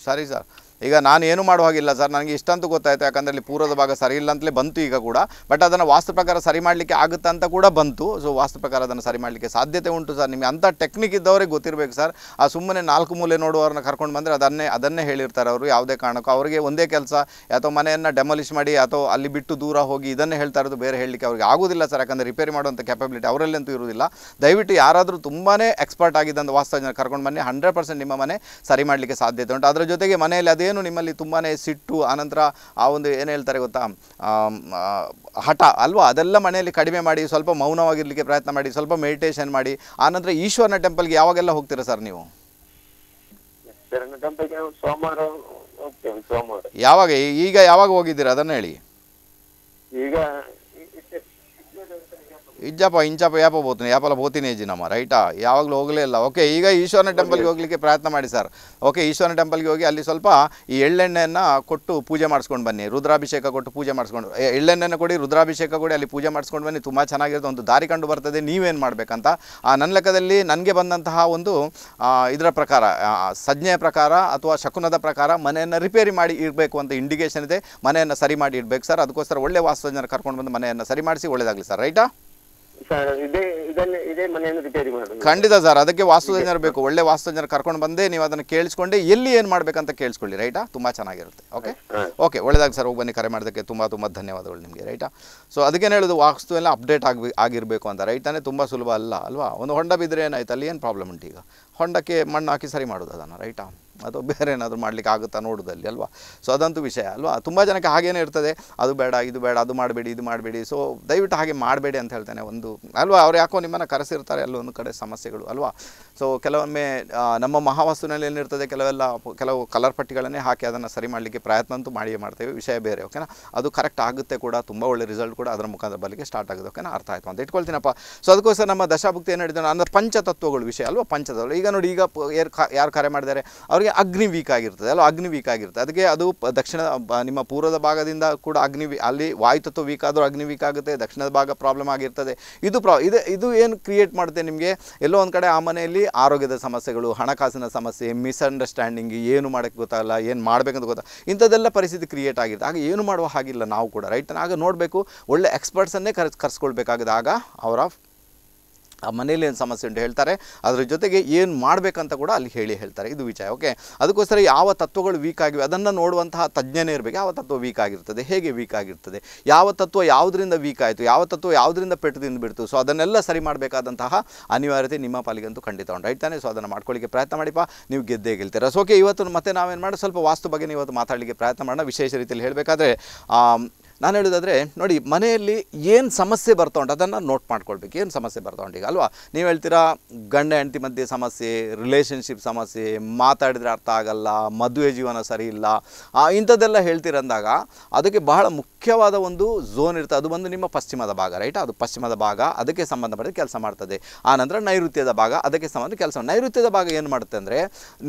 ಸರಿ ಸರ್ ಈಗ ನಾನು ಏನು ಮಾಡುವ ಹಾಗಿಲ್ಲ ಸರ್ ನನಗೆ ಇಷ್ಟಂತೂ ಗೊತ್ತಾಯಿತು ಯಾಕಂದರೆ ಇಲ್ಲಿ ಪೂರ್ವದ ಭಾಗ ಸರಿ ಇಲ್ಲ ಅಂತಲೇ ಬಂತು ಈಗ ಕೂಡ ಬಟ್ ಅದನ್ನು ವಾಸ್ತು ಪ್ರಕಾರ ಸರಿ ಮಾಡಲಿಕ್ಕೆ ಆಗುತ್ತಾ ಅಂತ ಕೂಡ ಬಂತು ಸೊ ವಾಸ್ತು ಪ್ರಕಾರ ಅದನ್ನು ಸರಿ ಮಾಡಲಿಕ್ಕೆ ಸಾಧ್ಯತೆ ಉಂಟು ಸರ್ ನಿಮಗೆ ಅಂಥ ಟೆಕ್ನಿಕ್ ಇದ್ದವರೇ ಗೊತ್ತಿರಬೇಕು ಸರ್ ಆ ಸುಮ್ಮನೆ ನಾಲ್ಕು ಮೂಲೆ ನೋಡುವವ್ರನ್ನ ಕರ್ಕೊಂಡು ಬಂದರೆ ಅದನ್ನೇ ಅದನ್ನೇ ಹೇಳಿರ್ತಾರೆ ಅವರು ಯಾವುದೇ ಕಾರಣಕ್ಕೂ ಅವರಿಗೆ ಒಂದೇ ಕೆಲಸ ಅಥವಾ ಮನೆಯನ್ನು ಡೆಮಾಲಿಷ್ ಮಾಡಿ ಅಥವಾ ಅಲ್ಲಿ ಬಿಟ್ಟು ದೂರ ಹೋಗಿ ಇದನ್ನೇ ಹೇಳ್ತಾ ಇರೋದು ಬೇರೆ ಹೇಳಲಿಕ್ಕೆ ಅವ್ರಿಗೆ ಆಗೋದಿಲ್ಲ ಸರ್ ಯಾಕಂದರೆ ರಿಪೇರಿ ಮಾಡುವಂಥ ಕೆಪಬಿಲಿಟಿ ಅವರಲ್ಲಂತೂ ಇರುವುದಿಲ್ಲ ದಯವಿಟ್ಟು ಯಾರಾದರೂ ತುಂಬಾ ಎಕ್ಸ್ಪರ್ಟ್ ಆಗಿದ್ದಂಥ ವಾಸ್ತವ ಕರ್ಕೊಂಡು ಬನ್ನಿ ಹಂಡ್ರೆಡ್ ಪರ್ಸೆಂಟ್ ನಿಮ್ಮ ಮನೆ ಸರಿ ಮಾಡಲಿಕ್ಕೆ ಸಾಧ್ಯತೆ ಉಂಟು ಅದರ ಜೊತೆಗೆ ಮನೆಯಲ್ಲಿ ಅದೇ ಏನು ನಿಮ್ಮಲ್ಲಿ ತುಂಬಾ ಸಿಟ್ಟು ಆನಂತರ ಆ ಒಂದು ಏನು ಹೇಳ್ತಾರೆ ಗೊತ್ತಾ ಹಠ ಅಲ್ವಾ ಅದೆಲ್ಲ ಮನೆಯಲ್ಲಿ ಕಡಿಮೆ ಮಾಡಿ ಸ್ವಲ್ಪ ಮೌನವಾಗಿರಲಿಕ್ಕೆ ಪ್ರಯತ್ನ ಮಾಡಿ ಸ್ವಲ್ಪ ಮೆಡಿಟೇಷನ್ ಮಾಡಿ ಆನಂತರ ಈಶ್ವರನ ಟೆಂಪಲ್ಗೆ ಯಾವಾಗೆಲ್ಲ ಹೋಗ್ತೀರಾ ಸರ್ ನೀವು ಸೋಮವಾರ ಯಾವಾಗ ಈಗ ಯಾವಾಗ ಹೋಗಿದ್ದೀರಾ ಅದನ್ನ ಹೇಳಿ ಈಗ ಇಜ್ಜಪ್ಪ ಇಂಜಪ್ಪ ಯಾಪ ಬೋತೀನಿ ಯಾಪಲ್ಲ ಬೋತಿನೇ ಜಿ ನಮ್ಮ ರೈಟಾ ಯಾವಾಗಲೂ ಹೋಗಲೇ ಇಲ್ಲ ಓಕೆ ಈಗ ಈಶ್ವರನ ಟೆಂಪಲ್ಗೆ ಹೋಗಲಿಕ್ಕೆ ಪ್ರಯತ್ನ ಮಾಡಿ ಸರ್ ಓಕೆ ಈಶ್ವರನ ಟೆಂಪಲ್ಗೆ ಹೋಗಿ ಅಲ್ಲಿ ಸ್ವಲ್ಪ ಈ ಎಳ್ಳೆಣ್ಣೆಯನ್ನು ಕೊಟ್ಟು ಪೂಜೆ ಮಾಡಿಸ್ಕೊಂಡು ಬನ್ನಿ ರುದ್ರಾಭಿಷೇಕ ಕೊಟ್ಟು ಪೂಜೆ ಮಾಡಿಸ್ಕೊಂಡು ಎಳ್ಳೆಣ್ಣೆನ ಕೊಡಿ ರುದ್ರಾಭಿಷೇಕ ಕೊಡಿ ಅಲ್ಲಿ ಪೂಜೆ ಮಾಡಿಸ್ಕೊಂಡು ಬನ್ನಿ ತುಂಬ ಚೆನ್ನಾಗಿರುತ್ತೆ ಒಂದು ದಾರಿ ಕಂಡು ಬರ್ತದೆ ನೀವೇನು ಮಾಡಬೇಕಂತ ನನ್ನ ಲೆಕ್ಕದಲ್ಲಿ ನನಗೆ ಬಂದಂತಹ ಒಂದು ಇದರ ಪ್ರಕಾರ ಸಜ್ಞೆಯ ಪ್ರಕಾರ ಅಥವಾ ಶಕುನದ ಪ್ರಕಾರ ಮನೆಯನ್ನು ರಿಪೇರಿ ಮಾಡಿ ಇರಬೇಕು ಅಂತ ಇಂಡಿಕೇಷನ್ ಇದೆ ಮನೆಯನ್ನು ಸರಿ ಮಾಡಿ ಇಡಬೇಕು ಸರ್ ಅದಕ್ಕೋಸ್ಕರ ಒಳ್ಳೆ ವಾಸ್ತವ ಜನರು ಕರ್ಕೊಂಡು ಬಂದು ಮನೆಯನ್ನು ಸರಿ ಮಾಡಿಸಿ ಒಳ್ಳೆಯದಾಗಲಿ ಸರ್ ರೈಟಾ ಖಂಡಿತ ಸರ್ ಅದಕ್ಕೆ ವಾಸ್ತುತಜ್ಞರು ಬೇಕು ಒಳ್ಳೆ ಜನ ಕರ್ಕೊಂಡು ಬಂದೆ ನೀವು ಅದನ್ನು ಕೇಳಿಸ್ಕೊಂಡೆ ಎಲ್ಲಿ ಏನು ಮಾಡ್ಬೇಕಂತ ಕೇಳಿಸ್ಕೊಳ್ಳಿ ರೈಟಾ ತುಂಬಾ ಚೆನ್ನಾಗಿರುತ್ತೆ ಓಕೆ ಓಕೆ ಒಳ್ಳೆದಾಗ ಸರ್ ಹೋಗಿ ಬನ್ನಿ ಕರೆ ಮಾಡೋದಕ್ಕೆ ತುಂಬಾ ತುಂಬಾ ಧನ್ಯವಾದಗಳು ನಿಮಗೆ ರೈಟಾ ಸೊ ಅದಕ್ಕೇನು ಹೇಳೋದು ವಾಸ್ತು ಎಲ್ಲ ಅಪ್ಡೇಟ್ ಆಗಿ ಆಗಿರಬೇಕು ಅಂತ ರೈಟಾನೆ ತುಂಬಾ ಸುಲಭ ಅಲ್ಲ ಅಲ್ವಾ ಒಂದು ಹೊಂಡ ಬಿದ್ದರೆ ಏನಾಯ್ತು ಅಲ್ಲಿ ಏನು ಪ್ರಾಬ್ಲಮ್ ಉಂಟು ಈಗ ಹೊಂಡಕ್ಕೆ ಮಣ್ಣು ಹಾಕಿ ಸರಿ ಮಾಡೋದು ಅದನ್ನು ರೈಟಾ ಅಥವಾ ಬೇರೆ ಏನಾದರೂ ಮಾಡಲಿಕ್ಕೆ ಆಗುತ್ತಾ ನೋಡೋದಲ್ಲಿ ಅಲ್ವಾ ಸೊ ಅದಂತೂ ವಿಷಯ ಅಲ್ವಾ ತುಂಬ ಜನಕ್ಕೆ ಹಾಗೇನೇ ಇರ್ತದೆ ಅದು ಬೇಡ ಇದು ಬೇಡ ಅದು ಮಾಡಬೇಡಿ ಇದು ಮಾಡಬೇಡಿ ಸೊ ದಯವಿಟ್ಟು ಹಾಗೆ ಮಾಡಬೇಡಿ ಅಂತ ಹೇಳ್ತಾನೆ ಒಂದು ಅಲ್ವಾ ಅವ್ರು ಯಾಕೋ ನಿಮ್ಮನ್ನು ಕರೆಸಿರ್ತಾರೆ ಅಲ್ಲೊಂದು ಕಡೆ ಸಮಸ್ಯೆಗಳು ಅಲ್ವಾ ಸೊ ಕೆಲವೊಮ್ಮೆ ನಮ್ಮ ಮಹಾವಸ್ತುನಲ್ಲಿ ಏನಿರ್ತದೆ ಕೆಲವೆಲ್ಲ ಕೆಲವು ಕಲರ್ ಪಟ್ಟಿಗಳನ್ನೇ ಹಾಕಿ ಅದನ್ನು ಸರಿ ಮಾಡಲಿಕ್ಕೆ ಪ್ರಯತ್ನ ಅಂತೂ ಮಾಡಿಯೇ ಮಾಡ್ತೇವೆ ವಿಷಯ ಬೇರೆ ಓಕೆನಾ ಅದು ಕರೆಕ್ಟ್ ಆಗುತ್ತೆ ಕೂಡ ತುಂಬ ಒಳ್ಳೆ ರಿಸಲ್ಟ್ ಕೂಡ ಅದರ ಮುಖಾಂತರ ಬರಲಿಕ್ಕೆ ಸ್ಟಾರ್ಟ್ ಆಗುತ್ತೆ ಓಕೆನಾ ಅರ್ಥ ಆಯಿತು ಅಂತ ಇಟ್ಕೊಳ್ತೀನಪ್ಪ ಸೊ ಅದಕ್ಕೋಸ್ಕರ ನಮ್ಮ ದಶಾಭುಕ್ತಿ ಏನು ಹೇಳಿದ್ರು ಅಂದರೆ ಪಂಚತತ್ವಗಳು ವಿಷಯ ಅಲ್ವಾ ಪಂಚತತ್ವ ಈಗ ನೋಡಿ ಈಗ ಏರ್ ಯಾರು ಕರೆ ಮಾಡಿದ್ದಾರೆ ಅವ್ರಿಗೆ ಹಾಗೆ ಅಗ್ನಿ ವೀಕ್ ಆಗಿರ್ತದೆ ಅಲ್ಲೋ ಅಗ್ನಿ ವೀಕ್ ಆಗಿರ್ತದೆ ಅದಕ್ಕೆ ಅದು ದಕ್ಷಿಣ ನಿಮ್ಮ ಪೂರ್ವದ ಭಾಗದಿಂದ ಕೂಡ ಅಗ್ನಿ ಅಲ್ಲಿ ತತ್ವ ವೀಕ್ ಆದರೂ ಅಗ್ನಿ ವೀಕ್ ಆಗುತ್ತೆ ದಕ್ಷಿಣದ ಭಾಗ ಪ್ರಾಬ್ಲಮ್ ಆಗಿರ್ತದೆ ಇದು ಪ್ರಾ ಇದು ಇದು ಏನು ಕ್ರಿಯೇಟ್ ಮಾಡುತ್ತೆ ನಿಮಗೆ ಎಲ್ಲೋ ಒಂದು ಕಡೆ ಆ ಮನೆಯಲ್ಲಿ ಆರೋಗ್ಯದ ಸಮಸ್ಯೆಗಳು ಹಣಕಾಸಿನ ಸಮಸ್ಯೆ ಮಿಸ್ಅಂಡರ್ಸ್ಟ್ಯಾಂಡಿಂಗ್ ಏನು ಮಾಡೋಕ್ಕೆ ಗೊತ್ತಾಗಲ್ಲ ಏನು ಮಾಡಬೇಕಂತ ಗೊತ್ತಾಗ ಇಂಥದ್ದೆಲ್ಲ ಪರಿಸ್ಥಿತಿ ಕ್ರಿಯೇಟ್ ಆಗಿರುತ್ತೆ ಆಗ ಏನು ಮಾಡುವ ಹಾಗಿಲ್ಲ ನಾವು ಕೂಡ ರೈಟ್ ಆಗ ನೋಡಬೇಕು ಒಳ್ಳೆ ಎಕ್ಸ್ಪರ್ಟ್ಸನ್ನೇ ಕರ್ ಕರ್ಸ್ಕೊಳ್ಬೇಕಾಗಿದೆ ಆಗ ಅವರ ಆ ಮನೇಲಿ ಏನು ಸಮಸ್ಯೆ ಉಂಟು ಹೇಳ್ತಾರೆ ಅದರ ಜೊತೆಗೆ ಏನು ಮಾಡಬೇಕಂತ ಕೂಡ ಅಲ್ಲಿ ಹೇಳಿ ಹೇಳ್ತಾರೆ ಇದು ವಿಚಾರ ಓಕೆ ಅದಕ್ಕೋಸ್ಕರ ಯಾವ ತತ್ವಗಳು ವೀಕ್ ಆಗಿವೆ ಅದನ್ನು ನೋಡುವಂತಹ ತಜ್ಞನೇ ಇರಬೇಕು ಯಾವ ತತ್ವ ವೀಕ್ ಆಗಿರ್ತದೆ ಹೇಗೆ ವೀಕ್ ಆಗಿರ್ತದೆ ಯಾವ ತತ್ವ ಯಾವುದರಿಂದ ವೀಕ್ ಆಯಿತು ಯಾವ ತತ್ವ ಯಾವುದರಿಂದ ಪೆಟ್ಟು ಬಿಡ್ತು ಸೊ ಅದನ್ನೆಲ್ಲ ಸರಿ ಮಾಡಬೇಕಾದಂತಹ ಅನಿವಾರ್ಯತೆ ನಿಮ್ಮ ಪಾಲಿಗಂತೂ ಖಂಡಿತ ಉಂಟು ರೈಟ್ ಸೊ ಅದನ್ನು ಮಾಡ್ಕೊಳ್ಳಿಕ್ಕೆ ಪ್ರಯತ್ನ ಮಾಡಿಪ್ಪ ನೀವು ಗೆದ್ದೇ ಗೆಲ್ತೀರ ಸೊ ಓಕೆ ಇವತ್ತು ಮತ್ತೆ ನಾವೇನು ಮಾಡೋದು ಸ್ವಲ್ಪ ವಾಸ್ತು ಬಗ್ಗೆ ಇವತ್ತು ಮಾತಾಡಲಿಕ್ಕೆ ಪ್ರಯತ್ನ ಮಾಡೋಣ ವಿಶೇಷ ರೀತಿಯಲ್ಲಿ ಹೇಳಬೇಕಾದ್ರೆ ನಾನು ಹೇಳೋದಾದರೆ ನೋಡಿ ಮನೆಯಲ್ಲಿ ಏನು ಸಮಸ್ಯೆ ಬರ್ತಾ ಉಂಟು ಅದನ್ನು ನೋಟ್ ಮಾಡ್ಕೊಳ್ಬೇಕು ಏನು ಸಮಸ್ಯೆ ಬರ್ತಾ ಈಗ ಅಲ್ವಾ ನೀವು ಹೇಳ್ತೀರಾ ಗಂಡ ಹೆಂಡತಿ ಮಧ್ಯೆ ಸಮಸ್ಯೆ ರಿಲೇಷನ್ಶಿಪ್ ಸಮಸ್ಯೆ ಮಾತಾಡಿದರೆ ಅರ್ಥ ಆಗಲ್ಲ ಮದುವೆ ಜೀವನ ಸರಿ ಇಲ್ಲ ಇಂಥದ್ದೆಲ್ಲ ಹೇಳ್ತೀರಂದಾಗ ಅದಕ್ಕೆ ಬಹಳ ಮುಖ್ಯವಾದ ಒಂದು ಝೋನ್ ಇರ್ತದೆ ಅದು ಬಂದು ನಿಮ್ಮ ಪಶ್ಚಿಮದ ಭಾಗ ರೈಟ್ ಅದು ಪಶ್ಚಿಮದ ಭಾಗ ಅದಕ್ಕೆ ಸಂಬಂಧಪಟ್ಟ ಕೆಲಸ ಮಾಡ್ತದೆ ಆನಂತರ ನೈಋತ್ಯದ ಭಾಗ ಅದಕ್ಕೆ ಸಂಬಂಧ ಕೆಲಸ ನೈಋತ್ಯದ ಭಾಗ ಏನು ಮಾಡುತ್ತೆ ಅಂದರೆ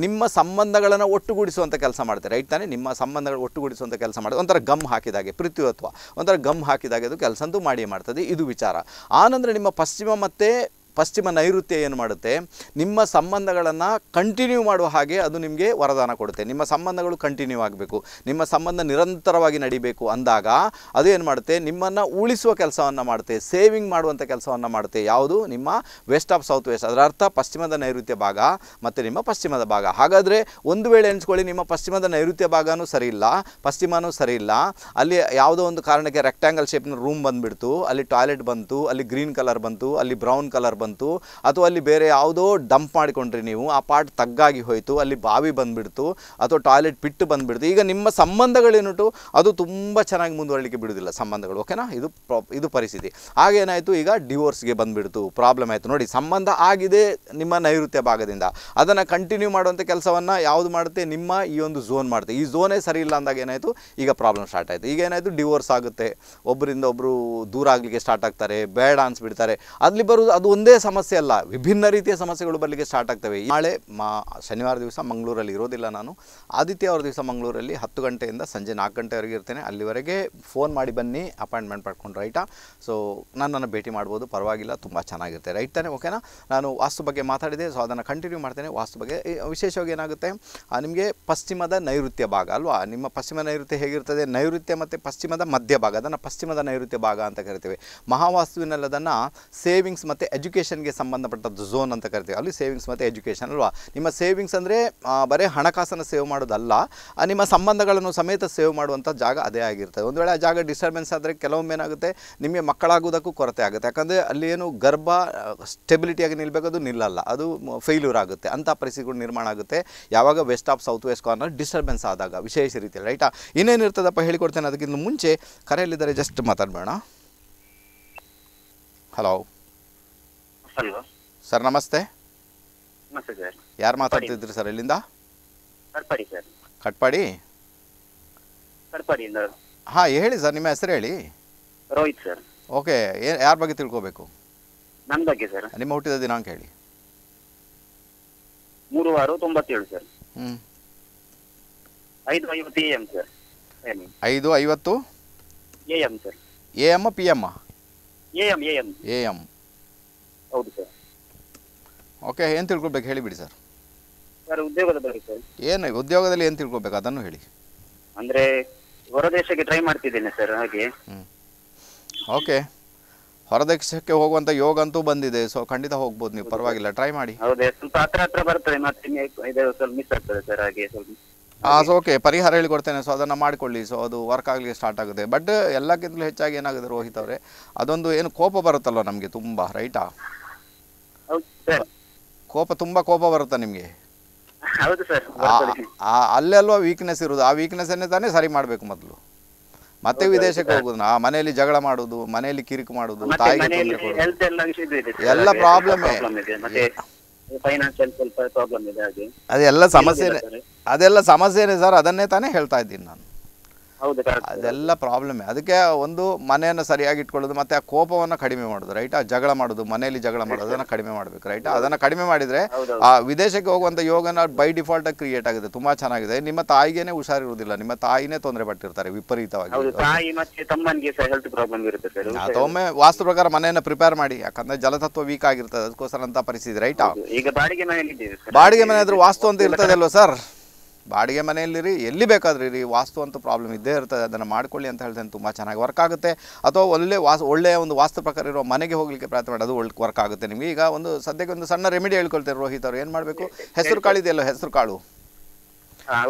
ನಿಮ್ಮ ಸಂಬಂಧಗಳನ್ನು ಒಟ್ಟುಗೂಡಿಸುವಂಥ ಕೆಲಸ ಮಾಡ್ತಾರೆ ರೈಟ್ ತಾನೇ ನಿಮ್ಮ ಸಂಬಂಧಗಳು ಒಟ್ಟುಗೂಡಿಸುವಂಥ ಕೆಲಸ ಮಾಡುತ್ತೆ ಒಂಥರ ಗಮ್ ಹಾಕಿದಾಗೆ ಪೃಥ್ವಿ ಅಥ್ವಾ ಒಂಥರ ಗಮ್ ಹಾಕಿದಾಗ ಅದು ಕೆಲಸಂತೂ ಮಾಡಿ ಮಾಡ್ತದೆ ಇದು ವಿಚಾರ ಆನಂತರ ನಿಮ್ಮ ಪಶ್ಚಿಮ ಮತ್ತು ಪಶ್ಚಿಮ ನೈಋತ್ಯ ಏನು ಮಾಡುತ್ತೆ ನಿಮ್ಮ ಸಂಬಂಧಗಳನ್ನು ಕಂಟಿನ್ಯೂ ಮಾಡುವ ಹಾಗೆ ಅದು ನಿಮಗೆ ವರದಾನ ಕೊಡುತ್ತೆ ನಿಮ್ಮ ಸಂಬಂಧಗಳು ಕಂಟಿನ್ಯೂ ಆಗಬೇಕು ನಿಮ್ಮ ಸಂಬಂಧ ನಿರಂತರವಾಗಿ ನಡಿಬೇಕು ಅಂದಾಗ ಅದು ಏನು ಮಾಡುತ್ತೆ ನಿಮ್ಮನ್ನು ಉಳಿಸುವ ಕೆಲಸವನ್ನು ಮಾಡುತ್ತೆ ಸೇವಿಂಗ್ ಮಾಡುವಂಥ ಕೆಲಸವನ್ನು ಮಾಡುತ್ತೆ ಯಾವುದು ನಿಮ್ಮ ವೆಸ್ಟ್ ಆಫ್ ಸೌತ್ ವೆಸ್ಟ್ ಅದರ ಅರ್ಥ ಪಶ್ಚಿಮದ ನೈಋತ್ಯ ಭಾಗ ಮತ್ತು ನಿಮ್ಮ ಪಶ್ಚಿಮದ ಭಾಗ ಹಾಗಾದರೆ ಒಂದು ವೇಳೆ ಎಣಿಸ್ಕೊಳ್ಳಿ ನಿಮ್ಮ ಪಶ್ಚಿಮದ ನೈಋತ್ಯ ಭಾಗವೂ ಸರಿ ಇಲ್ಲ ಸರಿಯಿಲ್ಲ ಸರಿ ಇಲ್ಲ ಅಲ್ಲಿ ಯಾವುದೋ ಒಂದು ಕಾರಣಕ್ಕೆ ರೆಕ್ಟ್ಯಾಂಗಲ್ ಶೇಪ್ನ ರೂಮ್ ಬಂದುಬಿಡ್ತು ಅಲ್ಲಿ ಟಾಯ್ಲೆಟ್ ಬಂತು ಅಲ್ಲಿ ಗ್ರೀನ್ ಕಲರ್ ಬಂತು ಅಲ್ಲಿ ಬ್ರೌನ್ ಕಲರ್ ಬಂತು ಅಥವಾ ಅಲ್ಲಿ ಬೇರೆ ಯಾವುದೋ ಡಂಪ್ ಮಾಡಿಕೊಂಡ್ರಿ ನೀವು ಆ ಪಾರ್ಟ್ ತಗ್ಗಾಗಿ ಹೋಯಿತು ಅಲ್ಲಿ ಬಾವಿ ಬಂದುಬಿಡ್ತು ಅಥವಾ ಟಾಯ್ಲೆಟ್ ಪಿಟ್ಟು ಬಂದುಬಿಡ್ತು ಈಗ ನಿಮ್ಮ ಸಂಬಂಧಗಳೇನುಂಟು ಅದು ತುಂಬ ಚೆನ್ನಾಗಿ ಮುಂದುವರಲಿಕ್ಕೆ ಬಿಡೋದಿಲ್ಲ ಸಂಬಂಧಗಳು ಓಕೆನಾ ಇದು ಇದು ಪರಿಸ್ಥಿತಿ ಹಾಗೇನಾಯಿತು ಈಗ ಡಿವೋರ್ಸ್ಗೆ ಬಂದುಬಿಡ್ತು ಪ್ರಾಬ್ಲಮ್ ಆಯಿತು ನೋಡಿ ಸಂಬಂಧ ಆಗಿದೆ ನಿಮ್ಮ ನೈಋತ್ಯ ಭಾಗದಿಂದ ಅದನ್ನು ಕಂಟಿನ್ಯೂ ಮಾಡುವಂಥ ಕೆಲಸವನ್ನು ಯಾವುದು ಮಾಡುತ್ತೆ ನಿಮ್ಮ ಈ ಒಂದು ಝೋನ್ ಮಾಡುತ್ತೆ ಈ ಝೋನೇ ಸರಿ ಇಲ್ಲ ಅಂದಾಗ ಏನಾಯಿತು ಈಗ ಪ್ರಾಬ್ಲಮ್ ಸ್ಟಾರ್ಟ್ ಆಯಿತು ಈಗ ಏನಾಯ್ತು ಡಿವೋರ್ಸ್ ಆಗುತ್ತೆ ಒಬ್ಬರಿಂದ ಒಬ್ಬರು ದೂರ ಆಗಲಿಕ್ಕೆ ಸ್ಟಾರ್ಟ್ ಆಗ್ತಾರೆ ಬೇಡ ಅನ್ಸ್ಬಿಡ್ತಾರೆ ಅಲ್ಲಿ ಬರೋದು ಅದು ಒಂದೇ ಒಂದೇ ಸಮಸ್ಯೆ ಅಲ್ಲ ವಿಭಿನ್ನ ರೀತಿಯ ಸಮಸ್ಯೆಗಳು ಬರಲಿಕ್ಕೆ ಸ್ಟಾರ್ಟ್ ಆಗ್ತವೆ ನಾಳೆ ಮಾ ಶನಿವಾರ ದಿವಸ ಮಂಗಳೂರಲ್ಲಿ ಇರೋದಿಲ್ಲ ನಾನು ಆದಿತ್ಯ ಅವರ ದಿವಸ ಮಂಗಳೂರಲ್ಲಿ ಹತ್ತು ಗಂಟೆಯಿಂದ ಸಂಜೆ ನಾಲ್ಕು ಗಂಟೆವರೆಗೆ ಇರ್ತೇನೆ ಅಲ್ಲಿವರೆಗೆ ಫೋನ್ ಮಾಡಿ ಬನ್ನಿ ಅಪಾಯಿಂಟ್ಮೆಂಟ್ ಪಡ್ಕೊಂಡು ರೈಟಾ ಸೊ ನನ್ನನ್ನು ಭೇಟಿ ಮಾಡ್ಬೋದು ಪರವಾಗಿಲ್ಲ ತುಂಬ ಚೆನ್ನಾಗಿರುತ್ತೆ ರೈಟ್ ತಾನೆ ಓಕೆನಾ ನಾನು ವಾಸ್ತು ಬಗ್ಗೆ ಮಾತಾಡಿದೆ ಸೊ ಅದನ್ನು ಕಂಟಿನ್ಯೂ ಮಾಡ್ತೇನೆ ವಾಸ್ತು ಬಗ್ಗೆ ವಿಶೇಷವಾಗಿ ಏನಾಗುತ್ತೆ ನಿಮಗೆ ಪಶ್ಚಿಮದ ನೈಋತ್ಯ ಭಾಗ ಅಲ್ವಾ ನಿಮ್ಮ ಪಶ್ಚಿಮ ನೈಋತ್ಯ ಹೇಗಿರ್ತದೆ ನೈಋತ್ಯ ಮತ್ತು ಪಶ್ಚಿಮದ ಮಧ್ಯ ಭಾಗ ಅದನ್ನು ಪಶ್ಚಿಮದ ನೈಋತ್ಯ ಭಾಗ ಅಂತ ಕರಿತೇವೆ ಮಹಾವಾಸ್ತುವಿನಲ್ಲಿ ಅದನ್ನು ಸೇವಿಂಗ್ಸ್ ಮತ್ತು ಎಜುಕೇಷನ್ ಎಜುಕೇಷನ್ಗೆ ಸಂಬಂಧಪಟ್ಟದ್ದು ಝೋನ್ ಅಂತ ಕರಿತೀವಿ ಅಲ್ಲಿ ಸೇವಿಂಗ್ಸ್ ಮತ್ತು ಎಜುಕೇಷನ್ ಅಲ್ವಾ ನಿಮ್ಮ ಸೇವಿಂಗ್ಸ್ ಅಂದರೆ ಬರೀ ಹಣಕಾಸನ್ನು ಸೇವ್ ಮಾಡೋದಲ್ಲ ನಿಮ್ಮ ಸಂಬಂಧಗಳನ್ನು ಸಮೇತ ಸೇವ್ ಮಾಡುವಂಥ ಜಾಗ ಅದೇ ಆಗಿರ್ತದೆ ಒಂದು ವೇಳೆ ಆ ಜಾಗ ಡಿಸ್ಟರ್ಬೆನ್ಸ್ ಆದರೆ ಕೆಲವೊಮ್ಮೆ ಏನಾಗುತ್ತೆ ನಿಮಗೆ ಮಕ್ಕಳಾಗೋದಕ್ಕೂ ಕೊರತೆ ಆಗುತ್ತೆ ಯಾಕಂದರೆ ಅಲ್ಲಿ ಏನು ಗರ್ಭ ಸ್ಟೆಬಿಲಿಟಿಯಾಗಿ ನಿಲ್ಲಬೇಕು ಅದು ನಿಲ್ಲಲ್ಲ ಅದು ಫೇಲ್ಯೂರ್ ಆಗುತ್ತೆ ಅಂಥ ಪರಿಸ್ಥಿತಿಗಳು ನಿರ್ಮಾಣ ಆಗುತ್ತೆ ಯಾವಾಗ west of south west corner disturbance ಆದಾಗ ವಿಶೇಷ ರೀತಿಯಲ್ಲಿ ರೈಟಾ ಇರ್ತದಪ್ಪ ಹೇಳಿಕೊಡ್ತೇನೆ ಅದಕ್ಕಿಂತ ಮುಂಚೆ ಕರೆಯಲ್ಲಿದ್ದಾರೆ ಜಸ್ಟ್ ಮಾತಾಡಬೇಡ ಹಲೋ ಹಲೋ ಸರ್ ನಮಸ್ತೆ ನಮಸ್ತೆ ಸರ್ ಯಾರು ಮಾತಾಡ್ತಿದ್ರಿ ಸರ್ ಇಲ್ಲಿಂದ ಕಟ್ಪಾಡಿ ಸರ್ ಕಟ್ಪಾಡಿ ಕಟ್ಪಾಡಿಯಿಂದ ಹಾಂ ಹೇಳಿ ಸರ್ ನಿಮ್ಮ ಹೆಸರು ಹೇಳಿ ರೋಹಿತ್ ಸರ್ ಓಕೆ ಯಾರ ಬಗ್ಗೆ ತಿಳ್ಕೋಬೇಕು ನನ್ನ ಬಗ್ಗೆ ಸರ್ ನಿಮ್ಮ ಹುಟ್ಟಿದ ದಿನಾಂಕ ಹೇಳಿ ಮೂರು ವಾರ ತೊಂಬತ್ತೇಳು ಸರ್ ಹ್ಞೂ ಐದು ಐವತ್ತು ಎ ಸರ್ ಐದು ಐವತ್ತು A M sir A M P M A M A ಹೌದು ಸರ್ ಓಕೆ ಏನು ಹೇಳಿ ಹೇಳಿಬಿಡಿ ಸರ್ ಸರ್ ಉದ್ಯೋಗದ ಬಗ್ಗೆ ಸರ್ ಏನು ಉದ್ಯೋಗದಲ್ಲಿ ಏನು ತಿಳ್ಕೊಬೇಕು ಅದನ್ನು ಹೇಳಿ ಅಂದ್ರೆ ಹೊರದೇಶಕ್ಕೆ ಟ್ರೈ ಮಾಡ್ತಿದ್ದೇನೆ ಸರ್ ಹಾಗೆ ಓಕೆ ಹೊರದೇಶಕ್ಕೆ ಹೋಗುವಂತ ಯೋಗ ಅಂತೂ ಬಂದಿದೆ ಸೊ ಖಂಡಿತ ಹೋಗ್ಬೋದು ನೀವು ಪರವಾಗಿಲ್ಲ ಟ್ರೈ ಮಾಡಿ ಮಿಸ್ ಆಗ್ತದೆ ಸರ್ ಹಾಗೆ ಸೊ ಓಕೆ ಪರಿಹಾರ ಹೇಳಿಕೊಡ್ತೇನೆ ಸೊ ಅದನ್ನ ಮಾಡಿಕೊಳ್ಳಿ ಸೊ ಅದು ವರ್ಕ್ ಆಗ್ಲಿಕ್ಕೆ ಸ್ಟಾರ್ಟ್ ಆಗುತ್ತೆ ಬಟ್ ಎಲ್ಲಕ್ಕಿಂತಲೂ ಹೆಚ್ಚಾಗಿ ಏನಾಗುತ್ತೆ ರೋಹಿತ್ ಅವರೇ ಅದೊಂದು ಏನು ಕೋಪ ಬರುತ್ತಲ್ಲ ನಮಗೆ ತುಂಬಾ ರೈಟಾ ಕೋಪ ತುಂಬಾ ಕೋಪ ಬರುತ್ತಾ ನಿಮ್ಗೆ ಹೌದು ಸರ್ ವೀಕ್ನೆಸ್ ಇರೋದು ಆ ವೀಕ್ನೆಸ್ ಅನ್ನೇ ತಾನೇ ಸರಿ ಮಾಡ್ಬೇಕು ಮೊದಲು ಮತ್ತೆ ವಿದೇಶಕ್ಕೆ ಹೋಗುದು ಆ ಮನೆಯಲ್ಲಿ ಜಗಳ ಮಾಡುದು ಮನೆಯಲ್ಲಿ ಕಿರಿಕು ಮಾಡುದು ತಾಯಿ ಎಲ್ಲ ಪ್ರಾಬ್ಲಮ್ ಅದೆಲ್ಲ ಸಮಸ್ಯೆ ಅದೆಲ್ಲ ಸಮಸ್ಯೆನೆ ಸರ್ ಅದನ್ನೇ ತಾನೇ ಹೇಳ್ತಾ ಇದ್ದೀನಿ ನಾನು ಅದೆಲ್ಲ ಪ್ರಾಬ್ಲಮ್ ಅದಕ್ಕೆ ಒಂದು ಮನೆಯನ್ನು ಸರಿಯಾಗಿ ಇಟ್ಕೊಳ್ಳೋದು ಮತ್ತೆ ಆ ಕೋಪವನ್ನು ಕಡಿಮೆ ಮಾಡೋದು ರೈಟ್ ಆ ಜಗಳ ಮಾಡೋದು ಮನೆಯಲ್ಲಿ ಜಗಳ ಮಾಡೋದು ಅದನ್ನು ಕಡಿಮೆ ಮಾಡ್ಬೇಕು ರೈಟ್ ಅದನ್ನ ಕಡಿಮೆ ಮಾಡಿದ್ರೆ ಆ ವಿದೇಶಕ್ಕೆ ಹೋಗುವಂತ ಯೋಗನ ಬೈ ಡಿಫಾಲ್ಟ್ ಆಗಿ ಕ್ರಿಯೇಟ್ ಆಗುತ್ತೆ ತುಂಬಾ ಚೆನ್ನಾಗಿದೆ ನಿಮ್ಮ ತಾಯಿಗೇನೆ ಹುಷಾರಿರುವುದಿಲ್ಲ ನಿಮ್ಮ ತಾಯಿನೇ ತೊಂದರೆ ಪಟ್ಟಿರ್ತಾರೆ ವಿಪರೀತವಾಗಿ ತಾಯಿ ಅದೊಮ್ಮೆ ವಾಸ್ತು ಪ್ರಕಾರ ಮನೆಯನ್ನು ಪ್ರಿಪೇರ್ ಮಾಡಿ ಯಾಕಂದ್ರೆ ಜಲತತ್ವ ವೀಕ್ ಆಗಿರ್ತದೆ ಅದಕ್ಕೋಸ್ಕರ ಅಂತ ಪರಿಸ್ಥಿತಿ ರೈಟ್ ಈಗ ಬಾಡಿಗೆ ಬಾಡಿಗೆ ಮನೆ ಆದ್ರೂ ವಾಸ್ತು ಅಂತ ಇರ್ತದೆ ಅಲ್ವಾ ಸರ್ ಬಾಡಿಗೆ ಮನೆಯಲ್ಲಿರಿ ಎಲ್ಲಿ ಬೇಕಾದ್ರೆ ರೀ ವಾಸ್ತು ಅಂತ ಪ್ರಾಬ್ಲಮ್ ಇದ್ದೇ ಇರ್ತದೆ ಅದನ್ನು ಮಾಡ್ಕೊಳ್ಳಿ ಅಂತ ಹೇಳ್ತೇನೆ ತುಂಬ ಚೆನ್ನಾಗಿ ವರ್ಕ್ ಆಗುತ್ತೆ ಅಥವಾ ಒಳ್ಳೆ ವಾಸ್ ಒಳ್ಳೆಯ ಒಂದು ವಾಸ್ತು ಪ್ರಕಾರ ಇರೋ ಮನೆಗೆ ಹೋಗಲಿಕ್ಕೆ ಪ್ರಯತ್ನ ಮಾಡೋದು ಒಳ್ಳೆ ವರ್ಕ್ ಆಗುತ್ತೆ ನಿಮಗೆ ಈಗ ಒಂದು ಸದ್ಯಕ್ಕೆ ಒಂದು ಸಣ್ಣ ರೆಮಿಡಿ ಹೇಳ್ಕೊಳ್ತಾರೆ ರೋಹಿತ್ ಅವರು ಏನು ಮಾಡಬೇಕು ಹೆಸರು ಕಾಳು ಇದೆಯಲ್ಲ ಹೆಸರು ಕಾಳು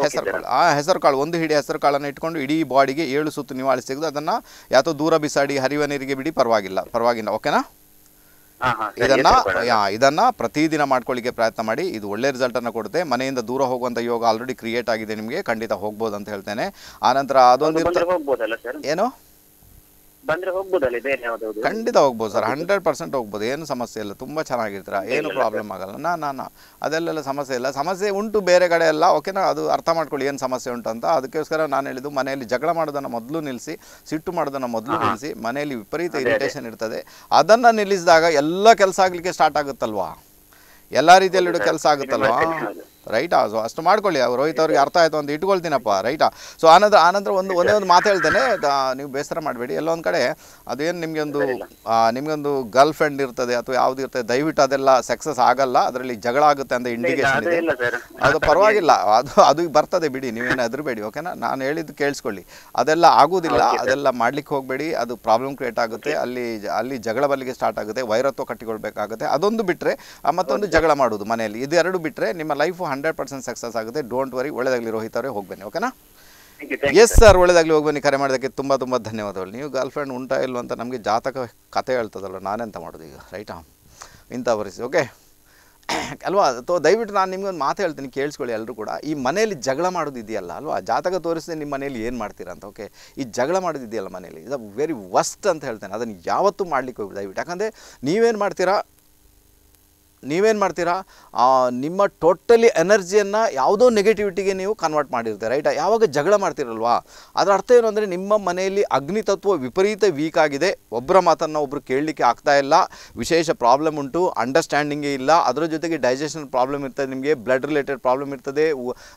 ಹೆಸರು ಕಾಳು ಆ ಹೆಸರು ಕಾಳು ಒಂದು ಹಿಡಿ ಹೆಸರು ಕಾಳನ್ನು ಇಟ್ಕೊಂಡು ಇಡೀ ಬಾಡಿಗೆ ಏಳು ಸುತ್ತು ನಿವಾಳಿಸಿ ಅದನ್ನು ಯಾತೋ ದೂರ ಬಿಸಾಡಿ ಹರಿವ ನೀರಿಗೆ ಬಿಡಿ ಪರವಾಗಿಲ್ಲ ಪರವಾಗಿಲ್ಲ ಓಕೆನಾ ಇದನ್ನ ಇದನ್ನ ಪ್ರತಿದಿನ ಮಾಡ್ಕೊಳ್ಳಿಕ್ಕೆ ಪ್ರಯತ್ನ ಮಾಡಿ ಇದು ಒಳ್ಳೆ ರಿಸಲ್ಟ್ ಅನ್ನ ಕೊಡುತ್ತೆ ಮನೆಯಿಂದ ದೂರ ಹೋಗುವಂತ ಯೋಗ ಆಲ್ರೆಡಿ ಕ್ರಿಯೇಟ್ ಆಗಿದೆ ನಿಮಗೆ ಖಂಡಿತ ಹೋಗ್ಬೋದು ಅಂತ ಹೇಳ್ತೇನೆ ಆನಂತರ ಅದೊಂದು ಏನು ಬಂದ್ರೆ ಖಂಡಿತ ಹೋಗ್ಬೋದು ಸರ್ ಹಂಡ್ರೆಡ್ ಪರ್ಸೆಂಟ್ ಹೋಗ್ಬೋದು ಏನು ಸಮಸ್ಯೆ ಇಲ್ಲ ತುಂಬ ಚೆನ್ನಾಗಿರ್ತೀರ ಏನು ಪ್ರಾಬ್ಲಮ್ ಆಗಲ್ಲ ನಾ ನಾ ನಾ ಅದೆಲ್ಲೆಲ್ಲ ಸಮಸ್ಯೆ ಇಲ್ಲ ಸಮಸ್ಯೆ ಉಂಟು ಬೇರೆ ಕಡೆ ಎಲ್ಲ ಓಕೆನಾ ಅದು ಅರ್ಥ ಮಾಡ್ಕೊಳ್ಳಿ ಏನು ಸಮಸ್ಯೆ ಉಂಟು ಅಂತ ಅದಕ್ಕೋಸ್ಕರ ನಾನು ಹೇಳಿದ್ದು ಮನೆಯಲ್ಲಿ ಜಗಳ ಮಾಡೋದನ್ನು ಮೊದಲು ನಿಲ್ಲಿಸಿ ಸಿಟ್ಟು ಮಾಡೋದನ್ನು ಮೊದಲು ನಿಲ್ಲಿಸಿ ಮನೆಯಲ್ಲಿ ವಿಪರೀತ ಇರಿಟೇಷನ್ ಇರ್ತದೆ ಅದನ್ನು ನಿಲ್ಲಿಸಿದಾಗ ಎಲ್ಲ ಕೆಲಸ ಆಗಲಿಕ್ಕೆ ಸ್ಟಾರ್ಟ್ ಆಗುತ್ತಲ್ವಾ ಎಲ್ಲ ರೀತಿಯಲ್ಲಿಡೋ ಕೆಲಸ ಆಗುತ್ತಲ್ವಾ ರೈಟಾ ಸೊ ಅಷ್ಟು ಮಾಡ್ಕೊಳ್ಳಿ ಅವ್ರು ರೋಹಿತ್ ಅವ್ರಿಗೆ ಅರ್ಥ ಆಯಿತು ಅಂತ ಇಟ್ಕೊಳ್ತೀನಪ್ಪ ರೈಟಾ ಸೊ ಆನಂತರ ಆನಂತರ ಒಂದು ಒಂದೇ ಒಂದು ಮಾತು ಹೇಳ್ತೇನೆ ನೀವು ಬೇಸರ ಮಾಡಬೇಡಿ ಎಲ್ಲೊಂದು ಕಡೆ ಅದೇನು ನಿಮಗೆ ಒಂದು ಗರ್ಲ್ ಫ್ರೆಂಡ್ ಇರ್ತದೆ ಅಥವಾ ಯಾವ್ದು ಇರ್ತದೆ ದಯವಿಟ್ಟು ಅದೆಲ್ಲ ಸಕ್ಸಸ್ ಆಗಲ್ಲ ಅದರಲ್ಲಿ ಜಗಳ ಆಗುತ್ತೆ ಅಂತ ಇಂಡಿಕೇಶನ್ ಇದೆ ಅದು ಪರವಾಗಿಲ್ಲ ಅದು ಅದು ಬರ್ತದೆ ಬಿಡಿ ನೀವೇನು ಹೆದರಬೇಡಿ ಓಕೆನಾ ನಾನು ಹೇಳಿದ್ದು ಕೇಳಿಸ್ಕೊಳ್ಳಿ ಅದೆಲ್ಲ ಆಗೋದಿಲ್ಲ ಅದೆಲ್ಲ ಮಾಡ್ಲಿಕ್ಕೆ ಹೋಗಬೇಡಿ ಅದು ಪ್ರಾಬ್ಲಮ್ ಕ್ರಿಯೇಟ್ ಆಗುತ್ತೆ ಅಲ್ಲಿ ಅಲ್ಲಿ ಜಗಳ ಬಲ್ಲಿಗೆ ಸ್ಟಾರ್ಟ್ ಆಗುತ್ತೆ ವೈರತ್ವ ಕಟ್ಟಿಕೊಳ್ಬೇಕಾಗುತ್ತೆ ಅದೊಂದು ಬಿಟ್ಟರೆ ಮತ್ತೊಂದು ಜಗಳ ಮಾಡೋದು ಮನೆಯಲ್ಲಿ ಇದೆರಡು ಬಿಟ್ಟರೆ ನಿಮ್ಮ ಲೈಫು ಹಂಡ್ರೆಡ್ ಪರ್ಸೆಂಟ್ ಸಕ್ಸಸ್ ಆಗುತ್ತೆ ಡೋಂಟ್ ವರಿ ಒಳ್ಳೆದಾಗಲಿ ರೋಹಿತ್ ಅವರೇ ಹೋಗಿ ಬನ್ನಿ ಓಕೆನಾ ಎಸ್ ಸರ್ ಒಳ್ಳೇದಾಗಲಿ ಹೋಗಿ ಬನ್ನಿ ಕರೆ ಮಾಡೋದಕ್ಕೆ ತುಂಬ ತುಂಬ ಧನ್ಯವಾದಗಳು ನೀವು ಗರ್ಲ್ ಫ್ರೆಂಡ್ ಉಂಟಾ ಇಲ್ವ ಅಂತ ನಮಗೆ ಜಾತಕ ಕತೆ ಹೇಳ್ತದಲ್ಲ ನಾನೆಂತ ಮಾಡೋದು ಈಗ ರೈಟಾ ಇಂಥ ಪರಿಸ್ಥಿತಿ ಓಕೆ ಅಲ್ವಾ ಅಥವಾ ದಯವಿಟ್ಟು ನಾನು ಒಂದು ಮಾತು ಹೇಳ್ತೀನಿ ಕೇಳಿಸ್ಕೊಳ್ಳಿ ಎಲ್ಲರೂ ಕೂಡ ಈ ಮನೆಯಲ್ಲಿ ಜಗಳ ಮಾಡೋದು ಇದೆಯಲ್ಲ ಅಲ್ವಾ ಜಾತಕ ತೋರಿಸಿದೆ ನಿಮ್ಮ ಮನೇಲಿ ಏನು ಮಾಡ್ತೀರಾ ಅಂತ ಓಕೆ ಈ ಜಗಳ ಮಾಡೋದಿದೆಯಲ್ಲ ಇದೆಯಲ್ಲ ಮನೇಲಿ ಇದು ವೆರಿ ವಸ್ಟ್ ಅಂತ ಹೇಳ್ತೇನೆ ಅದನ್ನು ಯಾವತ್ತೂ ಮಾಡಲಿಕ್ಕೆ ಹೋಗಿ ದಯವಿಟ್ಟು ಯಾಕಂದರೆ ನೀವೇನು ಮಾಡ್ತೀರಾ ನೀವೇನು ಮಾಡ್ತೀರಾ ನಿಮ್ಮ ಟೋಟಲಿ ಎನರ್ಜಿಯನ್ನು ಯಾವುದೋ ನೆಗೆಟಿವಿಟಿಗೆ ನೀವು ಕನ್ವರ್ಟ್ ಮಾಡಿರ್ತೀರ ರೈಟ್ ಯಾವಾಗ ಜಗಳ ಮಾಡ್ತಿರಲ್ವಾ ಅದರ ಅರ್ಥ ಏನು ಅಂದರೆ ನಿಮ್ಮ ಮನೆಯಲ್ಲಿ ಅಗ್ನಿ ತತ್ವ ವಿಪರೀತ ವೀಕ್ ಆಗಿದೆ ಒಬ್ಬರ ಮಾತನ್ನು ಒಬ್ಬರು ಕೇಳಲಿಕ್ಕೆ ಆಗ್ತಾ ಇಲ್ಲ ವಿಶೇಷ ಪ್ರಾಬ್ಲಮ್ ಉಂಟು ಅಂಡರ್ಸ್ಟ್ಯಾಂಡಿಂಗೇ ಇಲ್ಲ ಅದರ ಜೊತೆಗೆ ಡೈಜೆಷನ್ ಪ್ರಾಬ್ಲಮ್ ಇರ್ತದೆ ನಿಮಗೆ ಬ್ಲಡ್ ರಿಲೇಟೆಡ್ ಪ್ರಾಬ್ಲಮ್ ಇರ್ತದೆ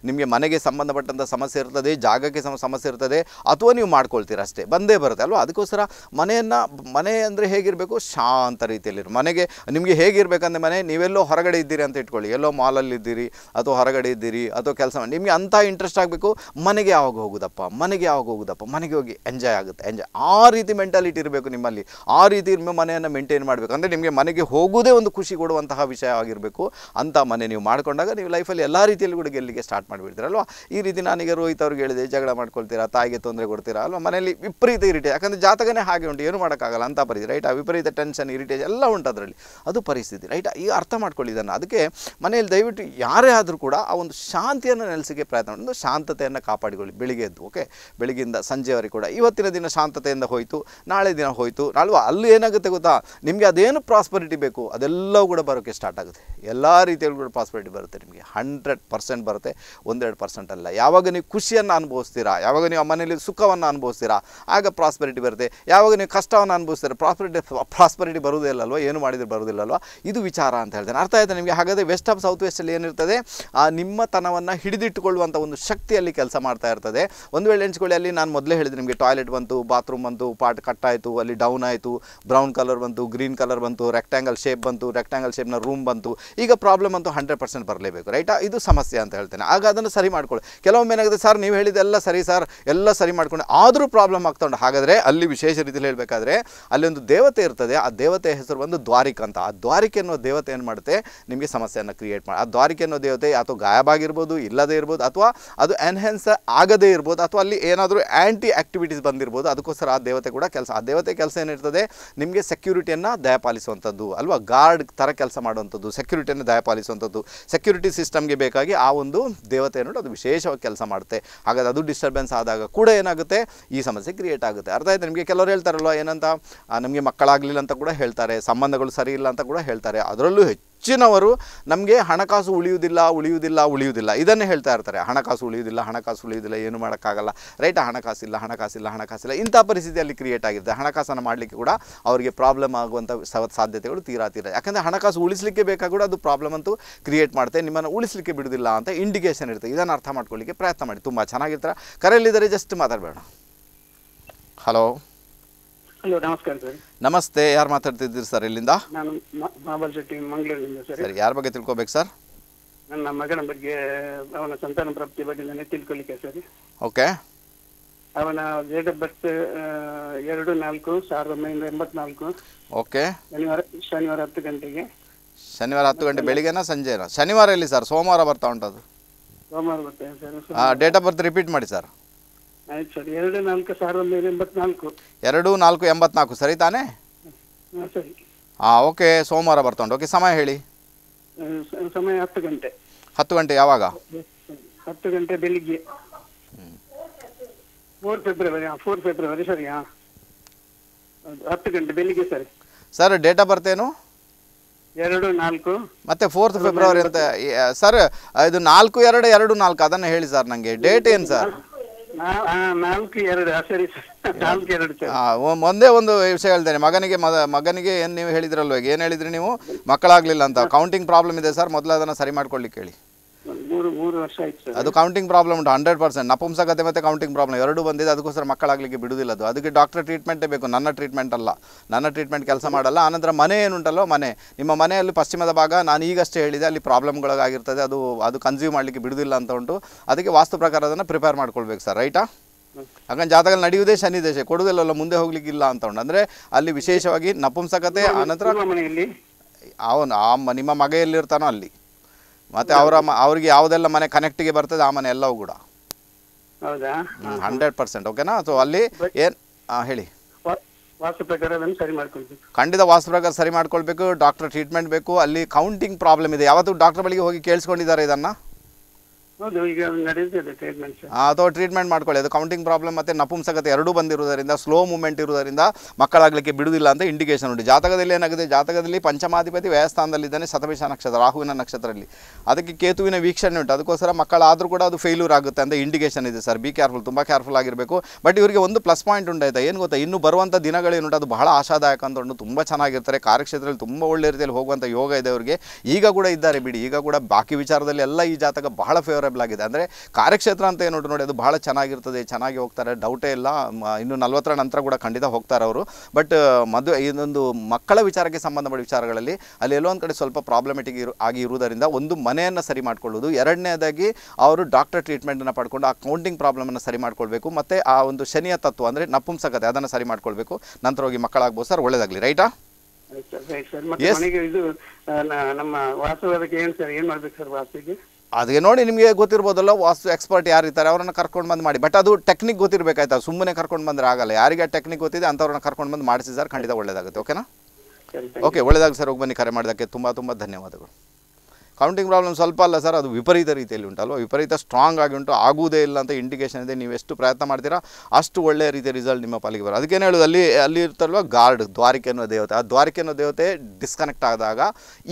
ನಿಮಗೆ ಮನೆಗೆ ಸಂಬಂಧಪಟ್ಟಂಥ ಸಮಸ್ಯೆ ಇರ್ತದೆ ಜಾಗಕ್ಕೆ ಸಮಸ್ಯೆ ಇರ್ತದೆ ಅಥವಾ ನೀವು ಮಾಡ್ಕೊಳ್ತೀರ ಅಷ್ಟೇ ಬಂದೇ ಬರುತ್ತೆ ಅಲ್ವಾ ಅದಕ್ಕೋಸ್ಕರ ಮನೆಯನ್ನು ಮನೆ ಅಂದರೆ ಹೇಗಿರಬೇಕು ಶಾಂತ ರೀತಿಯಲ್ಲಿರು ಮನೆಗೆ ನಿಮಗೆ ಹೇಗಿರಬೇಕಂದ್ರೆ ಮನೆ ನೀವೆಲ್ಲೋ ಹೊರಗಡೆ ಇದ್ದೀರಿ ಅಂತ ಇಟ್ಕೊಳ್ಳಿ ಎಲ್ಲೋ ಮಾಲಲ್ಲಿ ಇದ್ದೀರಿ ಅಥವಾ ಹೊರಗಡೆ ಇದ್ದೀರಿ ಅಥವಾ ಕೆಲಸ ಮಾಡಿ ನಿಮಗೆ ಅಂಥ ಇಂಟ್ರೆಸ್ಟ್ ಆಗಬೇಕು ಮನೆಗೆ ಯಾವಾಗ ಹೋಗೋದಪ್ಪ ಮನೆಗೆ ಯಾವಾಗ ಹೋಗೋದಪ್ಪ ಮನೆಗೆ ಹೋಗಿ ಎಂಜಾಯ್ ಆಗುತ್ತೆ ಎಂಜಾಯ್ ಆ ರೀತಿ ಮೆಂಟಾಲಿಟಿ ಇರಬೇಕು ನಿಮ್ಮಲ್ಲಿ ಆ ರೀತಿ ಮನೆಯನ್ನು ಮೇಂಟೈನ್ ಮಾಡಬೇಕು ಅಂದರೆ ನಿಮಗೆ ಮನೆಗೆ ಹೋಗೋದೇ ಒಂದು ಖುಷಿ ಕೊಡುವಂತಹ ವಿಷಯ ಆಗಿರಬೇಕು ಅಂತ ಮನೆ ನೀವು ಮಾಡ್ಕೊಂಡಾಗ ನೀವು ಲೈಫಲ್ಲಿ ಎಲ್ಲ ರೀತಿಯಲ್ಲಿ ಕೂಡ ಗೆಲ್ಲಿಗೆ ಸ್ಟಾರ್ಟ್ ಮಾಡಿಬಿಡ್ತೀರಲ್ವಾ ಈ ರೀತಿ ನಾನೀಗ ರೋಹಿತ್ ಅವ್ರಿಗೆ ಹೇಳಿದೆ ಜಗಳ ಮಾಡ್ಕೊಳ್ತೀರಾ ತಾಯಿಗೆ ತೊಂದರೆ ಕೊಡ್ತೀರಾ ಅಲ್ವಾ ಮನೆಯಲ್ಲಿ ವಿಪರೀತ ಇರಿಟೇಜ್ ಯಾಕಂದರೆ ಜಾತಕನೇ ಹಾಗೆ ಉಂಟು ಏನು ಮಾಡೋಕ್ಕಾಗಲ್ಲ ಅಂತ ಪರಿಸ್ಥಿತಿ ರೈಟ್ ಆ ವಿಪರೀತ ಟೆನ್ಷನ್ ಇರಿಟೇಜ್ ಎಲ್ಲ ಉಂಟು ಅದರಲ್ಲಿ ಅದು ಪರಿಸ್ಥಿತಿ ರೈಟ್ ಈ ಅರ್ಥ ಮಾಡ್ಕೊಳ್ಳಿ ಇದನ್ನು ಅದಕ್ಕೆ ಮನೆಯಲ್ಲಿ ದಯವಿಟ್ಟು ಯಾರೇ ಆದರೂ ಕೂಡ ಆ ಒಂದು ಶಾಂತಿಯನ್ನು ನೆಲೆಸಿಗೆ ಪ್ರಯತ್ನ ಮಾಡೋದು ಶಾಂತತೆಯನ್ನು ಕಾಪಾಡಿಕೊಳ್ಳಿ ಬೆಳಿಗ್ಗೆ ಎದ್ದು ಓಕೆ ಬೆಳಿಗ್ಗೆಯಿಂದ ಸಂಜೆವರೆಗೆ ಕೂಡ ಇವತ್ತಿನ ದಿನ ಶಾಂತತೆಯಿಂದ ಹೋಯಿತು ನಾಳೆ ದಿನ ಹೋಯಿತು ನಾಳೆ ಅಲ್ಲಿ ಏನಾಗುತ್ತೆ ಗೊತ್ತಾ ನಿಮಗೆ ಅದೇನು ಪ್ರಾಸ್ಪರಿಟಿ ಬೇಕು ಅದೆಲ್ಲವೂ ಕೂಡ ಬರೋಕ್ಕೆ ಸ್ಟಾರ್ಟ್ ಆಗುತ್ತೆ ಎಲ್ಲ ರೀತಿಯಲ್ಲೂ ಕೂಡ ಪ್ರಾಸ್ಪರಿಟಿ ಬರುತ್ತೆ ನಿಮಗೆ ಹಂಡ್ರೆಡ್ ಪರ್ಸೆಂಟ್ ಬರುತ್ತೆ ಒಂದೆರಡು ಪರ್ಸೆಂಟ್ ಅಲ್ಲ ಯಾವಾಗ ನೀವು ಖುಷಿಯನ್ನು ಅನುಭವಿಸ್ತೀರಾ ಯಾವಾಗ ನೀವು ಆ ಮನೆಯಲ್ಲಿ ಸುಖವನ್ನು ಅನುಭವಿಸ್ತೀರಾ ಆಗ ಪ್ರಾಸ್ಪರಿಟಿ ಬರುತ್ತೆ ಯಾವಾಗ ನೀವು ಕಷ್ಟವನ್ನು ಅನುಭವಿಸ್ತೀರಾ ಪ್ರಾಸ್ಪರಿಟಿ ಪ್ರಾಸ್ಪರಿಟಿ ಬರೋದೇ ಅಲ್ವಾ ಏನು ಮಾಡಿದರೆ ಬರೋದಿಲ್ಲಲ್ವ ಇದು ವಿಚಾರ ಅಂತ ಅಂತ ಹೇಳ್ತಾನೆ ಅರ್ಥ ಆಯ್ತಾ ನಿಮಗೆ ಹಾಗಾದರೆ ವೆಸ್ಟ್ ಆಫ್ ಸೌತ್ ವೆಸ್ಟಲ್ಲಿ ಏನಿರ್ತದೆ ಆ ನಿಮ್ಮ ತನವನ್ನು ಹಿಡಿದಿಟ್ಟುಕೊಳ್ಳುವಂಥ ಒಂದು ಶಕ್ತಿಯಲ್ಲಿ ಕೆಲಸ ಮಾಡ್ತಾ ಇರ್ತದೆ ಒಂದು ವೇಳೆ ಎಣಿಸ್ಕೊಳ್ಳಿ ಅಲ್ಲಿ ನಾನು ಮೊದಲೇ ಹೇಳಿದೆ ನಿಮಗೆ ಟಾಯ್ಲೆಟ್ ಬಂತು ಬಾತ್ರೂಮ್ ಬಂತು ಪಾಟ್ ಕಟ್ಟಾಯಿತು ಅಲ್ಲಿ ಡೌನ್ ಆಯಿತು ಬ್ರೌನ್ ಕಲರ್ ಬಂತು ಗ್ರೀನ್ ಕಲರ್ ಬಂತು ರೆಕ್ಟಾಂಗಲ್ ಶೇಪ್ ಬಂತು ರೆಕ್ಟ್ಯಾಂಗಲ್ ಶೇಪ್ನ ರೂಮ್ ಬಂತು ಈಗ ಪ್ರಾಬ್ಲಮ್ ಅಂತೂ ಹಂಡ್ರೆಡ್ ಪರ್ಸೆಂಟ್ ಬರಲೇಬೇಕು ರೈಟಾ ಇದು ಸಮಸ್ಯೆ ಅಂತ ಹೇಳ್ತೇನೆ ಆಗ ಅದನ್ನು ಸರಿ ಮಾಡ್ಕೊಳ್ಳಿ ಕೆಲವೊಮ್ಮೆ ಏನಾಗುತ್ತೆ ಸರ್ ನೀವು ಹೇಳಿದೆಲ್ಲ ಸರಿ ಸರ್ ಎಲ್ಲ ಸರಿ ಮಾಡ್ಕೊಂಡು ಆದರೂ ಪ್ರಾಬ್ಲಮ್ ಆಗ್ತಾ ಉಂಟು ಹಾಗಾದರೆ ಅಲ್ಲಿ ವಿಶೇಷ ರೀತಿಯಲ್ಲಿ ಹೇಳಬೇಕಾದ್ರೆ ಅಲ್ಲಿ ಒಂದು ದೇವತೆ ಇರ್ತದೆ ಆ ದೇವತೆ ಹೆಸರು ಬಂದು ದ್ವಾರಿಕ ಅಂತ ಆ ದ್ವಾರಿಕೆ ಅನ್ನೋ ದೇವತೆ ಏನು ಮಾಡುತ್ತೆ ನಿಮಗೆ ಸಮಸ್ಯೆಯನ್ನು ಕ್ರಿಯೇಟ್ ಮಾಡಿ ಆ ದ್ವಾರಿಕೆ ಅನ್ನೋ ದೇವತೆ ಅಥವಾ ಗಾಯಬಾಗಿರ್ಬೋದು ಇಲ್ಲದೇ ಇರ್ಬೋದು ಅಥವಾ ಅದು ಎನ್ಹೆನ್ಸ್ ಆಗದೇ ಇರ್ಬೋದು ಅಥವಾ ಅಲ್ಲಿ ಏನಾದರೂ ಆ್ಯಂಟಿ ಆ್ಯಕ್ಟಿವಿಟೀಸ್ ಬಂದಿರ್ಬೋದು ಅದಕ್ಕೋಸ್ಕರ ಆ ದೇವತೆ ಕೂಡ ಕೆಲಸ ಆ ದೇವತೆ ಕೆಲಸ ಏನಿರ್ತದೆ ನಿಮಗೆ ಸೆಕ್ಯೂರಿಟಿಯನ್ನು ದಯಪಾಲಿಸುವಂಥದ್ದು ಅಲ್ವಾ ಗಾರ್ಡ್ ಥರ ಕೆಲಸ ಮಾಡುವಂಥದ್ದು ಸೆಕ್ಯೂರಿಟಿಯನ್ನು ದಯಪಾಲಿಸುವಂಥದ್ದು ಸೆಕ್ಯೂರಿಟಿ ಸಿಸ್ಟಮ್ಗೆ ಬೇಕಾಗಿ ಆ ಒಂದು ದೇವತೆ ನೋಡಿ ಅದು ವಿಶೇಷವಾಗಿ ಕೆಲಸ ಮಾಡುತ್ತೆ ಹಾಗಾದ್ರೆ ಅದು ಡಿಸ್ಟರ್ಬೆನ್ಸ್ ಆದಾಗ ಕೂಡ ಏನಾಗುತ್ತೆ ಈ ಸಮಸ್ಯೆ ಕ್ರಿಯೇಟ್ ಆಗುತ್ತೆ ಅರ್ಥ ಆಯ್ತು ನಿಮಗೆ ಕೆಲವರು ಹೇಳ್ತಾರಲ್ವ ಏನಂತ ನಮಗೆ ಮಕ್ಕಳಾಗಲಿಲ್ಲ ಅಂತ ಕೂಡ ಹೇಳ್ತಾರೆ ಸಂಬಂಧಗಳು ಸರಿ ಇಲ್ಲ ಅಂತ ಕೂಡ ಹೇಳ್ತಾರೆ ಅದರಲ್ಲೂ ಹೆಚ್ಚಿನವರು ನಮಗೆ ಹಣಕಾಸು ಉಳಿಯುವುದಿಲ್ಲ ಉಳಿಯುವುದಿಲ್ಲ ಉಳಿಯುವುದಿಲ್ಲ ಇದನ್ನೇ ಹೇಳ್ತಾ ಇರ್ತಾರೆ ಹಣಕಾಸು ಉಳಿಯುವುದಿಲ್ಲ ಹಣಕಾಸು ಉಳಿಯುವುದಿಲ್ಲ ಏನು ಮಾಡೋಕ್ಕಾಗಲ್ಲ ರೈಟ್ ಹಣಕಾಸಿಲ್ಲ ಹಣಕಾಸಿಲ್ಲ ಹಣಕಾಸಿಲ್ಲ ಇಂಥ ಪರಿಸ್ಥಿತಿಯಲ್ಲಿ ಕ್ರಿಯೇಟ್ ಆಗಿದೆ ಹಣಕಾಸನ್ನು ಮಾಡಲಿಕ್ಕೆ ಕೂಡ ಅವರಿಗೆ ಪ್ರಾಬ್ಲಮ್ ಆಗುವಂಥ ಸಾಧ್ಯತೆಗಳು ತೀರಾ ತೀರ ಯಾಕಂದರೆ ಹಣಕಾಸು ಉಳಿಸಲಿಕ್ಕೆ ಬೇಕಾ ಕೂಡ ಅದು ಪ್ರಾಬ್ಲಮ್ ಅಂತೂ ಕ್ರಿಯೇಟ್ ಮಾಡುತ್ತೆ ನಿಮ್ಮನ್ನು ಉಳಿಸಲಿಕ್ಕೆ ಬಿಡುವುದಿಲ್ಲ ಅಂತ ಇಂಡಿಕೇಷನ್ ಇರುತ್ತೆ ಇದನ್ನು ಅರ್ಥ ಮಾಡ್ಕೊಳ್ಳಿಕ್ಕೆ ಪ್ರಯತ್ನ ಮಾಡಿ ತುಂಬ ಚೆನ್ನಾಗಿರ್ತಾರೆ ಕರೆಯಲ್ಲಿದ್ದರೆ ಜಸ್ಟ್ ಮಾತಾಡಬೇಡ ಹಲೋ ಹಲೋ ನಮಸ್ಕಾರ ಸರ್ ನಮಸ್ತೆ ಯಾರು ಮಾತಾಡ್ತಿದ್ದೀರಿ ಸರ್ ಇಲ್ಲಿಂದ ನಾನು ಮಹಾಬಲ್ ಶೆಟ್ಟಿ ಮಂಗಳೂರಿನಿಂದ ಸರ್ ಸರ್ ಯಾರ ಬಗ್ಗೆ ತಿಳ್ಕೊಬೇಕು ಸರ್ ನನ್ನ ಮಗನ ಬಗ್ಗೆ ಅವನ ಸಂತಾನ ಪ್ರಾಪ್ತಿ ಬಗ್ಗೆ ನನಗೆ ತಿಳ್ಕೊಳ್ಳಿಕ್ಕೆ ಸರ್ ಓಕೆ ಅವನ ಡೇಟ್ ಆಫ್ ಬರ್ತ್ ಎರಡು ನಾಲ್ಕು ಸಾವಿರದ ಒಂಬೈನೂರ ಎಂಬತ್ನಾಲ್ಕು ಓಕೆ ಶನಿವಾರ ಶನಿವಾರ ಹತ್ತು ಗಂಟೆಗೆ ಶನಿವಾರ ಹತ್ತು ಗಂಟೆ ಬೆಳಿಗ್ಗೆನ ಸಂಜೆನ ಶನಿವಾರ ಎಲ್ಲಿ ಸರ್ ಸೋಮವಾರ ಬರ್ತಾ ಉಂಟದು ಸೋಮವಾರ ಬರ್ತೇನೆ sir date of birth repeat ಮಾಡಿ ಸರ್ ಎರಡು ನಾಲ್ಕು ಎಂಬತ್ನಾಲ್ಕು ಸರಿ ತಾನೇ ಹಾಂ ಓಕೆ ಸೋಮವಾರ ಬರ್ತೊಂಡು ಓಕೆ ಸಮಯ ಹೇಳಿ ಸಮಯ ಹತ್ತು ಗಂಟೆ ಹತ್ತು ಗಂಟೆ ಯಾವಾಗ ಹತ್ತು ಗಂಟೆ ಬೆಳಿಗ್ಗೆ ಫೋರ್ ಫೆಬ್ರವರಿ ಫೋರ್ ಫೆಬ್ರವರಿ ಸರಿ ಹತ್ತು ಗಂಟೆ ಬೆಳಿಗ್ಗೆ ಸರಿ ಸರ್ ಡೇಟ್ ಆಫ್ ಬರ್ತ್ ಏನು ಎರಡು ನಾಲ್ಕು ಮತ್ತೆ ಫೋರ್ತ್ ಫೆಬ್ರವರಿ ಅಂತ ಸರ್ ಇದು ನಾಲ್ಕು ಎರಡು ಎರಡು ನಾಲ್ಕು ಅದನ್ನು ಹೇಳಿ ಸರ್ ನಂಗೆ ಡೇಟ್ ಏನು ಸರ್ ನಾಲ್ಕು ಎರಡು ಎರಡು ಒಂದೇ ಒಂದು ವಿಷಯ ಹೇಳ್ತೇನೆ ಮಗನಿಗೆ ಮಗನಿಗೆ ಏನು ನೀವು ಹೇಳಿದ್ರಲ್ವ ಏನು ಹೇಳಿದ್ರಿ ನೀವು ಮಕ್ಕಳಾಗ್ಲಿಲ್ಲ ಅಂತ ಕೌಂಟಿಂಗ್ ಪ್ರಾಬ್ಲಮ್ ಇದೆ ಸರ್ ಮೊದಲು ಅದನ್ನ ಸರಿ ಮಾಡ್ಕೊಳ್ಳಿಕ್ಕೆ ಹೇಳಿ ಅದು ಕೌಂಟಿಂಗ್ ಪ್ರಾಬ್ಲಮ್ ಉಂಟು ಹಂಡ್ರೆಡ್ ಪರ್ಸೆಂಟ್ ನಪುಂಸಕತೆ ಮತ್ತೆ ಕೌಂಟಿಂಗ್ ಪ್ರಾಬ್ಲಮ್ ಎರಡು ಬಂದಿದೆ ಅದಕ್ಕೋಸ್ಕರ ಮಕ್ಕಳಾಗಲಿಕ್ಕೆ ಬಿಡುವುದಿಲ್ಲ ಅದು ಅದಕ್ಕೆ ಡಾಕ್ಟರ್ ಟ್ರೀಟ್ಮೆಂಟೇ ಬೇಕು ನನ್ನ ಟ್ರೀಟ್ಮೆಂಟ್ ಅಲ್ಲ ನನ್ನ ಟ್ರೀಟ್ಮೆಂಟ್ ಕೆಲಸ ಮಾಡಲ್ಲ ಆನಂತರ ಮನೆ ಏನುಂಟಲ್ಲೋ ಮನೆ ನಿಮ್ಮ ಮನೆಯಲ್ಲಿ ಪಶ್ಚಿಮದ ಭಾಗ ನಾನು ಈಗಷ್ಟೇ ಹೇಳಿದೆ ಅಲ್ಲಿ ಪ್ರಾಬ್ಲಮ್ಗಳಾಗಿರ್ತದೆ ಅದು ಅದು ಕನ್ಸ್ಯೂಮ್ ಮಾಡಲಿಕ್ಕೆ ಬಿಡುವುದಿಲ್ಲ ಅಂತ ಉಂಟು ಅದಕ್ಕೆ ವಾಸ್ತು ಪ್ರಕಾರ ಅದನ್ನು ಪ್ರಿಪೇರ್ ಮಾಡ್ಕೊಳ್ಬೇಕು ಸರ್ ರೈಟಾ ಹಾಗಾಗಿ ಜಾತಕ ನಡೆಯುವುದೇ ಶನಿ ದೇಶ ಮುಂದೆ ಹೋಗ್ಲಿಕ್ಕಿಲ್ಲ ಅಂತ ಉಂಟು ಅಂದರೆ ಅಲ್ಲಿ ವಿಶೇಷವಾಗಿ ನಪುಂಸಕತೆ ಆನಂತರ ಅವನು ಆ ನಿಮ್ಮ ಮಗ ಅಲ್ಲಿ ಮತ್ತೆ ಅವರ ಅವ್ರಿಗೆ ಯಾವುದೆಲ್ಲ ಮನೆ ಕನೆಕ್ಟಿಗೆ ಬರ್ತದೆ ಆ ಮನೆ ಎಲ್ಲವೂ ಕೂಡ ಹಂಡ್ರೆಡ್ ಪರ್ಸೆಂಟ್ ಓಕೆನಾ ಸೊ ಅಲ್ಲಿ ಏನ್ ಹೇಳಿ ಖಂಡಿತ ವಾಸ್ತು ಪ್ರಕಾರ ಸರಿ ಮಾಡ್ಕೊಳ್ಬೇಕು ಡಾಕ್ಟರ್ ಟ್ರೀಟ್ಮೆಂಟ್ ಬೇಕು ಅಲ್ಲಿ ಕೌಂಟಿಂಗ್ ಪ್ರಾಬ್ಲಮ್ ಇದೆ ಯಾವತ್ತು ಡಾಕ್ಟರ್ ಬಳಿಗೆ ಹೋಗಿ ಕೇಳಿಸ್ಕೊಂಡಿದ್ದಾರೆ ಇದನ್ನ ಅಥವಾ ಟ್ರೀಟ್ಮೆಂಟ್ ಮಾಡ್ಕೊಳ್ಳಿ ಅದು ಕೌಂಟಿಂಗ್ ಪ್ರಾಬ್ಲಮ್ ಮತ್ತೆ ನಪುಂಸಕತೆ ಎರಡೂ ಬಂದಿರುವುದರಿಂದ ಸ್ಲೋ ಮೂವ್ಮೆಂಟ್ ಇರುವುದರಿಂದ ಮಕ್ಕಳಾಗಲಿಕ್ಕೆ ಬಿಡುವುದಿಲ್ಲ ಅಂತ ಇಂಡಿಕೇಶನ್ ಉಂಟು ಜಾತಕದಲ್ಲಿ ಏನಾಗಿದೆ ಜಾತಕದಲ್ಲಿ ಪಂಚಮಾಧಿಪತಿ ಇದ್ದಾನೆ ಸತಮೇಶ ನಕ್ಷತ್ರ ರಾಹುವಿನ ನಕ್ಷತ್ರದಲ್ಲಿ ಅದಕ್ಕೆ ಕೇತುವಿನ ವೀಕ್ಷಣೆ ಉಂಟು ಅದಕ್ಕೋಸ್ಕರ ಮಕ್ಕಳಾದರೂ ಕೂಡ ಅದು ಫೇಲ್ಯೂರ್ ಆಗುತ್ತೆ ಅಂತ ಇಂಡಿಕೇಶನ್ ಇದೆ ಸರ್ ಬಿ ಕೇರ್ಫುಲ್ ತುಂಬ ಕೇರ್ಫುಲ್ ಆಗಿರಬೇಕು ಬಟ್ ಇವರಿಗೆ ಒಂದು ಪ್ಲಸ್ ಪಾಯಿಂಟ್ ಉಂಟಾಯ್ತಾ ಏನು ಗೊತ್ತಾ ಇನ್ನು ಬರುವಂಥ ದಿನಗಳೇನು ಅದು ಬಹಳ ಆಶಾದಾಯಕ ಅಂತ ಉಂಟು ತುಂಬ ಚೆನ್ನಾಗಿರ್ತಾರೆ ಕಾರ್ಯಕ್ಷೇತ್ರದಲ್ಲಿ ತುಂಬ ಒಳ್ಳೆ ರೀತಿಯಲ್ಲಿ ಹೋಗುವಂಥ ಯೋಗ ಇದೆ ಅವರಿಗೆ ಈಗ ಕೂಡ ಇದ್ದಾರೆ ಬಿಡಿ ಈಗ ಕೂಡ ಬಾಕಿ ವಿಚಾರದಲ್ಲಿ ಎಲ್ಲ ಈ ಜಾತಕ ಬಹಳ ಫೇವರಬಲ್ ಅವೈಲಬಲ್ ಆಗಿದೆ ಅಂದರೆ ಕಾರ್ಯಕ್ಷೇತ್ರ ಅಂತ ಏನು ನೋಡಿ ಅದು ಬಹಳ ಚೆನ್ನಾಗಿರ್ತದೆ ಚೆನ್ನಾಗಿ ಹೋಗ್ತಾರೆ ಡೌಟೇ ಇಲ್ಲ ಇನ್ನು ನಲ್ವತ್ತರ ನಂತರ ಕೂಡ ಖಂಡಿತ ಹೋಗ್ತಾರೆ ಅವರು ಬಟ್ ಮದುವೆ ಇದೊಂದು ಮಕ್ಕಳ ವಿಚಾರಕ್ಕೆ ಸಂಬಂಧಪಟ್ಟ ವಿಚಾರಗಳಲ್ಲಿ ಅಲ್ಲಿ ಎಲ್ಲೋ ಕಡೆ ಸ್ವಲ್ಪ ಪ್ರಾಬ್ಲಮೆಟಿಕ್ ಆಗಿ ಇರುವುದರಿಂದ ಒಂದು ಮನೆಯನ್ನು ಸರಿ ಮಾಡಿಕೊಳ್ಳೋದು ಎರಡನೇದಾಗಿ ಅವರು ಡಾಕ್ಟರ್ ಟ್ರೀಟ್ಮೆಂಟನ್ನು ಪಡ್ಕೊಂಡು ಆ ಕೌಂಟಿಂಗ್ ಪ್ರಾಬ್ಲಮನ್ನು ಸರಿ ಮಾಡ್ಕೊಳ್ಬೇಕು ಮತ್ತು ಆ ಒಂದು ಶನಿಯ ತತ್ವ ಅಂದರೆ ನಪುಂಸಕತೆ ಅದನ್ನು ಸರಿ ಮಾಡ್ಕೊಳ್ಬೇಕು ನಂತರ ಹೋಗಿ ಮಕ್ಕಳಾಗ್ಬೋದು ಸರ್ ಒಳ್ಳೇದಾಗಲಿ ರೈಟಾ ಸರ್ ಮನೆಗೆ ಇದು ನಮ್ಮ ವಾಸವಾದಕ್ಕೆ ಏನು ಸರ್ ಏನು ಮಾಡ್ಬೇಕು ಸರ್ ವಾಸಿಗೆ ಅದಕ್ಕೆ ನೋಡಿ ನಿಮಗೆ ಗೊತ್ತಿರ್ಬೋದಲ್ಲ ವಾಸ್ತು ಎಕ್ಸ್ಪರ್ಟ್ ಯಾರು ಇರ್ತಾರೆ ಅವ್ರನ್ನ ಕರ್ಕೊಂಡು ಬಂದು ಮಾಡಿ ಬಟ್ ಅದು ಟೆಕ್ನಿಕ್ ಗೊತ್ತಿರಬೇಕಾಯ್ತು ಸುಮ್ಮನೆ ಕರ್ಕೊಂಡು ಬಂದರೆ ಆಗಲ್ಲ ಯಾರಿಗೆ ಟೆಕ್ನಿಕ್ ಗೊತ್ತಿದೆ ಅಂಥವ್ರನ್ನ ಕರ್ಕೊಂಡು ಬಂದು ಮಾಡಿಸಿ ಸರ್ ಖಂಡಿತ ಒಳ್ಳೆಯದಾಗುತ್ತೆ ಓಕೆನಾ ಓಕೆ ಒಳ್ಳೇದಾಗ ಸರ್ ಹೋಗಿ ಬನ್ನಿ ಕರೆ ಮಾಡೋದಕ್ಕೆ ತುಂಬ ತುಂಬ ಧನ್ಯವಾದಗಳು ಕೌಂಟಿಂಗ್ ಪ್ರಾಬ್ಲಮ್ ಸ್ವಲ್ಪ ಅಲ್ಲ ಸರ್ ಅದು ವಿಪರೀತ ರೀತಿಯಲ್ಲಿ ಉಂಟಲ್ವ ವಿಪರೀತ ಸ್ಟ್ರಾಂಗ್ ಆಗಿ ಉಂಟು ಆಗುವುದೇ ಇಲ್ಲ ಅಂತ ಇಂಡಿಕೇಶನ್ ಇದೆ ನೀವು ಎಷ್ಟು ಪ್ರಯತ್ನ ಮಾಡ್ತೀರಾ ಅಷ್ಟು ಒಳ್ಳೆಯ ರೀತಿಯ ರಿಸಲ್ಟ್ ನಿಮ್ಮ ಪಾಲಿಗೆ ಬರೋದು ಅದಕ್ಕೇನು ಹೇಳೋದು ಅಲ್ಲಿ ಅಲ್ಲಿ ಇರ್ತಲ್ವ ಗಾರ್ಡ್ ದ್ವಾರಿಕೆ ಅನ್ನೋ ದೇವತೆ ಆ ದ್ವಾರಿಕೆ ಅನ್ನೋ ದೇವತೆ ಡಿಸ್ಕನೆಕ್ಟ್ ಆದಾಗ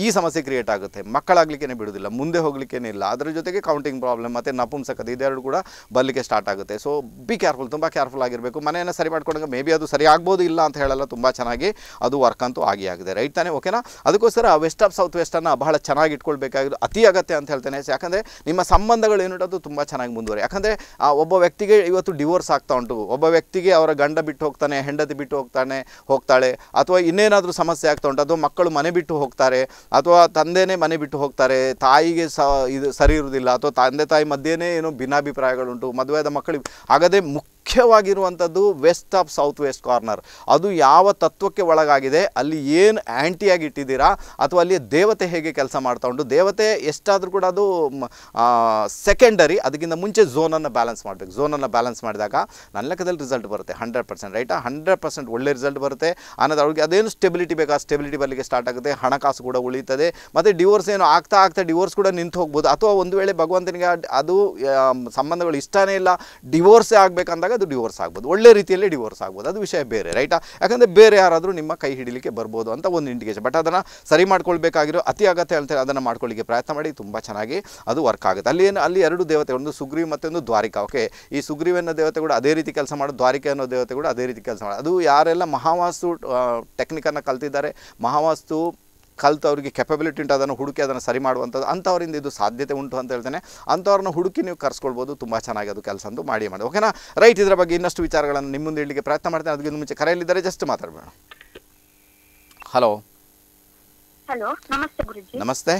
ಈ ಸಮಸ್ಯೆ ಕ್ರಿಯೇಟ್ ಆಗುತ್ತೆ ಮಕ್ಕಳಾಗ್ಲಿಕ್ಕೇನೆ ಬಿಡೋದಿಲ್ಲ ಮುಂದೆ ಹೋಗ್ಲಿಕ್ಕೇನೆ ಇಲ್ಲ ಅದರ ಜೊತೆಗೆ ಕೌಂಟಿಂಗ್ ಪ್ರಾಬ್ಲಮ್ ಮತ್ತು ನಪುಂಸಕತೆ ಇದೆರಡು ಕೂಡ ಬರಲಿಕ್ಕೆ ಸ್ಟಾರ್ಟ್ ಆಗುತ್ತೆ ಸೊ ಬಿ ಕೇರ್ಫುಲ್ ತುಂಬ ಕೇರ್ಫುಲ್ ಆಗಿರಬೇಕು ಮನೆಯನ್ನು ಸರಿ ಮಾಡ್ಕೊಂಡಾಗ ಮೇ ಬಿ ಅದು ಸರಿ ಆಗ್ಬೋದು ಇಲ್ಲ ಅಂತ ಹೇಳಲ್ಲ ತುಂಬ ಚೆನ್ನಾಗಿ ಅದು ವರ್ಕ್ ಅಂತೂ ಆಗಿ ಆಗಿದೆ ರೈಟ್ ತಾನೇ ಓಕೆನಾ ಅದಕ್ಕೋಸ್ಕರ ವೆಸ್ಟ್ ಆಫ್ ಸೌತ್ ವೆಸ್ಟನ್ನು ಬಹಳ ಚೆನ್ನಾಗಿ ಇಟ್ಕೊಳ್ಬೇಕಾಗಿ ಬೇಕಾಗಿದ್ದು ಅತಿ ಅಗತ್ಯ ಅಂತ ಹೇಳ್ತೇನೆ ಯಾಕಂದರೆ ನಿಮ್ಮ ಸಂಬಂಧಗಳು ಏನುಂಟು ತುಂಬ ಚೆನ್ನಾಗಿ ಮುಂದುವರಿ ಯಾಕಂದರೆ ಆ ಒಬ್ಬ ವ್ಯಕ್ತಿಗೆ ಇವತ್ತು ಡಿವೋರ್ಸ್ ಆಗ್ತಾ ಉಂಟು ಒಬ್ಬ ವ್ಯಕ್ತಿಗೆ ಅವರ ಗಂಡ ಬಿಟ್ಟು ಹೋಗ್ತಾನೆ ಹೆಂಡತಿ ಬಿಟ್ಟು ಹೋಗ್ತಾನೆ ಹೋಗ್ತಾಳೆ ಅಥವಾ ಇನ್ನೇನಾದರೂ ಸಮಸ್ಯೆ ಆಗ್ತಾ ಉಂಟು ಅಥವಾ ಮಕ್ಕಳು ಮನೆ ಬಿಟ್ಟು ಹೋಗ್ತಾರೆ ಅಥವಾ ತಂದೆಯೇ ಮನೆ ಬಿಟ್ಟು ಹೋಗ್ತಾರೆ ತಾಯಿಗೆ ಸ ಇದು ಸರಿ ಇರುವುದಿಲ್ಲ ಅಥವಾ ತಂದೆ ತಾಯಿ ಮಧ್ಯೆನೇ ಏನೋ ಭಿನ್ನಾಭಿಪ್ರಾಯಗಳುಂಟು ಮದುವೆಯಾದ ಮಕ್ಕಳಿಗೆ ಆಗದೆ ಮುಖ್ಯ ಮುಖ್ಯವಾಗಿರುವಂಥದ್ದು west of south west corner ಅದು ಯಾವ ತತ್ವಕ್ಕೆ ಒಳಗಾಗಿದೆ ಅಲ್ಲಿ ಏನು ಆ್ಯಂಟಿಯಾಗಿ ಇಟ್ಟಿದ್ದೀರಾ ಅಥವಾ ಅಲ್ಲಿ ದೇವತೆ ಹೇಗೆ ಕೆಲಸ ಮಾಡ್ತಾ ಉಂಟು ದೇವತೆ ಎಷ್ಟಾದರೂ ಕೂಡ ಅದು ಸೆಕೆಂಡರಿ ಅದಕ್ಕಿಂತ ಮುಂಚೆ ಝೋನನ್ನು ಬ್ಯಾಲೆನ್ಸ್ ಮಾಡಬೇಕು ಝೋನನ್ನು ಬ್ಯಾಲೆನ್ಸ್ ಮಾಡಿದಾಗ ನನ್ನ ಲೆಕ್ಕದಲ್ಲಿ ರಿಸಲ್ಟ್ ಬರುತ್ತೆ ಹಂಡ್ರೆಡ್ ಪರ್ಸೆಂಟ್ ರೈಟಾ ಹಂಡ್ರೆಡ್ ಪರ್ಸೆಂಟ್ ಒಳ್ಳೆ ರಿಸಲ್ಟ್ ಬರುತ್ತೆ ಅನ್ನೋದು ಅವ್ರಿಗೆ ಅದೇನು ಸ್ಟೆಬಿಲಿಟಿ ಬೇಕಾ ಸ್ಟೆಬಿಲಿಟಿ ಬರಲಿಕ್ಕೆ ಸ್ಟಾರ್ಟ್ ಆಗುತ್ತೆ ಹಣಕಾಸು ಕೂಡ ಉಳಿಯುತ್ತದೆ ಮತ್ತು ಡಿವೋರ್ಸ್ ಏನು ಆಗ್ತಾ ಆಗ್ತಾ ಡಿವೋರ್ಸ್ ಕೂಡ ನಿಂತು ಹೋಗ್ಬೋದು ಅಥವಾ ಒಂದು ವೇಳೆ ಭಗವಂತನಿಗೆ ಅದು ಸಂಬಂಧಗಳು ಇಷ್ಟನೇ ಇಲ್ಲ ಡಿವೋರ್ಸೇ ಆಗಬೇಕಂದಾಗ ಅದು ಡಿವೋರ್ಸ್ ಆಗ್ಬೋದು ಒಳ್ಳೆ ರೀತಿಯಲ್ಲಿ ಡಿವೋರ್ಸ್ ಆಗ್ಬೋದು ಅದು ವಿಷಯ ಬೇರೆ ರೈಟಾ ಯಾಕಂದರೆ ಬೇರೆ ಯಾರಾದರೂ ನಿಮ್ಮ ಕೈ ಹಿಡಿಲಿಕ್ಕೆ ಬರ್ಬೋದು ಅಂತ ಒಂದು ಇಂಡಿಕೇಶನ್ ಬಟ್ ಅದನ್ನು ಸರಿ ಮಾಡ್ಕೊಳ್ಬೇಕಾಗಿರೋ ಅತಿ ಅಗತ್ಯ ಹೇಳ್ತಾರೆ ಅದನ್ನು ಮಾಡ್ಕೊಳ್ಳಿಕ್ಕೆ ಪ್ರಯತ್ನ ಮಾಡಿ ತುಂಬ ಚೆನ್ನಾಗಿ ಅದು ವರ್ಕ್ ಆಗುತ್ತೆ ಅಲ್ಲಿ ಏನು ಅಲ್ಲಿ ಎರಡು ದೇವತೆ ಒಂದು ಸುಗ್ರೀವ್ ಒಂದು ದ್ವಾರಿಕಾ ಓಕೆ ಈ ಸುಗ್ರೀವ್ ಅನ್ನೋ ದೇವತೆ ಕೂಡ ಅದೇ ರೀತಿ ಕೆಲಸ ಮಾಡೋದು ದ್ವಾರಿಕೆ ಅನ್ನೋ ದೇವತೆ ಕೂಡ ಅದೇ ರೀತಿ ಕೆಲಸ ಮಾಡೋದು ಅದು ಯಾರೆಲ್ಲ ಮಹಾವಾಸ್ತು ಟೆಕ್ನಿಕನ್ನು ಕಲ್ತಿದ್ದಾರೆ ಮಹಾವಾಸ್ತು ಕಲಿತು ಅವರಿಗೆ ಕೆಪಬಿಲಿಟಿ ಉಂಟು ಅದನ್ನು ಹುಡುಕಿ ಅದನ್ನು ಸರಿ ಮಾಡುವಂಥದ್ದು ಅಂಥವರಿಂದ ಇದು ಸಾಧ್ಯತೆ ಉಂಟು ಅಂತ ಹೇಳ್ತೇನೆ ಅಂಥವ್ರನ್ನ ಹುಡುಕಿ ನೀವು ಕರ್ಸ್ಕೊಳ್ಬೋದು ತುಂಬ ಚೆನ್ನಾಗಿ ಅದು ಕೆಲಸ ಅಂತೂ ಮಾಡಿ ಮಾಡಿ ಓಕೆನಾ ರೈಟ್ ಇದರ ಬಗ್ಗೆ ಇನ್ನಷ್ಟು ವಿಚಾರಗಳನ್ನು ನಿಮ್ಮ ಮುಂದೆ ಹೇಳಲಿಕ್ಕೆ ಪ್ರಯತ್ನ ಮಾಡ್ತೇನೆ ಅದಕ್ಕಿಂತ ಮುಂಚೆ ಕರೆಯಲ್ಲಿದ್ದಾರೆ ಜಸ್ಟ್ ಮಾತಾಡಬೇಡ ಹಲೋ ಹಲೋ ನಮಸ್ತೆ ಗುರುಜಿ ನಮಸ್ತೆ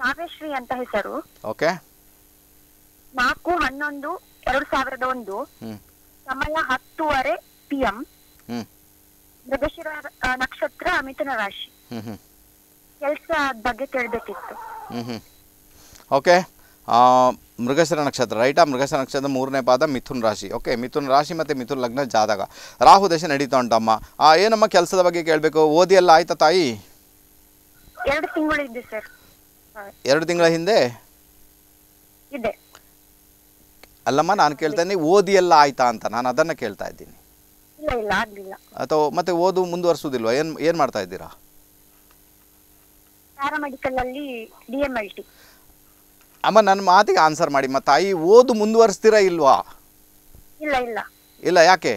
ಕಾವ್ಯಶ್ರೀ ಅಂತ ಹೆಸರು ಓಕೆ ನಾಲ್ಕು ಹನ್ನೊಂದು ಎರಡು ಸಾವಿರದ ಒಂದು ಸಮಯ ಹತ್ತುವರೆ ಪಿ ಎಂ ಮೃಗಶಿರ ನಕ್ಷತ್ರ ಮಿಥುನ ರಾಶಿ ಕೆಲಸ ಬಗ್ಗೆ ಕೇಳಬೇಕಿತ್ತು ಓಕೆ ಮೃಗಶಿರ ನಕ್ಷತ್ರ ರೈಟಾ ಮೃಗಶಿರ ನಕ್ಷತ್ರ ಮೂರನೇ ಪಾದ ಮಿಥುನ್ ರಾಶಿ ಓಕೆ ಮಿಥುನ್ ರಾಶಿ ಮತ್ತು ಮಿಥುನ್ ಲಗ್ನ ಜಾದಾಗ ರಾಹು ದಶೆ ನಡೀತಾ ಉಂಟಮ್ಮ ಏನಮ್ಮ ಕೆಲಸದ ಬಗ್ಗೆ ಕೇಳಬೇಕು ಓದಿ ಎಲ್ಲ ಆಯ್ತಾ ತಾಯಿ ಎರಡು ತಿಂಗಳಿದ್ದೆ ಸರ್ ಎರಡು ತಿಂಗಳ ಹಿಂದೆ ಅಲ್ಲಮ್ಮ ನಾನು ಕೇಳ್ತಾ ಓದಿ ಎಲ್ಲ ಆಯ್ತಾ ಅಂತ ನಾನು ಅದನ್ನು ಕೇಳ್ತಾ ಇದ್ದೀನಿ ಇಲ್ಲ ಇಲ್ಲ ಆಗಲಿಲ್ಲ ಅಥವಾ ಮತ್ತೆ ಓದು ಮುಂದುವರಿಸುವುದಿಲ್ವಾ ಏನ್ ಏನ್ ಮಾಡ್ತಾ ಇದ್ದೀರಾ ಪ್ಯಾರಾಮೆಡಿಕಲ್ ಅಲ್ಲಿ ಡಿ ಟಿ ಅಮ್ಮ ನನ್ನ ಮಾತಿಗೆ ಆನ್ಸರ್ ಮಾಡಿ ಮತ್ತೆ ತಾಯಿ ಓದು ಮುಂದುವರಿಸ್ತೀರಾ ಇಲ್ವಾ ಇಲ್ಲ ಇಲ್ಲ ಇಲ್ಲ ಯಾಕೆ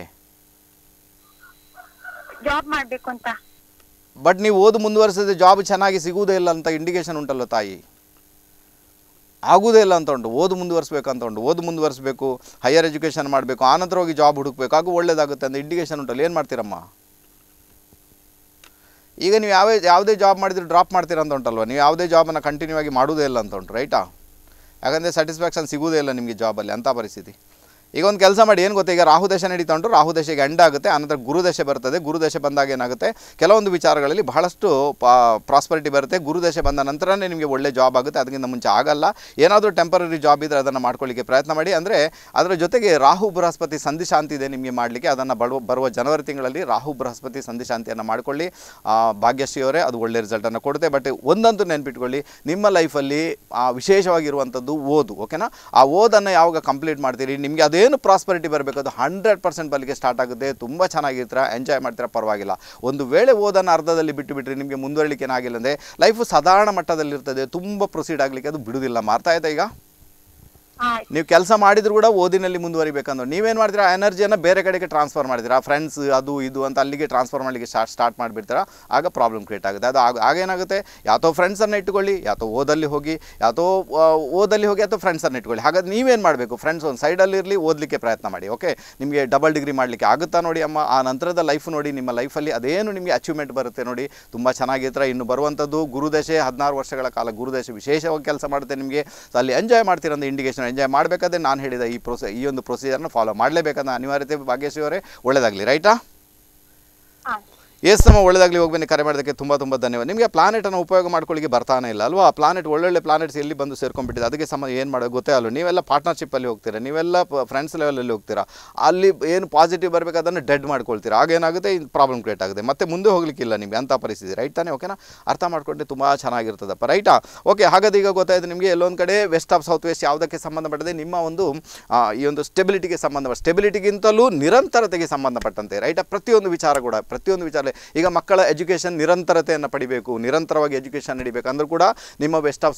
ಜಾಬ್ ಮಾಡಬೇಕು ಅಂತ ಬಟ್ ನೀವು ಓದು ಮುಂದುವರಿಸಿದ್ರೆ ಜಾಬ್ ಚೆನ್ನಾಗಿ ಸಿಗುವುದೇ ಇಲ್ಲ ಅಂತ ಇಂಡಿಕೇಶನ್ ಉಂಟಲ್ಲ ತಾಯಿ ಆಗೋದೇ ಇಲ್ಲ ಅಂತ ಉಂಟು ಓದು ಮುಂದುವರಿಸಬೇಕು ಅಂತ ಉಂಟು ಓದು ಮುಂದುವರಿಸಬೇಕು ಹೈಯರ್ ಎಜುಕೇಷನ್ ಮಾಡಬೇಕು ಆನಂತರ ಹೋಗಿ ಜಾಬ್ ಹುಡುಕಬೇಕು ಹಾಗೂ ಒಳ್ಳೇದಾಗುತ್ತೆ ಅಂತ ಇಂಡಿಕೇಷನ್ ಉಂಟಲ್ಲ ಏನು ಮಾಡ್ತೀರಮ್ಮ ಈಗ ನೀವು ಯಾವ ಯಾವುದೇ ಜಾಬ್ ಮಾಡಿದ್ರು ಡ್ರಾಪ್ ಮಾಡ್ತೀರ ಅಂತ ಉಂಟಲ್ವ ನೀವು ಯಾವುದೇ ಜಾಬನ್ನು ಕಂಟಿನ್ಯೂ ಆಗಿ ಮಾಡೋದೇ ಇಲ್ಲ ಅಂತ ಉಂಟು ರೈಟಾ ಯಾಕಂದರೆ ಸ್ಯಾಟಿಸ್ಫ್ಯಾಕ್ಷನ್ ಸಿಗೋದೇ ಇಲ್ಲ ನಿಮಗೆ ಜಾಬಲ್ಲಿ ಅಂಥ ಪರಿಸ್ಥಿತಿ ಈಗ ಒಂದು ಕೆಲಸ ಮಾಡಿ ಏನು ಗೊತ್ತೆ ಈಗ ರಾಹು ದಶೆ ನಡೀತಾ ಉಂಟು ರಾಹು ದಶೆಗೆ ಎಂಡ್ ಆಗುತ್ತೆ ಆನಂತರ ಗುರುದಶೆ ಬರ್ತದೆ ಗುರುದಶೆ ಬಂದಾಗ ಏನಾಗುತ್ತೆ ಕೆಲವೊಂದು ವಿಚಾರಗಳಲ್ಲಿ ಬಹಳಷ್ಟು ಪ್ರಾಸ್ಪರಿಟಿ ಬರುತ್ತೆ ಗುರುದಶೆ ಬಂದ ನಂತರನೇ ನಿಮಗೆ ಒಳ್ಳೆ ಜಾಬ್ ಆಗುತ್ತೆ ಅದಕ್ಕಿಂತ ಮುಂಚೆ ಆಗಲ್ಲ ಏನಾದರೂ ಟೆಂಪರರಿ ಜಾಬ್ ಇದ್ದರೆ ಅದನ್ನು ಮಾಡ್ಕೊಳ್ಳಿಕ್ಕೆ ಪ್ರಯತ್ನ ಮಾಡಿ ಅಂದರೆ ಅದರ ಜೊತೆಗೆ ರಾಹು ಬೃಹಸ್ಪತಿ ಸಂಧಿಶಾಂತಿ ಇದೆ ನಿಮಗೆ ಮಾಡಲಿಕ್ಕೆ ಅದನ್ನು ಬರುವ ಬರುವ ಜನವರಿ ತಿಂಗಳಲ್ಲಿ ರಾಹು ಬೃಹಸ್ಪತಿ ಸಂಧಿಶಾಂತಿಯನ್ನು ಮಾಡಿಕೊಳ್ಳಿ ಭಾಗ್ಯಶ್ರೀಯವರೇ ಅದು ಒಳ್ಳೆ ರಿಸಲ್ಟನ್ನು ಕೊಡುತ್ತೆ ಬಟ್ ಒಂದಂತೂ ನೆನಪಿಟ್ಕೊಳ್ಳಿ ನಿಮ್ಮ ಲೈಫಲ್ಲಿ ವಿಶೇಷವಾಗಿರುವಂಥದ್ದು ಓದು ಓಕೆನಾ ಆ ಓದನ್ನು ಯಾವಾಗ ಕಂಪ್ಲೀಟ್ ಮಾಡ್ತೀರಿ ನಿಮಗೆ ಅದೇ ಏನು ಪ್ರಾಸ್ಪರಿಟಿ ಬರಬೇಕು ಅದು ಹಂಡ್ರೆಡ್ ಪರ್ಸೆಂಟ್ ಬಲ್ಲಿಗೆ ಸ್ಟಾರ್ಟ್ ಆಗುತ್ತೆ ತುಂಬ ಚೆನ್ನಾಗಿರ್ತೀರ ಎಂಜಾಯ್ ಮಾಡ್ತೀರಾ ಪರವಾಗಿಲ್ಲ ಒಂದು ವೇಳೆ ಓದನ್ನು ಅರ್ಧದಲ್ಲಿ ಬಿಟ್ಟು ಬಿಟ್ಟರೆ ನಿಮಗೆ ಮುಂದುವರಿಲಿಕ್ಕೆ ಏನಾಗಿಲ್ಲ ಅಂದರೆ ಲೈಫು ಸಾಧಾರಣ ಮಟ್ಟದಲ್ಲಿರ್ತದೆ ತುಂಬ ಪ್ರೊಸೀಡ್ ಆಗಲಿಕ್ಕೆ ಅದು ಬಿಡುವುದಿಲ್ಲ ಮಾರ್ತಾ ಇದೆ ಈಗ ನೀವು ಕೆಲಸ ಮಾಡಿದ್ರು ಕೂಡ ಓದಿನಲ್ಲಿ ಮುಂದುವರಿಬೇಕಂದ್ರೆ ನೀವೇನು ಮಾಡ್ತೀರಾ ಆ ಎನರ್ಜಿಯನ್ನು ಬೇರೆ ಕಡೆಗೆ ಟ್ರಾನ್ಸ್ಫರ್ ಮಾಡಿದಿರಾ ಫ್ರೆಂಡ್ಸ್ ಅದು ಇದು ಅಂತ ಅಲ್ಲಿಗೆ ಟ್ರಾನ್ಸ್ಫರ್ ಮಾಡಲಿಕ್ಕೆ ಸ್ಟಾರ್ಟ್ ಸ್ಟಾರ್ಟ್ ಮಾಡಿಬಿಡ್ತೀರಾ ಆಗ ಪ್ರಾಬ್ಲಮ್ ಕ್ರಿಯೇಟ್ ಆಗುತ್ತೆ ಅದು ಆಗ ಆಗೇನಾಗುತ್ತೆ ಯಾತೋ ಫ್ರೆಂಡ್ಸನ್ನು ಇಟ್ಕೊಳ್ಳಿ ಯಾತೋ ಓದಲ್ಲಿ ಹೋಗಿ ಯಾತೋ ಓದಲ್ಲಿ ಹೋಗಿ ಅಥವಾ ಫ್ರೆಂಡ್ಸನ್ನು ಇಟ್ಕೊಳ್ಳಿ ಹಾಗಾದ್ರೆ ನೀವೇನು ಮಾಡಬೇಕು ಫ್ರೆಂಡ್ಸ್ ಒಂದು ಸೈಡಲ್ಲಿರಲಿ ಓದಲಿಕ್ಕೆ ಪ್ರಯತ್ನ ಮಾಡಿ ಓಕೆ ನಿಮಗೆ ಡಬಲ್ ಡಿಗ್ರಿ ಮಾಡಲಿಕ್ಕೆ ಆಗುತ್ತಾ ನೋಡಿ ಅಮ್ಮ ಆ ನಂತರದ ಲೈಫ್ ನೋಡಿ ನಿಮ್ಮ ಲೈಫಲ್ಲಿ ಅದೇನು ನಿಮಗೆ ಅಚೀವ್ಮೆಂಟ್ ಬರುತ್ತೆ ನೋಡಿ ತುಂಬ ಚೆನ್ನಾಗಿರ್ತಾರೆ ಇನ್ನು ಬರುವಂಥದ್ದು ಗುರುದಶೆ ಹದಿನಾರು ವರ್ಷಗಳ ಕಾಲ ಗುರುದಶೆ ವಿಶೇಷವಾಗಿ ಕೆಲಸ ಮಾಡುತ್ತೆ ನಿಮಗೆ ಅಲ್ಲಿ ಎಂಜಾಯ್ ಮಾಡ್ತೀರ ಅಂತ ಇಂಡಿಕೇಶನ್ ಎಂಜಾಯ್ ಮಾಡಬೇಕಾದ್ರೆ ನಾನು ಹೇಳಿದ ಈ ಪ್ರೊಸೆ ಈ ಒಂದು ಪ್ರೊಸೀಜರ್ನ ಫಾಲೋ ಮಾಡಲೇಬೇಕನ್ನೋ ಅನಿವಾರ್ಯತೆ ಭಾಗ್ಯಶ್ರೀ ಅವರೇ ಒಳ್ಳೆಯದಾಗಲಿ ರೈಟಾ ಎಸ್ ನಮ್ಮ ಒಳ್ಳೆದಾಗಲಿ ಹೋಗಿ ಕರೆ ಮಾಡೋದಕ್ಕೆ ತುಂಬ ತುಂಬ ಧನ್ಯವಾದ ನಿಮಗೆ ಪ್ಲಾನೆಟನ್ನು ಉಪಯೋಗ ಮಾಡ್ಕೊಳ್ಳಿಕ್ಕೆ ಬರ್ತಾನೆ ಇಲ್ಲ ಅಲ್ವಾ ಆ ಪ್ಲಾನೆಟ್ ಒಳ್ಳೊಳ್ಳೆ ಪ್ಲಾನೆಟ್ಸ್ ಎಲ್ಲಿ ಬಂದು ಸೇರ್ಕೊಂಡ್ಬಿಟ್ಟಿದೆ ಅದಕ್ಕೆ ಸಮ ಏನು ಮಾಡೋದು ಗೊತ್ತೇ ಅಲ್ಲ ನೀವೆಲ್ಲ ಪಾರ್ಟ್ನರ್ಶಿಪ್ಪಲ್ಲಿ ಹೋಗ್ತೀರಾ ನೀವೆಲ್ಲ ಫ್ರೆಂಡ್ಸ್ ಲೆವೆಲಲ್ಲಿ ಹೋಗ್ತೀರಾ ಅಲ್ಲಿ ಏನು ಪಾಸಿಟಿವ್ ಬರಬೇಕು ಅದನ್ನು ಡೆಡ್ ಮಾಡ್ಕೊಳ್ತೀರಾ ಆಗೇನಾಗುತ್ತೆ ಇದು ಪ್ರಾಬ್ಲಮ್ ಕ್ರಿಯೇಟ್ ಆಗುತ್ತೆ ಮತ್ತೆ ಮುಂದೆ ಹೋಗ್ಲಿಕ್ಕಿಲ್ಲ ನಿಮಗೆ ಅಂಥ ಪರಿಸ್ಥಿತಿ ರೈಟ್ ತಾನೇ ಓಕೆನಾ ಅರ್ಥ ಮಾಡಿಕೊಂಡ್ರೆ ತುಂಬ ಚೆನ್ನಾಗಿರ್ತದಪ್ಪ ರೈಟಾ ಓಕೆ ಹಾಗಾದ ಈಗ ಗೊತ್ತಾಯಿತು ನಿಮಗೆ ಎಲ್ಲೊಂದು ಕಡೆ ವೆಸ್ಟ್ ಆಫ್ ಸೌತ್ ವೆಸ್ಟ್ ಯಾವುದಕ್ಕೆ ಸಂಬಂಧಪಟ್ಟಿದೆ ನಿಮ್ಮ ಒಂದು ಈ ಒಂದು ಸ್ಟೆಬಿಲಿಟಿಗೆ ಸಂಬಂಧ ಸ್ಟೆಬಿಲಿಟಿಗಿಂತಲೂ ನಿರಂತರತೆಗೆ ಸಂಬಂಧಪಟ್ಟಂತೆ ರೈಟಾ ಪ್ರತಿಯೊಂದು ವಿಚಾರ ಕೂಡ ಪ್ರತಿಯೊಂದು ವಿಚಾರ ಈಗ ಮಕ್ಕಳ ಎಜುಕೇಷನ್ ನಿರಂತರತೆಯನ್ನು ಪಡಿಬೇಕು ನಿರಂತರವಾಗಿ ಎಜುಕೇಷನ್ ಅಂದರೂ ಕೂಡ ನಿಮ್ಮ ವೆಸ್ಟ್ ಆಫ್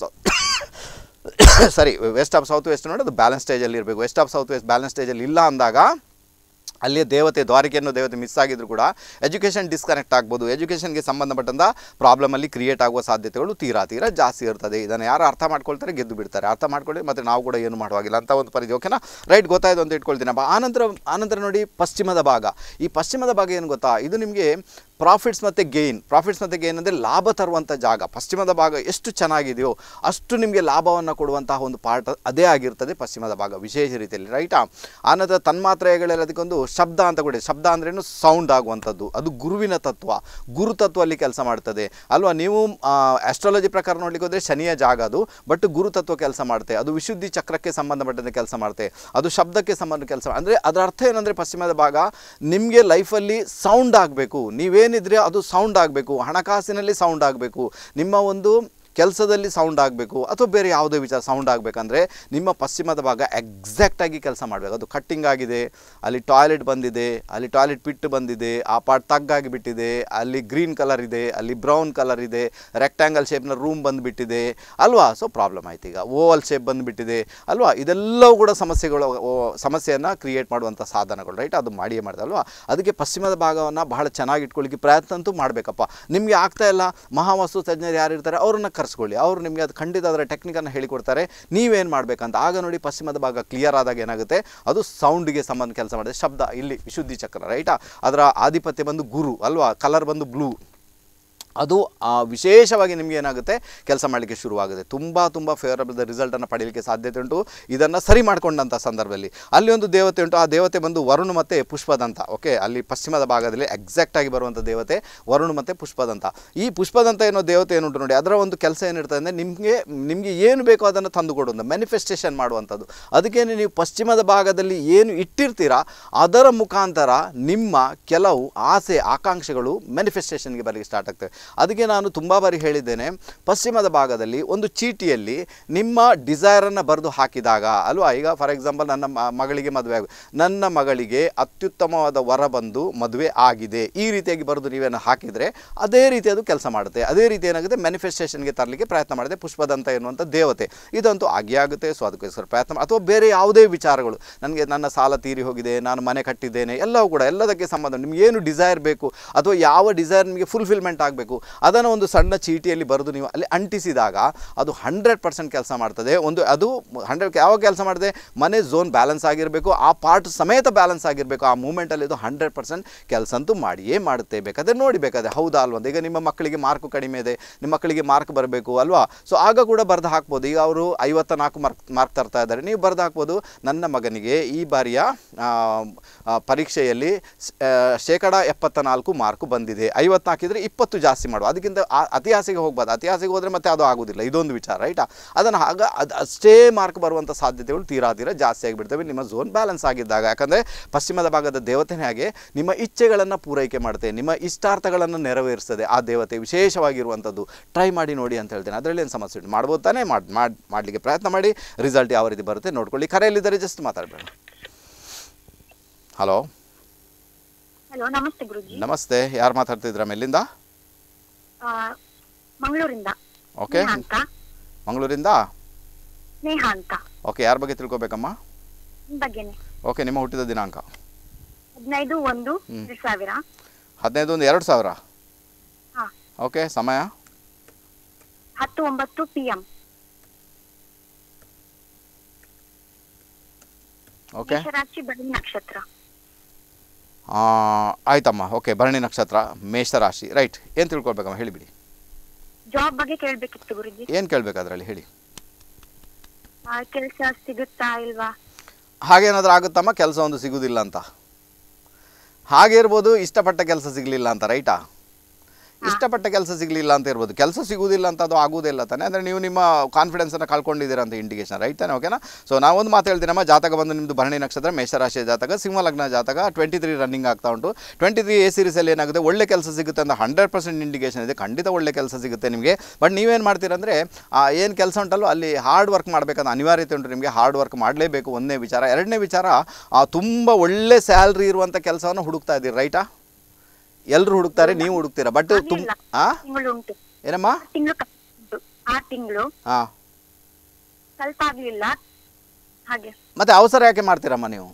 ಸರಿ ವೆಸ್ಟ್ ಆಫ್ ಸೌತ್ ವೆಸ್ಟ್ ನೋಡೋದು ಬ್ಯಾಲೆನ್ಸ್ ಸ್ಟೇಜಲ್ಲಿ ಇರಬೇಕು west of south west balance ಸ್ಟೇಜಲ್ಲಿ ಇಲ್ಲ ಅಂದಾಗ ಅಲ್ಲಿಯ ದೇವತೆ ದ್ವಾರಿಕೆಯನ್ನು ದೇವತೆ ಮಿಸ್ ಆಗಿದ್ರು ಕೂಡ ಎಜುಕೇಷನ್ ಡಿಸ್ಕನೆಕ್ಟ್ ಆಗ್ಬೋದು ಎಜುಕೇಷನ್ಗೆ ಸಂಬಂಧಪಟ್ಟಂಥ ಪ್ರಾಬ್ಲಮಲ್ಲಿ ಕ್ರಿಯೇಟ್ ಆಗುವ ಸಾಧ್ಯತೆಗಳು ತೀರಾ ತೀರಾ ಜಾಸ್ತಿ ಇರ್ತದೆ ಇದನ್ನು ಯಾರು ಅರ್ಥ ಮಾಡ್ಕೊಳ್ತಾರೆ ಗೆದ್ದು ಬಿಡ್ತಾರೆ ಅರ್ಥ ಮಾಡ್ಕೊಳ್ಳಿ ಮತ್ತು ನಾವು ಕೂಡ ಏನು ಮಾಡುವಾಗಿಲ್ಲ ಅಂತ ಒಂದು ಪರಿಧಿ ಓಕೆನಾ ರೈಟ್ ಗೊತ್ತಾಯಿತು ಅಂತ ಇಟ್ಕೊಳ್ತೀನಿ ಆನಂತರ ಆನಂತರ ನೋಡಿ ಪಶ್ಚಿಮದ ಭಾಗ ಈ ಪಶ್ಚಿಮದ ಭಾಗ ಏನು ಗೊತ್ತಾ ಇದು ನಿಮಗೆ ಪ್ರಾಫಿಟ್ಸ್ ಮತ್ತು ಗೇನ್ ಪ್ರಾಫಿಟ್ಸ್ ಮತ್ತು ಗೇನ್ ಅಂದರೆ ಲಾಭ ತರುವಂಥ ಜಾಗ ಪಶ್ಚಿಮದ ಭಾಗ ಎಷ್ಟು ಚೆನ್ನಾಗಿದೆಯೋ ಅಷ್ಟು ನಿಮಗೆ ಲಾಭವನ್ನು ಕೊಡುವಂತಹ ಒಂದು ಪಾರ್ಟ್ ಅದೇ ಆಗಿರ್ತದೆ ಪಶ್ಚಿಮದ ಭಾಗ ವಿಶೇಷ ರೀತಿಯಲ್ಲಿ ರೈಟಾ ಆನಂತರ ಅದಕ್ಕೊಂದು ಶಬ್ದ ಅಂತ ಕೊಡಿ ಶಬ್ದ ಅಂದ್ರೇನು ಸೌಂಡ್ ಆಗುವಂಥದ್ದು ಅದು ಗುರುವಿನ ತತ್ವ ಗುರು ಅಲ್ಲಿ ಕೆಲಸ ಮಾಡ್ತದೆ ಅಲ್ವಾ ನೀವು ಆಸ್ಟ್ರಾಲಜಿ ಪ್ರಕಾರ ನೋಡ್ಲಿಕ್ಕೆ ಹೋದರೆ ಶನಿಯ ಜಾಗ ಅದು ಬಟ್ ಗುರುತತ್ವ ಕೆಲಸ ಮಾಡುತ್ತೆ ಅದು ವಿಶುದ್ಧಿ ಚಕ್ರಕ್ಕೆ ಸಂಬಂಧಪಟ್ಟಂತೆ ಕೆಲಸ ಮಾಡುತ್ತೆ ಅದು ಶಬ್ದಕ್ಕೆ ಸಂಬಂಧ ಕೆಲಸ ಅಂದರೆ ಅದರ ಅರ್ಥ ಏನಂದರೆ ಪಶ್ಚಿಮದ ಭಾಗ ನಿಮಗೆ ಲೈಫಲ್ಲಿ ಸೌಂಡ್ ಆಗಬೇಕು ನೀವೇನು ಏನಿದ್ರೆ ಅದು ಸೌಂಡ್ ಆಗಬೇಕು ಹಣಕಾಸಿನಲ್ಲಿ ಸೌಂಡ್ ಆಗಬೇಕು ನಿಮ್ಮ ಒಂದು ಕೆಲಸದಲ್ಲಿ ಸೌಂಡ್ ಆಗಬೇಕು ಅಥವಾ ಬೇರೆ ಯಾವುದೇ ವಿಚಾರ ಸೌಂಡ್ ಆಗಬೇಕಂದ್ರೆ ನಿಮ್ಮ ಪಶ್ಚಿಮದ ಭಾಗ ಎಕ್ಸಾಕ್ಟಾಗಿ ಕೆಲಸ ಮಾಡಬೇಕು ಅದು ಕಟ್ಟಿಂಗ್ ಆಗಿದೆ ಅಲ್ಲಿ ಟಾಯ್ಲೆಟ್ ಬಂದಿದೆ ಅಲ್ಲಿ ಟಾಯ್ಲೆಟ್ ಪಿಟ್ ಬಂದಿದೆ ಆ ಪಾಟ್ ತಗ್ಗಾಗಿ ಬಿಟ್ಟಿದೆ ಅಲ್ಲಿ ಗ್ರೀನ್ ಕಲರ್ ಇದೆ ಅಲ್ಲಿ ಬ್ರೌನ್ ಕಲರ್ ಇದೆ ರೆಕ್ಟ್ಯಾಂಗಲ್ ಶೇಪ್ನ ರೂಮ್ ಬಂದುಬಿಟ್ಟಿದೆ ಅಲ್ವಾ ಸೊ ಪ್ರಾಬ್ಲಮ್ ಆಯ್ತು ಈಗ ಓವಲ್ ಶೇಪ್ ಬಂದುಬಿಟ್ಟಿದೆ ಅಲ್ವಾ ಇದೆಲ್ಲವೂ ಕೂಡ ಸಮಸ್ಯೆಗಳು ಸಮಸ್ಯೆಯನ್ನು ಕ್ರಿಯೇಟ್ ಮಾಡುವಂಥ ಸಾಧನಗಳು ರೈಟ್ ಅದು ಮಾಡಿಯೇ ಮಾಡಿದೆ ಅಲ್ವಾ ಅದಕ್ಕೆ ಪಶ್ಚಿಮದ ಭಾಗವನ್ನು ಬಹಳ ಚೆನ್ನಾಗಿ ಇಟ್ಕೊಳ್ಳಿಕ್ಕೆ ಪ್ರಯತ್ನ ಅಂತೂ ಮಾಡಬೇಕಪ್ಪ ನಿಮಗೆ ಆಗ್ತಾ ಇಲ್ಲ ಮಹಾವಸ್ತು ತಜ್ಞರು ಯಾರು ಇರ್ತಾರೆ ಅವ್ರನ್ನ ಕರೆಸ್ಕೊಳ್ಳಿ ಅವರು ನಿಮಗೆ ಅದು ಖಂಡಿತ ಅದರ ಟೆಕ್ನಿಕನ್ನು ಹೇಳಿಕೊಡ್ತಾರೆ ನೀವೇನು ಮಾಡಬೇಕಂತ ಆಗ ನೋಡಿ ಪಶ್ಚಿಮದ ಭಾಗ ಕ್ಲಿಯರ್ ಆದಾಗ ಏನಾಗುತ್ತೆ ಅದು ಸೌಂಡ್ಗೆ ಸಂಬಂಧ ಕೆಲಸ ಮಾಡಿದೆ ಶಬ್ದ ಇಲ್ಲಿ ವಿಶುದ್ಧಿ ಚಕ್ರ ರೈಟಾ ಅದರ ಆಧಿಪತ್ಯ ಬಂದು ಗುರು ಅಲ್ವಾ ಕಲರ್ ಬಂದು ಬ್ಲೂ ಅದು ವಿಶೇಷವಾಗಿ ನಿಮಗೆ ಏನಾಗುತ್ತೆ ಕೆಲಸ ಮಾಡಲಿಕ್ಕೆ ಶುರುವಾಗುತ್ತೆ ತುಂಬ ತುಂಬ ಫೇವರಬಲ್ ರಿಸಲ್ಟನ್ನು ಪಡೆಯಲಿಕ್ಕೆ ಸಾಧ್ಯತೆ ಉಂಟು ಇದನ್ನು ಸರಿ ಮಾಡಿಕೊಂಡಂಥ ಸಂದರ್ಭದಲ್ಲಿ ಅಲ್ಲಿ ಒಂದು ದೇವತೆ ಉಂಟು ಆ ದೇವತೆ ಬಂದು ವರುಣ ಮತ್ತು ಪುಷ್ಪದಂತ ಓಕೆ ಅಲ್ಲಿ ಪಶ್ಚಿಮದ ಭಾಗದಲ್ಲಿ ಎಕ್ಸಾಕ್ಟಾಗಿ ಬರುವಂಥ ದೇವತೆ ವರುಣ ಮತ್ತು ಪುಷ್ಪದಂತ ಈ ಪುಷ್ಪದಂತ ಏನೋ ದೇವತೆ ಏನುಂಟು ನೋಡಿ ಅದರ ಒಂದು ಕೆಲಸ ಏನಿರ್ತದೆ ಅಂದರೆ ನಿಮಗೆ ನಿಮಗೆ ಏನು ಬೇಕೋ ಅದನ್ನು ತಂದು ಕೊಡುವಂಥ ಮ್ಯಾನಿಫೆಸ್ಟೇಷನ್ ಮಾಡುವಂಥದ್ದು ಅದಕ್ಕೇನೆ ನೀವು ಪಶ್ಚಿಮದ ಭಾಗದಲ್ಲಿ ಏನು ಇಟ್ಟಿರ್ತೀರಾ ಅದರ ಮುಖಾಂತರ ನಿಮ್ಮ ಕೆಲವು ಆಸೆ ಆಕಾಂಕ್ಷೆಗಳು ಮ್ಯಾನಿಫೆಸ್ಟೇಷನ್ಗೆ ಬರಲಿಕ್ಕೆ ಸ್ಟಾರ್ಟ್ ಆಗ್ತವೆ ಅದಕ್ಕೆ ನಾನು ತುಂಬ ಬಾರಿ ಹೇಳಿದ್ದೇನೆ ಪಶ್ಚಿಮದ ಭಾಗದಲ್ಲಿ ಒಂದು ಚೀಟಿಯಲ್ಲಿ ನಿಮ್ಮ ಡಿಸೈರನ್ನು ಬರೆದು ಹಾಕಿದಾಗ ಅಲ್ವಾ ಈಗ ಫಾರ್ ಎಕ್ಸಾಂಪಲ್ ನನ್ನ ಮಗಳಿಗೆ ಮದುವೆ ಆಗ ನನ್ನ ಮಗಳಿಗೆ ಅತ್ಯುತ್ತಮವಾದ ವರ ಬಂದು ಮದುವೆ ಆಗಿದೆ ಈ ರೀತಿಯಾಗಿ ಬರೆದು ನೀವೇನು ಹಾಕಿದರೆ ಅದೇ ರೀತಿ ಅದು ಕೆಲಸ ಮಾಡುತ್ತೆ ಅದೇ ರೀತಿ ಏನಾಗುತ್ತೆ ಮ್ಯಾನಿಫೆಸ್ಟೇಷನ್ಗೆ ತರಲಿಕ್ಕೆ ಪ್ರಯತ್ನ ಮಾಡಿದೆ ಪುಷ್ಪದಂತ ಎನ್ನುವಂಥ ದೇವತೆ ಇದಂತೂ ಆಗಿಯೇ ಆಗುತ್ತೆ ಸೊ ಅದಕ್ಕೋಸ್ಕರ ಪ್ರಯತ್ನ ಅಥವಾ ಬೇರೆ ಯಾವುದೇ ವಿಚಾರಗಳು ನನಗೆ ನನ್ನ ಸಾಲ ತೀರಿ ಹೋಗಿದೆ ನಾನು ಮನೆ ಕಟ್ಟಿದ್ದೇನೆ ಎಲ್ಲವೂ ಕೂಡ ಎಲ್ಲದಕ್ಕೆ ಸಂಬಂಧ ನಿಮಗೇನು ಡಿಸೈರ್ ಬೇಕು ಅಥವಾ ಯಾವ ಡಿಸೈರ್ ನಿಮಗೆ ಫುಲ್ಫಿಲ್ಮೆಂಟ್ ಆಗಬೇಕು ಮಾಡಬೇಕು ಅದನ್ನು ಒಂದು ಸಣ್ಣ ಚೀಟಿಯಲ್ಲಿ ಬರೆದು ನೀವು ಅಲ್ಲಿ ಅಂಟಿಸಿದಾಗ ಅದು ಹಂಡ್ರೆಡ್ ಪರ್ಸೆಂಟ್ ಕೆಲಸ ಮಾಡ್ತದೆ ಒಂದು ಅದು ಹಂಡ್ರೆಡ್ ಯಾವ ಕೆಲಸ ಮಾಡಿದೆ ಮನೆ ಝೋನ್ ಬ್ಯಾಲೆನ್ಸ್ ಆಗಿರಬೇಕು ಆ ಪಾರ್ಟ್ ಸಮೇತ ಬ್ಯಾಲೆನ್ಸ್ ಆಗಿರಬೇಕು ಆ ಮೂಮೆಂಟಲ್ಲಿ ಇದು ಹಂಡ್ರೆಡ್ ಪರ್ಸೆಂಟ್ ಕೆಲಸ ಅಂತೂ ಮಾಡಿಯೇ ಮಾಡುತ್ತೆ ಬೇಕಾದರೆ ನೋಡಿ ಹೌದಾ ಅಲ್ವಾ ಈಗ ನಿಮ್ಮ ಮಕ್ಕಳಿಗೆ ಮಾರ್ಕು ಕಡಿಮೆ ಇದೆ ನಿಮ್ಮ ಮಕ್ಕಳಿಗೆ ಮಾರ್ಕ್ ಬರಬೇಕು ಅಲ್ವಾ ಸೊ ಆಗ ಕೂಡ ಬರೆದು ಹಾಕ್ಬೋದು ಈಗ ಅವರು ಐವತ್ತ ನಾಲ್ಕು ಮಾರ್ಕ್ ಮಾರ್ಕ್ ತರ್ತಾ ಇದ್ದಾರೆ ನೀವು ಬರೆದು ಹಾಕ್ಬೋದು ನನ್ನ ಮಗನಿಗೆ ಈ ಬಾರಿಯ ಪರೀಕ್ಷೆಯಲ್ಲಿ ಶೇಕಡ ಎಪ್ಪತ್ತ ನಾಲ್ಕು ಮಾರ್ಕು ಬಂದಿದೆ ಐವತ್ತು ನಾಲ್ಕಿದ್ರೆ ಇಪ್ಪತ್ತು ಜಾಸ್ತಿ ಜಾಸ್ತಿ ಮಾಡುವ ಅದಕ್ಕಿಂತ ಅತಿಹಾಸಿಗೆ ಹೋಗ್ಬಾರ್ದು ಅತಿ ಹೋದರೆ ಮತ್ತೆ ಅದು ಆಗೋದಿಲ್ಲ ಇದೊಂದು ವಿಚಾರ ರೈಟಾ ಅದನ್ನು ಆಗ ಅದು ಅಷ್ಟೇ ಮಾರ್ಕ್ ಬರುವಂಥ ಸಾಧ್ಯತೆಗಳು ತೀರಾ ತೀರಾ ಜಾಸ್ತಿ ಆಗಿಬಿಡ್ತವೆ ನಿಮ್ಮ ಝೋನ್ ಬ್ಯಾಲೆನ್ಸ್ ಆಗಿದ್ದಾಗ ಯಾಕಂದರೆ ಪಶ್ಚಿಮದ ಭಾಗದ ದೇವತೆನೇ ಹಾಗೆ ನಿಮ್ಮ ಇಚ್ಛೆಗಳನ್ನು ಪೂರೈಕೆ ಮಾಡುತ್ತೆ ನಿಮ್ಮ ಇಷ್ಟಾರ್ಥಗಳನ್ನು ನೆರವೇರಿಸ್ತದೆ ಆ ದೇವತೆ ವಿಶೇಷವಾಗಿರುವಂಥದ್ದು ಟ್ರೈ ಮಾಡಿ ನೋಡಿ ಅಂತ ಹೇಳ್ತೇನೆ ಅದರಲ್ಲಿ ಏನು ಸಮಸ್ಯೆ ಉಂಟು ಮಾಡ್ಬೋದು ತಾನೇ ಮಾಡಲಿಕ್ಕೆ ಪ್ರಯತ್ನ ಮಾಡಿ ರಿಸಲ್ಟ್ ಯಾವ ರೀತಿ ಬರುತ್ತೆ ನೋಡ್ಕೊಳ್ಳಿ ಕರೆಯಲ್ಲಿದ್ದರೆ ಜಸ್ಟ್ ಮಾತಾಡಬೇಡ ಹಲೋ ಹಲೋ ನಮಸ್ತೆ ಗುರುಜಿ ನಮಸ್ತೆ ಯಾರು ಮಾತಾಡ್ತಿದ್ರ ಮೇಲಿಂದ ಮಂಗಳೂರಿಂದ ಓಕೆ ಮಂಗಳೂರಿಂದ ಸ್ನೇಹ ಓಕೆ ಯಾರ ಬಗ್ಗೆ ತಿಳ್ಕೊಬೇಕಮ್ಮ ಬಗ್ಗೆನೆ ಓಕೆ ನಿಮ್ಮ ಹುಟ್ಟಿದ ದಿನಾಂಕ ಹದಿನೈದು ಒಂದು ಸಾವಿರ ಹದಿನೈದು ಒಂದು ಎರಡು ಸಾವಿರ ಓಕೆ ಸಮಯ ಪಿ ಎಂ ಓಕೆ ರಾಶಿ ನಕ್ಷತ್ರ ಆಯ್ತಮ್ಮ ಓಕೆ ಭರಣಿ ನಕ್ಷತ್ರ ಮೇಷ ರಾಶಿ ರೈಟ್ ಏನು ತಿಳ್ಕೊಳ್ಬೇಕಮ್ಮ ಹೇಳಿಬಿಡಿ ಜಾಬ್ ಬಗ್ಗೆ ಕೇಳಬೇಕಿತ್ತು ಗುರುಜಿ ಏನು ಕೇಳಬೇಕು ಅದರಲ್ಲಿ ಹೇಳಿ ಕೆಲಸ ಸಿಗುತ್ತಾ ಇಲ್ವಾ ಹಾಗೇನಾದರೂ ಆಗುತ್ತಮ್ಮ ಕೆಲಸ ಒಂದು ಸಿಗುವುದಿಲ್ಲ ಅಂತ ಹಾಗೆ ಇರ್ಬೋದು ಇಷ್ಟಪಟ್ಟ ಕೆಲಸ ಸಿಗಲಿಲ್ಲ ಅಂತ ರೈಟಾ ಇಷ್ಟಪಟ್ಟ ಕೆಲಸ ಸಿಗಲಿಲ್ಲ ಅಂತ ಇರ್ಬೋದು ಕೆಲಸ ಸಿಗುವುದಿಲ್ಲ ಅಂತ ಅದು ಆಗುವುದಿಲ್ಲ ತಾನೆ ಅಂದರೆ ನೀವು ನಿಮ್ಮ ಕಾನ್ಫಿಡೆನ್ಸನ್ನು ಕಳ್ಕೊಂಡಿದ್ದೀರ ಅಂತ ಇಂಡಿಕೇಶನ್ ರೈಟ್ ತಾನೆ ಓಕೆನಾ ಸೊ ಒಂದು ಮಾತು ಹೇಳ್ತೀನಮ್ಮ ಜಾತಕ ಬಂದು ನಿಮ್ಮದು ಭರಣಿ ನಕ್ಷತ್ರ ಮೇಷರಾಶಿಯ ಜಾತಕ ಸಿಂಹ ಲಗ್ನ ಜಾತಕ ಟ್ವೆಂಟಿ ತ್ರೀ ರನ್ನಿಂಗ್ ಆಗ್ತಾ ಉಂಟು ಟ್ವೆಂಟಿ ತ್ರೀ ಎ ಸೀರೀಸಲ್ಲಿ ಏನಾಗುತ್ತೆ ಒಳ್ಳೆ ಕೆಲಸ ಸಿಗುತ್ತೆ ಅಂತ ಹಂಡ್ರೆಡ್ ಪರ್ಸೆಂಟ್ ಇಂಡಿಕೇಶನ್ ಇದೆ ಖಂಡಿತ ಒಳ್ಳೆ ಕೆಲಸ ಸಿಗುತ್ತೆ ನಿಮಗೆ ಬಟ್ ನೀವೇನು ಮಾಡ್ತೀರಂದರೆ ಏನು ಕೆಲಸ ಉಂಟಲ್ಲೋ ಅಲ್ಲಿ ಹಾರ್ಡ್ ವರ್ಕ್ ಮಾಡಬೇಕಂತ ಅನಿವಾರ್ಯತೆ ಉಂಟು ನಿಮಗೆ ಹಾರ್ಡ್ ವರ್ಕ್ ಮಾಡಲೇಬೇಕು ಒಂದನೇ ವಿಚಾರ ಎರಡನೇ ವಿಚಾರ ತುಂಬ ಒಳ್ಳೆ ಸ್ಯಾಲ್ರಿ ಇರುವಂಥ ಕೆಲಸವನ್ನು ಹುಡುಕ್ತಾ ಇದ್ದೀರಿ ರೈಟಾ ಎಲ್ಲರೂ ಹುಡುಕ್ತಾರೆ ನೀವು ಹುಡುಕ್ತೀರಾ ಬಟ್ ಆ ಏನಮ್ಮ ತಿಂಗಳು ತಿಂಗಳು ಆ ಸ್ವಲ್ಪ ಆಗ್ಲಿಲ್ಲ ಹಾಗೆ ಮತ್ತೆ ಅವಸರ ಯಾಕೆ ಮಾಡ್ತೀರಮ್ಮ ನೀವು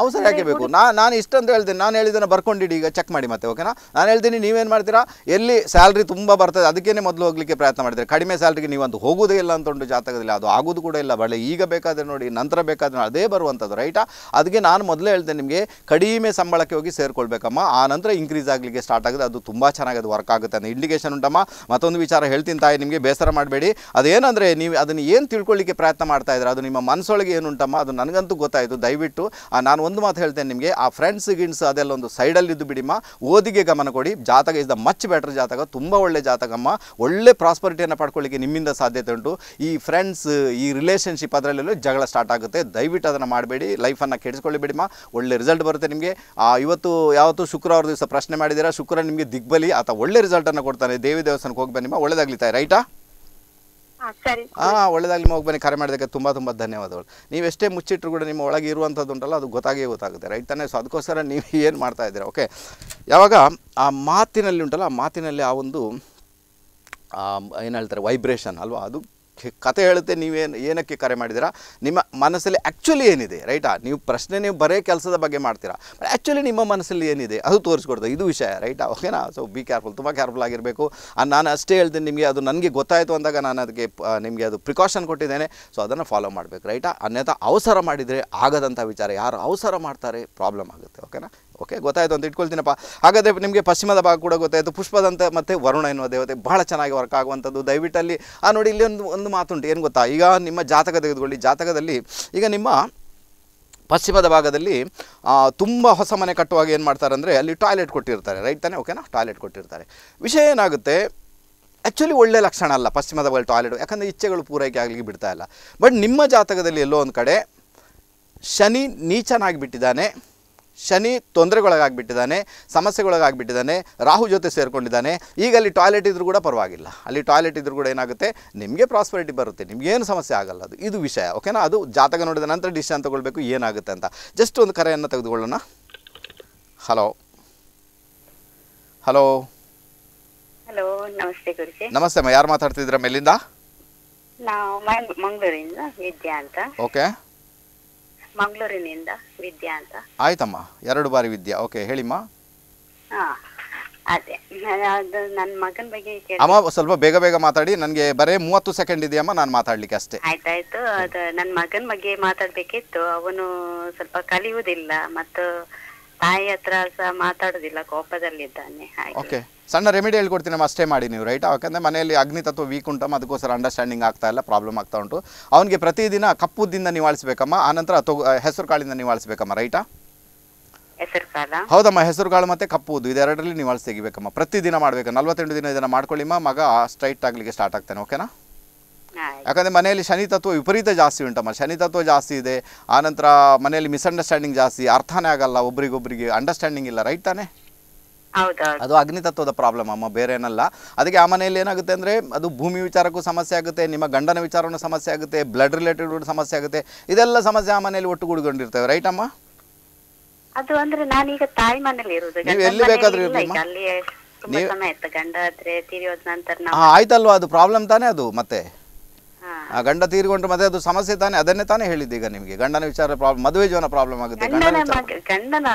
ಅವಸರ ಯಾಕೆ ಬೇಕು ನಾ ನಾನು ಅಂತ ಹೇಳ್ತೀನಿ ನಾನು ಹೇಳಿದ್ದನ್ನು ಬರ್ಕೊಂಡಿಡಿ ಈಗ ಚೆಕ್ ಮಾಡಿ ಮತ್ತೆ ಓಕೆನಾ ನಾನು ಹೇಳ್ತೀನಿ ನೀವೇನು ಮಾಡ್ತೀರಾ ಎಲ್ಲಿ ಸ್ಯಾಲ್ರಿ ತುಂಬ ಬರ್ತದೆ ಅದಕ್ಕೇ ಮೊದಲು ಹೋಗಲಿಕ್ಕೆ ಪ್ರಯತ್ನ ಮಾಡ್ತೀರಿ ಕಡಿಮೆ ಸ್ಯಾಲ್ರಿಗೆ ನೀವಂತೂ ಹೋಗೋದೇ ಇಲ್ಲ ಅಂತ ಜಾತಕದಲ್ಲಿ ಅದು ಆಗೋದು ಕೂಡ ಇಲ್ಲ ಬಳೆ ಈಗ ಬೇಕಾದರೆ ನೋಡಿ ನಂತರ ಬೇಕಾದ್ರೆ ಅದೇ ಬರುವಂಥದ್ದು ರೈಟಾ ಅದಕ್ಕೆ ನಾನು ಮೊದಲೇ ಹೇಳ್ತೇನೆ ನಿಮಗೆ ಕಡಿಮೆ ಸಂಬಳಕ್ಕೆ ಹೋಗಿ ಸೇರ್ಕೊಳ್ಬೇಕಮ್ಮ ಆ ನಂತರ ಇಂಕ್ರೀಸ್ ಆಗಲಿಕ್ಕೆ ಸ್ಟಾರ್ಟ್ ಆಗಿದೆ ಅದು ತುಂಬ ಚೆನ್ನಾಗಿ ಅದು ವರ್ಕ್ ಆಗುತ್ತೆ ಅಂತ ಇಂಡಿಕೇಶನ್ ಉಂಟಮ್ಮ ಮತ್ತೊಂದು ವಿಚಾರ ಹೇಳ್ತೀನಿ ತಾಯಿ ನಿಮಗೆ ಬೇಸರ ಮಾಡಬೇಡಿ ಅದೇನಂದರೆ ನೀವು ಅದನ್ನು ಏನು ತಿಳ್ಕೊಳ್ಳಿಕ್ಕೆ ಪ್ರಯತ್ನ ಮಾಡ್ತಾ ಇದ್ದಾರೆ ಅದು ನಿಮ್ಮ ಮನಸ್ಸೊಳಗೆ ಏನುಂಟಮ್ಮ ಅದು ನನಗಂತೂ ಗೊತ್ತಾಯಿತು ದಯವಿಟ್ಟು ನಾನು ಒಂದು ಮಾತು ಹೇಳ್ತೇನೆ ನಿಮಗೆ ಆ ಫ್ರೆಂಡ್ಸ್ ಗಿಂಡ್ಸ್ ಅದೆಲ್ಲ ಒಂದು ಸೈಡಲ್ಲಿದ್ದು ಬಿಡಿಮ್ಮ ಓದಿಗೆ ಗಮನ ಕೊಡಿ ಜಾತಕ ಇಸ್ ದ ಮಚ್ ಬೆಟರ್ ಜಾತಕ ತುಂಬ ಒಳ್ಳೆ ಜಾತಕಮ್ಮ ಒಳ್ಳೆ ಪ್ರಾಸ್ಪರಿಟಿಯನ್ನು ಪಡ್ಕೊಳ್ಳಿಕ್ಕೆ ನಿಮ್ಮಿಂದ ಸಾಧ್ಯತೆ ಉಂಟು ಈ ಫ್ರೆಂಡ್ಸ್ ಈ ರಿಲೇಷನ್ಶಿಪ್ ಅದರಲ್ಲೆಲ್ಲೂ ಜಗಳ ಸ್ಟಾರ್ಟ್ ಆಗುತ್ತೆ ದಯವಿಟ್ಟು ಅದನ್ನು ಮಾಡಬೇಡಿ ಲೈಫನ್ನು ಬಿಡಿಮ್ಮ ಒಳ್ಳೆ ರಿಸಲ್ಟ್ ಬರುತ್ತೆ ನಿಮಗೆ ಆ ಇವತ್ತು ಯಾವತ್ತು ಶುಕ್ರವಾರ ದಿವಸ ಪ್ರಶ್ನೆ ಮಾಡಿದ್ದೀರಾ ಶುಕ್ರ ನಿಮಗೆ ದಿಗ್ಬಲಿ ಆತ ಒಳ್ಳೆ ರಿಸಲ್ಟನ್ನು ಕೊಡ್ತಾನೆ ದೇವಿ ದೇವಸ್ಥಾನಕ್ಕೆ ಹೋಗಿ ಬನ್ನಿಮ್ಮ ಒಳ್ಳೆದಾಗ್ಲಿತಾಯಿ ರೈಟಾ ಹಾ ಒಳ್ಳೇದಾಗ್ಲಿ ಹೋಗಿ ಬನ್ನಿ ಕರೆ ಮಾಡಿದಕ್ಕೆ ತುಂಬಾ ತುಂಬಾ ಧನ್ಯವಾದಗಳು ನೀವು ಎಷ್ಟೇ ಮುಚ್ಚಿಟ್ರು ಕೂಡ ನಿಮ್ಮ ಒಳಗೆ ಇರುವಂಥದ್ದುಂಟಲ್ಲ ಉಂಟಲ್ಲ ಅದು ಗೊತ್ತಾಗೇ ಗೊತ್ತಾಗುತ್ತೆ ರೈಟ್ ತಾನೇ ಸೊ ಅದಕ್ಕೋಸ್ಕರ ನೀವು ಏನು ಮಾಡ್ತಾ ಇದ್ದೀರಾ ಓಕೆ ಯಾವಾಗ ಆ ಮಾತಿನಲ್ಲಿ ಉಂಟಲ್ಲ ಆ ಮಾತಿನಲ್ಲಿ ಆ ಒಂದು ಏನು ಹೇಳ್ತಾರೆ ವೈಬ್ರೇಷನ್ ಅಲ್ವಾ ಅದು ಕತೆ ಹೇಳುತ್ತೆ ನೀವೇನು ಏನಕ್ಕೆ ಕರೆ ಮಾಡಿದ್ದೀರಾ ನಿಮ್ಮ ಮನಸ್ಸಲ್ಲಿ ಆ್ಯಕ್ಚುಲಿ ಏನಿದೆ ರೈಟಾ ನೀವು ಪ್ರಶ್ನೆ ನೀವು ಬರೇ ಕೆಲಸದ ಬಗ್ಗೆ ಮಾಡ್ತೀರಾ ಬಟ್ ಆ್ಯಕ್ಚುಲಿ ನಿಮ್ಮ ಮನಸ್ಸಲ್ಲಿ ಏನಿದೆ ಅದು ತೋರಿಸ್ಕೊಡ್ತದೆ ಇದು ವಿಷಯ ರೈಟಾ ಓಕೆನಾ ಸೊ ಬಿ ಕೇರ್ಫುಲ್ ತುಂಬ ಕೇರ್ಫುಲ್ ಆಗಿರಬೇಕು ನಾನು ಅಷ್ಟೇ ಹೇಳ್ತೀನಿ ನಿಮಗೆ ಅದು ನನಗೆ ಗೊತ್ತಾಯಿತು ಅಂದಾಗ ನಾನು ಅದಕ್ಕೆ ನಿಮಗೆ ಅದು ಪ್ರಿಕಾಷನ್ ಕೊಟ್ಟಿದ್ದೇನೆ ಸೊ ಅದನ್ನು ಫಾಲೋ ಮಾಡಬೇಕು ರೈಟಾ ಅನ್ಯಥಾ ಅವಸರ ಮಾಡಿದರೆ ಆಗದಂಥ ವಿಚಾರ ಯಾರು ಅವಸರ ಮಾಡ್ತಾರೆ ಪ್ರಾಬ್ಲಮ್ ಆಗುತ್ತೆ ಓಕೆನಾ ಓಕೆ ಗೊತ್ತಾಯಿತು ಅಂತ ಇಟ್ಕೊಳ್ತೀನಪ್ಪ ಹಾಗಾದರೆ ನಿಮಗೆ ಪಶ್ಚಿಮದ ಭಾಗ ಕೂಡ ಗೊತ್ತಾಯಿತು ಪುಷ್ಪದಂತ ಮತ್ತು ವರುಣ ಎನ್ನುವ ದೇವತೆ ಬಹಳ ಚೆನ್ನಾಗಿ ವರ್ಕ್ ಆಗುವಂಥದ್ದು ದಯವಿಟ್ಟಲ್ಲಿ ಆ ನೋಡಿ ಇಲ್ಲಿ ಒಂದು ಒಂದು ಮಾತುಂಟು ಏನು ಗೊತ್ತಾ ಈಗ ನಿಮ್ಮ ಜಾತಕ ತೆಗೆದುಕೊಳ್ಳಿ ಜಾತಕದಲ್ಲಿ ಈಗ ನಿಮ್ಮ ಪಶ್ಚಿಮದ ಭಾಗದಲ್ಲಿ ತುಂಬ ಹೊಸ ಮನೆ ಕಟ್ಟುವಾಗ ಏನು ಮಾಡ್ತಾರೆ ಅಂದರೆ ಅಲ್ಲಿ ಟಾಯ್ಲೆಟ್ ಕೊಟ್ಟಿರ್ತಾರೆ ರೈಟ್ ತಾನೇ ಓಕೆನಾ ಟಾಯ್ಲೆಟ್ ಕೊಟ್ಟಿರ್ತಾರೆ ವಿಷಯ ಏನಾಗುತ್ತೆ ಆ್ಯಕ್ಚುಲಿ ಒಳ್ಳೆಯ ಲಕ್ಷಣ ಅಲ್ಲ ಪಶ್ಚಿಮದ ಭಾಗದಲ್ಲಿ ಟಾಯ್ಲೆಟ್ ಯಾಕಂದರೆ ಇಚ್ಛೆಗಳು ಪೂರೈಕೆ ಆಗಲಿಕ್ಕೆ ಬಿಡ್ತಾ ಇಲ್ಲ ಬಟ್ ನಿಮ್ಮ ಜಾತಕದಲ್ಲಿ ಎಲ್ಲೋ ಒಂದು ಕಡೆ ಶನಿ ನೀಚನಾಗಿ ಬಿಟ್ಟಿದ್ದಾನೆ ಶನಿ ತೊಂದರೆಗೊಳಗಾಗ್ಬಿಟ್ಟಿದ್ದಾನೆ ಸಮಸ್ಯೆಗೊಳಗಾಗ್ಬಿಟ್ಟಿದ್ದಾನೆ ರಾಹು ಜೊತೆ ಸೇರಿಕೊಂಡಿದ್ದಾನೆ ಈಗ ಅಲ್ಲಿ ಟಾಯ್ಲೆಟ್ ಇದ್ರೂ ಕೂಡ ಪರವಾಗಿಲ್ಲ ಅಲ್ಲಿ ಟಾಯ್ಲೆಟ್ ಇದ್ರೂ ಕೂಡ ಏನಾಗುತ್ತೆ ನಿಮಗೆ ಪ್ರಾಸ್ಪರಿಟಿ ಬರುತ್ತೆ ಏನು ಸಮಸ್ಯೆ ಆಗಲ್ಲ ಅದು ಇದು ವಿಷಯ ಓಕೆನಾ ಅದು ಜಾತಕ ನೋಡಿದ ನಂತರ ಡಿಸಿಷನ್ ತಗೊಳ್ಬೇಕು ಏನಾಗುತ್ತೆ ಅಂತ ಜಸ್ಟ್ ಒಂದು ಕರೆಯನ್ನು ತೆಗೆದುಕೊಳ್ಳೋಣ ಹಲೋ ಹಲೋ ಹಲೋ ನಮಸ್ತೆ ಗುರುಜಿ ನಮಸ್ತೆ ಅಮ್ಮ ಯಾರು ಮಾತಾಡ್ತಿದ್ರ ಮೇಲಿಂದ ನಾವು ಮಂಗಳೂರಿಂದ ವಿದ್ಯಾ ಅಂತ ಓಕೆ ಮಂಗಳೂರಿನಿಂದ ವಿದ್ಯಾ ಅಂತ ಆಯ್ತಮ್ಮ ಎರಡು ಬಾರಿ ವಿದ್ಯಾ ಓಕೆ ಹೇಳಿಮ್ಮ ಹಾ ಅದೇ ನನ್ನ ಮಗನ ಬಗ್ಗೆ ಅಮ್ಮ ಸ್ವಲ್ಪ ಬೇಗ ಬೇಗ ಮಾತಾಡಿ ನನಗೆ ಬರೇ ಮೂವತ್ತು ಸೆಕೆಂಡ್ ಇದೆಯಮ್ಮ ನಾನು ಮಾತಾಡ್ಲಿಕ್ಕೆ ಅಷ್ಟೇ ಆಯ್ತಾಯ್ತು ಅದು ನನ್ನ ಮಗನ ಬಗ್ಗೆ ಮಾತಾಡಬೇಕಿತ್ತು ಅವನು ಸ್ವಲ್ಪ ಕಲಿಯುವುದಿಲ್ಲ ಮತ್ತು ತಾಯಿ ಹತ್ರ ಸಹ ಮಾತಾಡುದಿಲ್ಲ ಕೋಪದಲ್ಲಿದ್ದಾನೆ ಹಾಗೆ ಓಕೆ ಸಣ್ಣ ರೆಮಿಡಿ ಹೇಳ್ಕೊಡ್ತೀನಿ ನಮ್ಮ ಅಷ್ಟೇ ಮಾಡಿ ನೀವು ರೈಟ್ ಯಾಕಂದರೆ ಮನೆಯಲ್ಲಿ ಅಗ್ನಿ ತತ್ವ ವೀಕ್ ಉಂಟಮ್ಮ ಅದಕ್ಕೋಸ್ಕರ ಅಂಡರ್ಸ್ಟ್ಯಾಂಡಿಂಗ್ ಆಗ್ತಾ ಇಲ್ಲ ಪ್ರಾಬ್ಲಮ್ ಆಗ್ತಾ ಉಂಟು ಅವನಿಗೆ ಪ್ರತಿದಿನ ಕಪ್ಪುದಿಂದ ನಿವಾಳಿಸ್ಬೇಕಮ್ಮ ಆನಂತರ ತೊಗ ಹೆಸರು ಕಾಳಿಂದ ನಿವಾಳಿಸ್ಬೇಕಮ್ಮ ರೈಟಾ ಹೌದಮ್ಮ ಹೆಸರು ಕಾಳು ಮತ್ತೆ ಕಪ್ಪುವುದು ಇದೆರಡರಲ್ಲಿ ನಿವಾಳಿಸಿ ತೆಗಿಬೇಕಮ್ಮ ಪ್ರತಿದಿನ ಮಾಡಬೇಕು ನಲ್ವತ್ತೆಂಟು ದಿನ ಇದನ್ನು ಮಾಡ್ಕೊಳ್ಳಿಮ್ಮ ಮಗ ಸ್ಟ್ರೈಟ್ ಆಗಲಿಕ್ಕೆ ಸ್ಟಾರ್ಟ್ ಆಗ್ತಾನೆ ಓಕೆನಾ ಯಾಕಂದರೆ ಮನೆಯಲ್ಲಿ ಶನಿ ತತ್ವ ವಿಪರೀತ ಜಾಸ್ತಿ ಉಂಟಮ್ಮ ಶನಿ ತತ್ವ ಜಾಸ್ತಿ ಇದೆ ಆನಂತರ ಮನೆಯಲ್ಲಿ ಮಿಸ್ಅಂಡರ್ಸ್ಟ್ಯಾಂಡಿಂಗ್ ಜಾಸ್ತಿ ಅರ್ಥನೇ ಆಗಲ್ಲ ಒಬ್ರಿಗೊಬ್ರಿಗೆ ಅಂಡರ್ಸ್ಟ್ಯಾಂಡಿಂಗ್ ಇಲ್ಲ ರೈಟ್ ತಾನೇ ಅದು ಅಗ್ನಿ ತತ್ವದ ಪ್ರಾಬ್ಲಮ್ ಅಮ್ಮ ಬೇರೆ ಏನಲ್ಲ ಅದಕ್ಕೆ ಆ ಮನೆಯಲ್ಲಿ ಏನಾಗುತ್ತೆ ಅಂದ್ರೆ ಅದು ಭೂಮಿ ವಿಚಾರಕ್ಕೂ ಸಮಸ್ಯೆ ಆಗುತ್ತೆ ನಿಮ್ಮ ಗಂಡನ ವಿಚಾರನೂ ಸಮಸ್ಯೆ ಆಗುತ್ತೆ ಬ್ಲಡ್ ರಿಲೇಟೆಡ್ ಸಮಸ್ಯೆ ಆಗುತ್ತೆ ಇದೆಲ್ಲ ಸಮಸ್ಯೆ ಆ ಮನೆಯಲ್ಲಿ ಒಟ್ಟುಗೂಡಿಕೊಂಡಿರ್ತವೆ ರೈಟ್ ಅಮ್ಮ ಅದು ಎಲ್ಲಿ ಬೇಕಾದ್ರೂ ಆಯ್ತಲ್ವಾ ಅದು ಪ್ರಾಬ್ಲಮ್ ತಾನೇ ಅದು ಮತ್ತೆ ಆ ಗಂಡ ತೀರಿಕೊಂಡ್ರೆ ಮತ್ತೆ ಅದು ಸಮಸ್ಯೆ ತಾನೆ ಅದನ್ನೇ ತಾನೇ ಹೇಳಿದ್ದೆ ಈಗ ನಿಮಗೆ ಗಂಡನ ವಿಚಾರ ಪ್ರಾಬ್ಲಮ್ ಮದುವೆ ಜೀವನ ಪ್ರಾಬ್ಲಮ್ ಆಗುತ್ತೆ ಗಂಡನ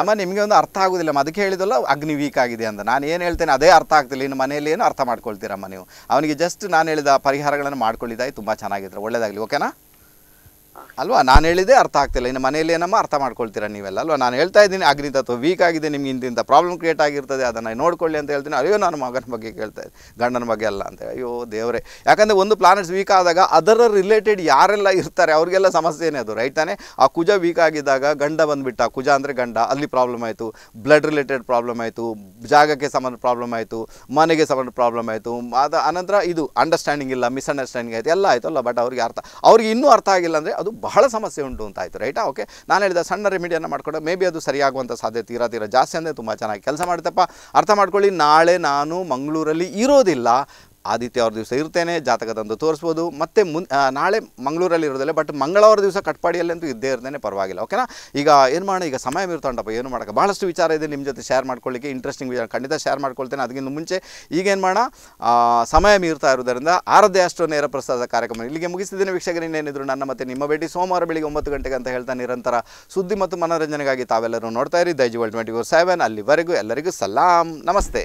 ಅಮ್ಮ ನಿಮಗೆ ಒಂದು ಅರ್ಥ ಆಗುದಿಲ್ಲ ಅಮ್ಮ, ಅದಕ್ಕೆ ಹೇಳಿದಲ್ಲ ಅಗ್ನಿ ವೀಕ್ ಆಗಿದೆ ಅಂತ ನಾನು ಏನು ಹೇಳ್ತೇನೆ ಅದೇ ಅರ್ಥ ಆಗ್ತಿಲ್ಲ ಇನ್ನು ಮನೆಯಲ್ಲಿ ಏನು ಅರ್ಥ ಮಾಡ್ಕೊಳ್ತೀರಮ್ಮ ನೀವು ಅವನಿಗೆ ಜಸ್ಟ್ ನಾನು ಹೇಳಿದ ಪರಿಹಾರಗಳನ್ನು ಮಾಡ್ಕೊಳ್ಳಿದಾಯಿ ತುಂಬಾ ಚೆನ್ನಾಗಿದ್ರೆ ಒಳ್ಳೇದಾಗಲಿ ಓಕೆನಾ ಅಲ್ವಾ ನಾನು ಹೇಳಿದೆ ಅರ್ಥ ಆಗ್ತಿಲ್ಲ ಇನ್ನು ಮನೆಯಲ್ಲಿ ಏನಮ್ಮ ಅರ್ಥ ಮಾಡ್ಕೊಳ್ತೀರಾ ನೀವೆಲ್ಲ ಅಲ್ವಾ ನಾನು ಹೇಳ್ತಾ ಇದ್ದೀನಿ ಅಗ್ನಿ ತತ್ವ ವೀಕ್ ಆಗಿದೆ ನಿಮ್ಗೆ ಇಂದಿಂತ ಪ್ರಾಬ್ಲಮ್ ಕ್ರಿಯೇಟ್ ಆಗಿರ್ತದೆ ಅದನ್ನು ನೋಡ್ಕೊಳ್ಳಿ ಅಂತ ಹೇಳ್ತೀನಿ ಅಯ್ಯೋ ನಾನು ಮಗನ ಬಗ್ಗೆ ಕೇಳ್ತಾ ಇದ್ದೀನಿ ಗಂಡನ ಬಗ್ಗೆ ಅಲ್ಲ ಅಂತ ಅಯ್ಯೋ ದೇವರೇ ಯಾಕಂದರೆ ಒಂದು ಪ್ಲಾನೆಟ್ಸ್ ವೀಕ್ ಆದಾಗ ಅದರ ರಿಲೇಟೆಡ್ ಯಾರೆಲ್ಲ ಇರ್ತಾರೆ ಸಮಸ್ಯೆ ಏನೇ ಅದು ರೈಟ್ ತಾನೇ ಆ ಕುಜ ವೀಕ್ ಆಗಿದ್ದಾಗ ಗಂಡ ಬಂದುಬಿಟ್ಟ ಕುಜ ಅಂದರೆ ಗಂಡ ಅಲ್ಲಿ ಪ್ರಾಬ್ಲಮ್ ಆಯಿತು ಬ್ಲಡ್ ರಿಲೇಟೆಡ್ ಪ್ರಾಬ್ಲಮ್ ಆಯಿತು ಜಾಗಕ್ಕೆ ಸಂಬಂಧ ಪ್ರಾಬ್ಲಮ್ ಆಯಿತು ಮನೆಗೆ ಸಂಬಂಧ ಪ್ರಾಬ್ಲಮ್ ಆಯಿತು ಅದ ಅನಂತರ ಇದು ಅಂಡರ್ಸ್ಟ್ಯಾಂಡಿಂಗ್ ಇಲ್ಲ ಮಿಸ್ಅಂಡರ್ಸ್ಟ್ಯಾಂಡಿಂಗ್ ಆಯಿತು ಎಲ್ಲ ಆಯಿತು ಅಲ್ಲ ಬಟ್ ಅವ್ರಿಗೆ ಅರ್ಥ ಅವ್ರಿಗೆ ಇನ್ನೂ ಅರ್ಥ ಆಗಿಲ್ಲ ಅಂದರೆ ಅದು ಬಹಳ ಸಮಸ್ಯೆ ಉಂಟು ಅಂತಾಯಿತು ರೈಟಾ ಓಕೆ ನಾನು ಹೇಳಿದ ಸಣ್ಣ ರೆಮಿಡಿಯನ್ನು ಮಾಡಿಕೊಂಡು ಮೇ ಬಿ ಅದು ಸರಿಯಾಗುವಂಥ ಸಾಧ್ಯತೆ ತೀರಾ ಜಾಸ್ತಿ ಅಂದರೆ ತುಂಬ ಚೆನ್ನಾಗಿ ಕೆಲಸ ಮಾಡುತ್ತಪ್ಪ ಅರ್ಥ ಮಾಡ್ಕೊಳ್ಳಿ ನಾಳೆ ನಾನು ಮಂಗಳೂರಲ್ಲಿ ಇರೋದಿಲ್ಲ ಆದಿತ್ಯ ಅವ್ರ ದಿವಸ ಇರ್ತೇನೆ ಜಾತಕದಂದು ತೋರಿಸ್ಬೋದು ಮತ್ತೆ ಮುನ್ ನಾಳೆ ಮಂಗಳೂರಲ್ಲಿ ಇರೋದಿಲ್ಲ ಬಟ್ ಮಂಗಳವಾರ ದಿವಸ ಅಂತೂ ಇದ್ದೇ ಇರ್ತೇನೆ ಪರವಾಗಿಲ್ಲ ಓಕೆನಾ ಈಗ ಏನು ಮಾಡೋಣ ಈಗ ಸಮಯ ಮೀರ್ತೊಂಡಪ್ಪ ಏನು ಮಾಡೋಕೆ ಭಾಳಷ್ಟು ವಿಚಾರ ಇದೆ ನಿಮ್ಮ ಜೊತೆ ಶೇರ್ ಮಾಡ್ಕೊಳ್ಳಿಕ್ಕೆ ಇಂಟ್ರೆಸ್ಟಿಂಗ್ ವಿಚಾರ ಖಂಡಿತ ಶೇರ್ ಮಾಡ್ಕೊಳ್ತೇನೆ ಅದಕ್ಕಿಂತ ಮುಂಚೆ ಈಗೇನು ಮಾಡೋಣ ಸಮಯ ಮೀರ್ತಾ ಇರೋದರಿಂದ ಆರಾಧ್ಯ ಅಷ್ಟು ನೇರ ಪ್ರಸಾದ ಕಾರ್ಯಕ್ರಮ ಇಲ್ಲಿಗೆ ಮುಗಿಸಿದ್ದೇನೆ ವೀಕ್ಷಕರು ಏನಿದ್ರು ನನ್ನ ಮತ್ತೆ ನಿಮ್ಮ ಭೇಟಿ ಸೋಮವಾರ ಬೆಳಿಗ್ಗೆ ಒಂಬತ್ತು ಗಂಟೆಗೆ ಅಂತ ಹೇಳ್ತಾ ನಿರಂತರ ಸುದ್ದಿ ಮತ್ತು ಮನೋರಂಜನೆಗಾಗಿ ತಾವೆಲ್ಲರೂ ನೋಡ್ತಾ ಇರಿ Daijiworld twenty four seven ಅಲ್ಲಿವರೆಗೂ ಎಲ್ಲರಿಗೂ ಸಲಾಂ ನಮಸ್ತೆ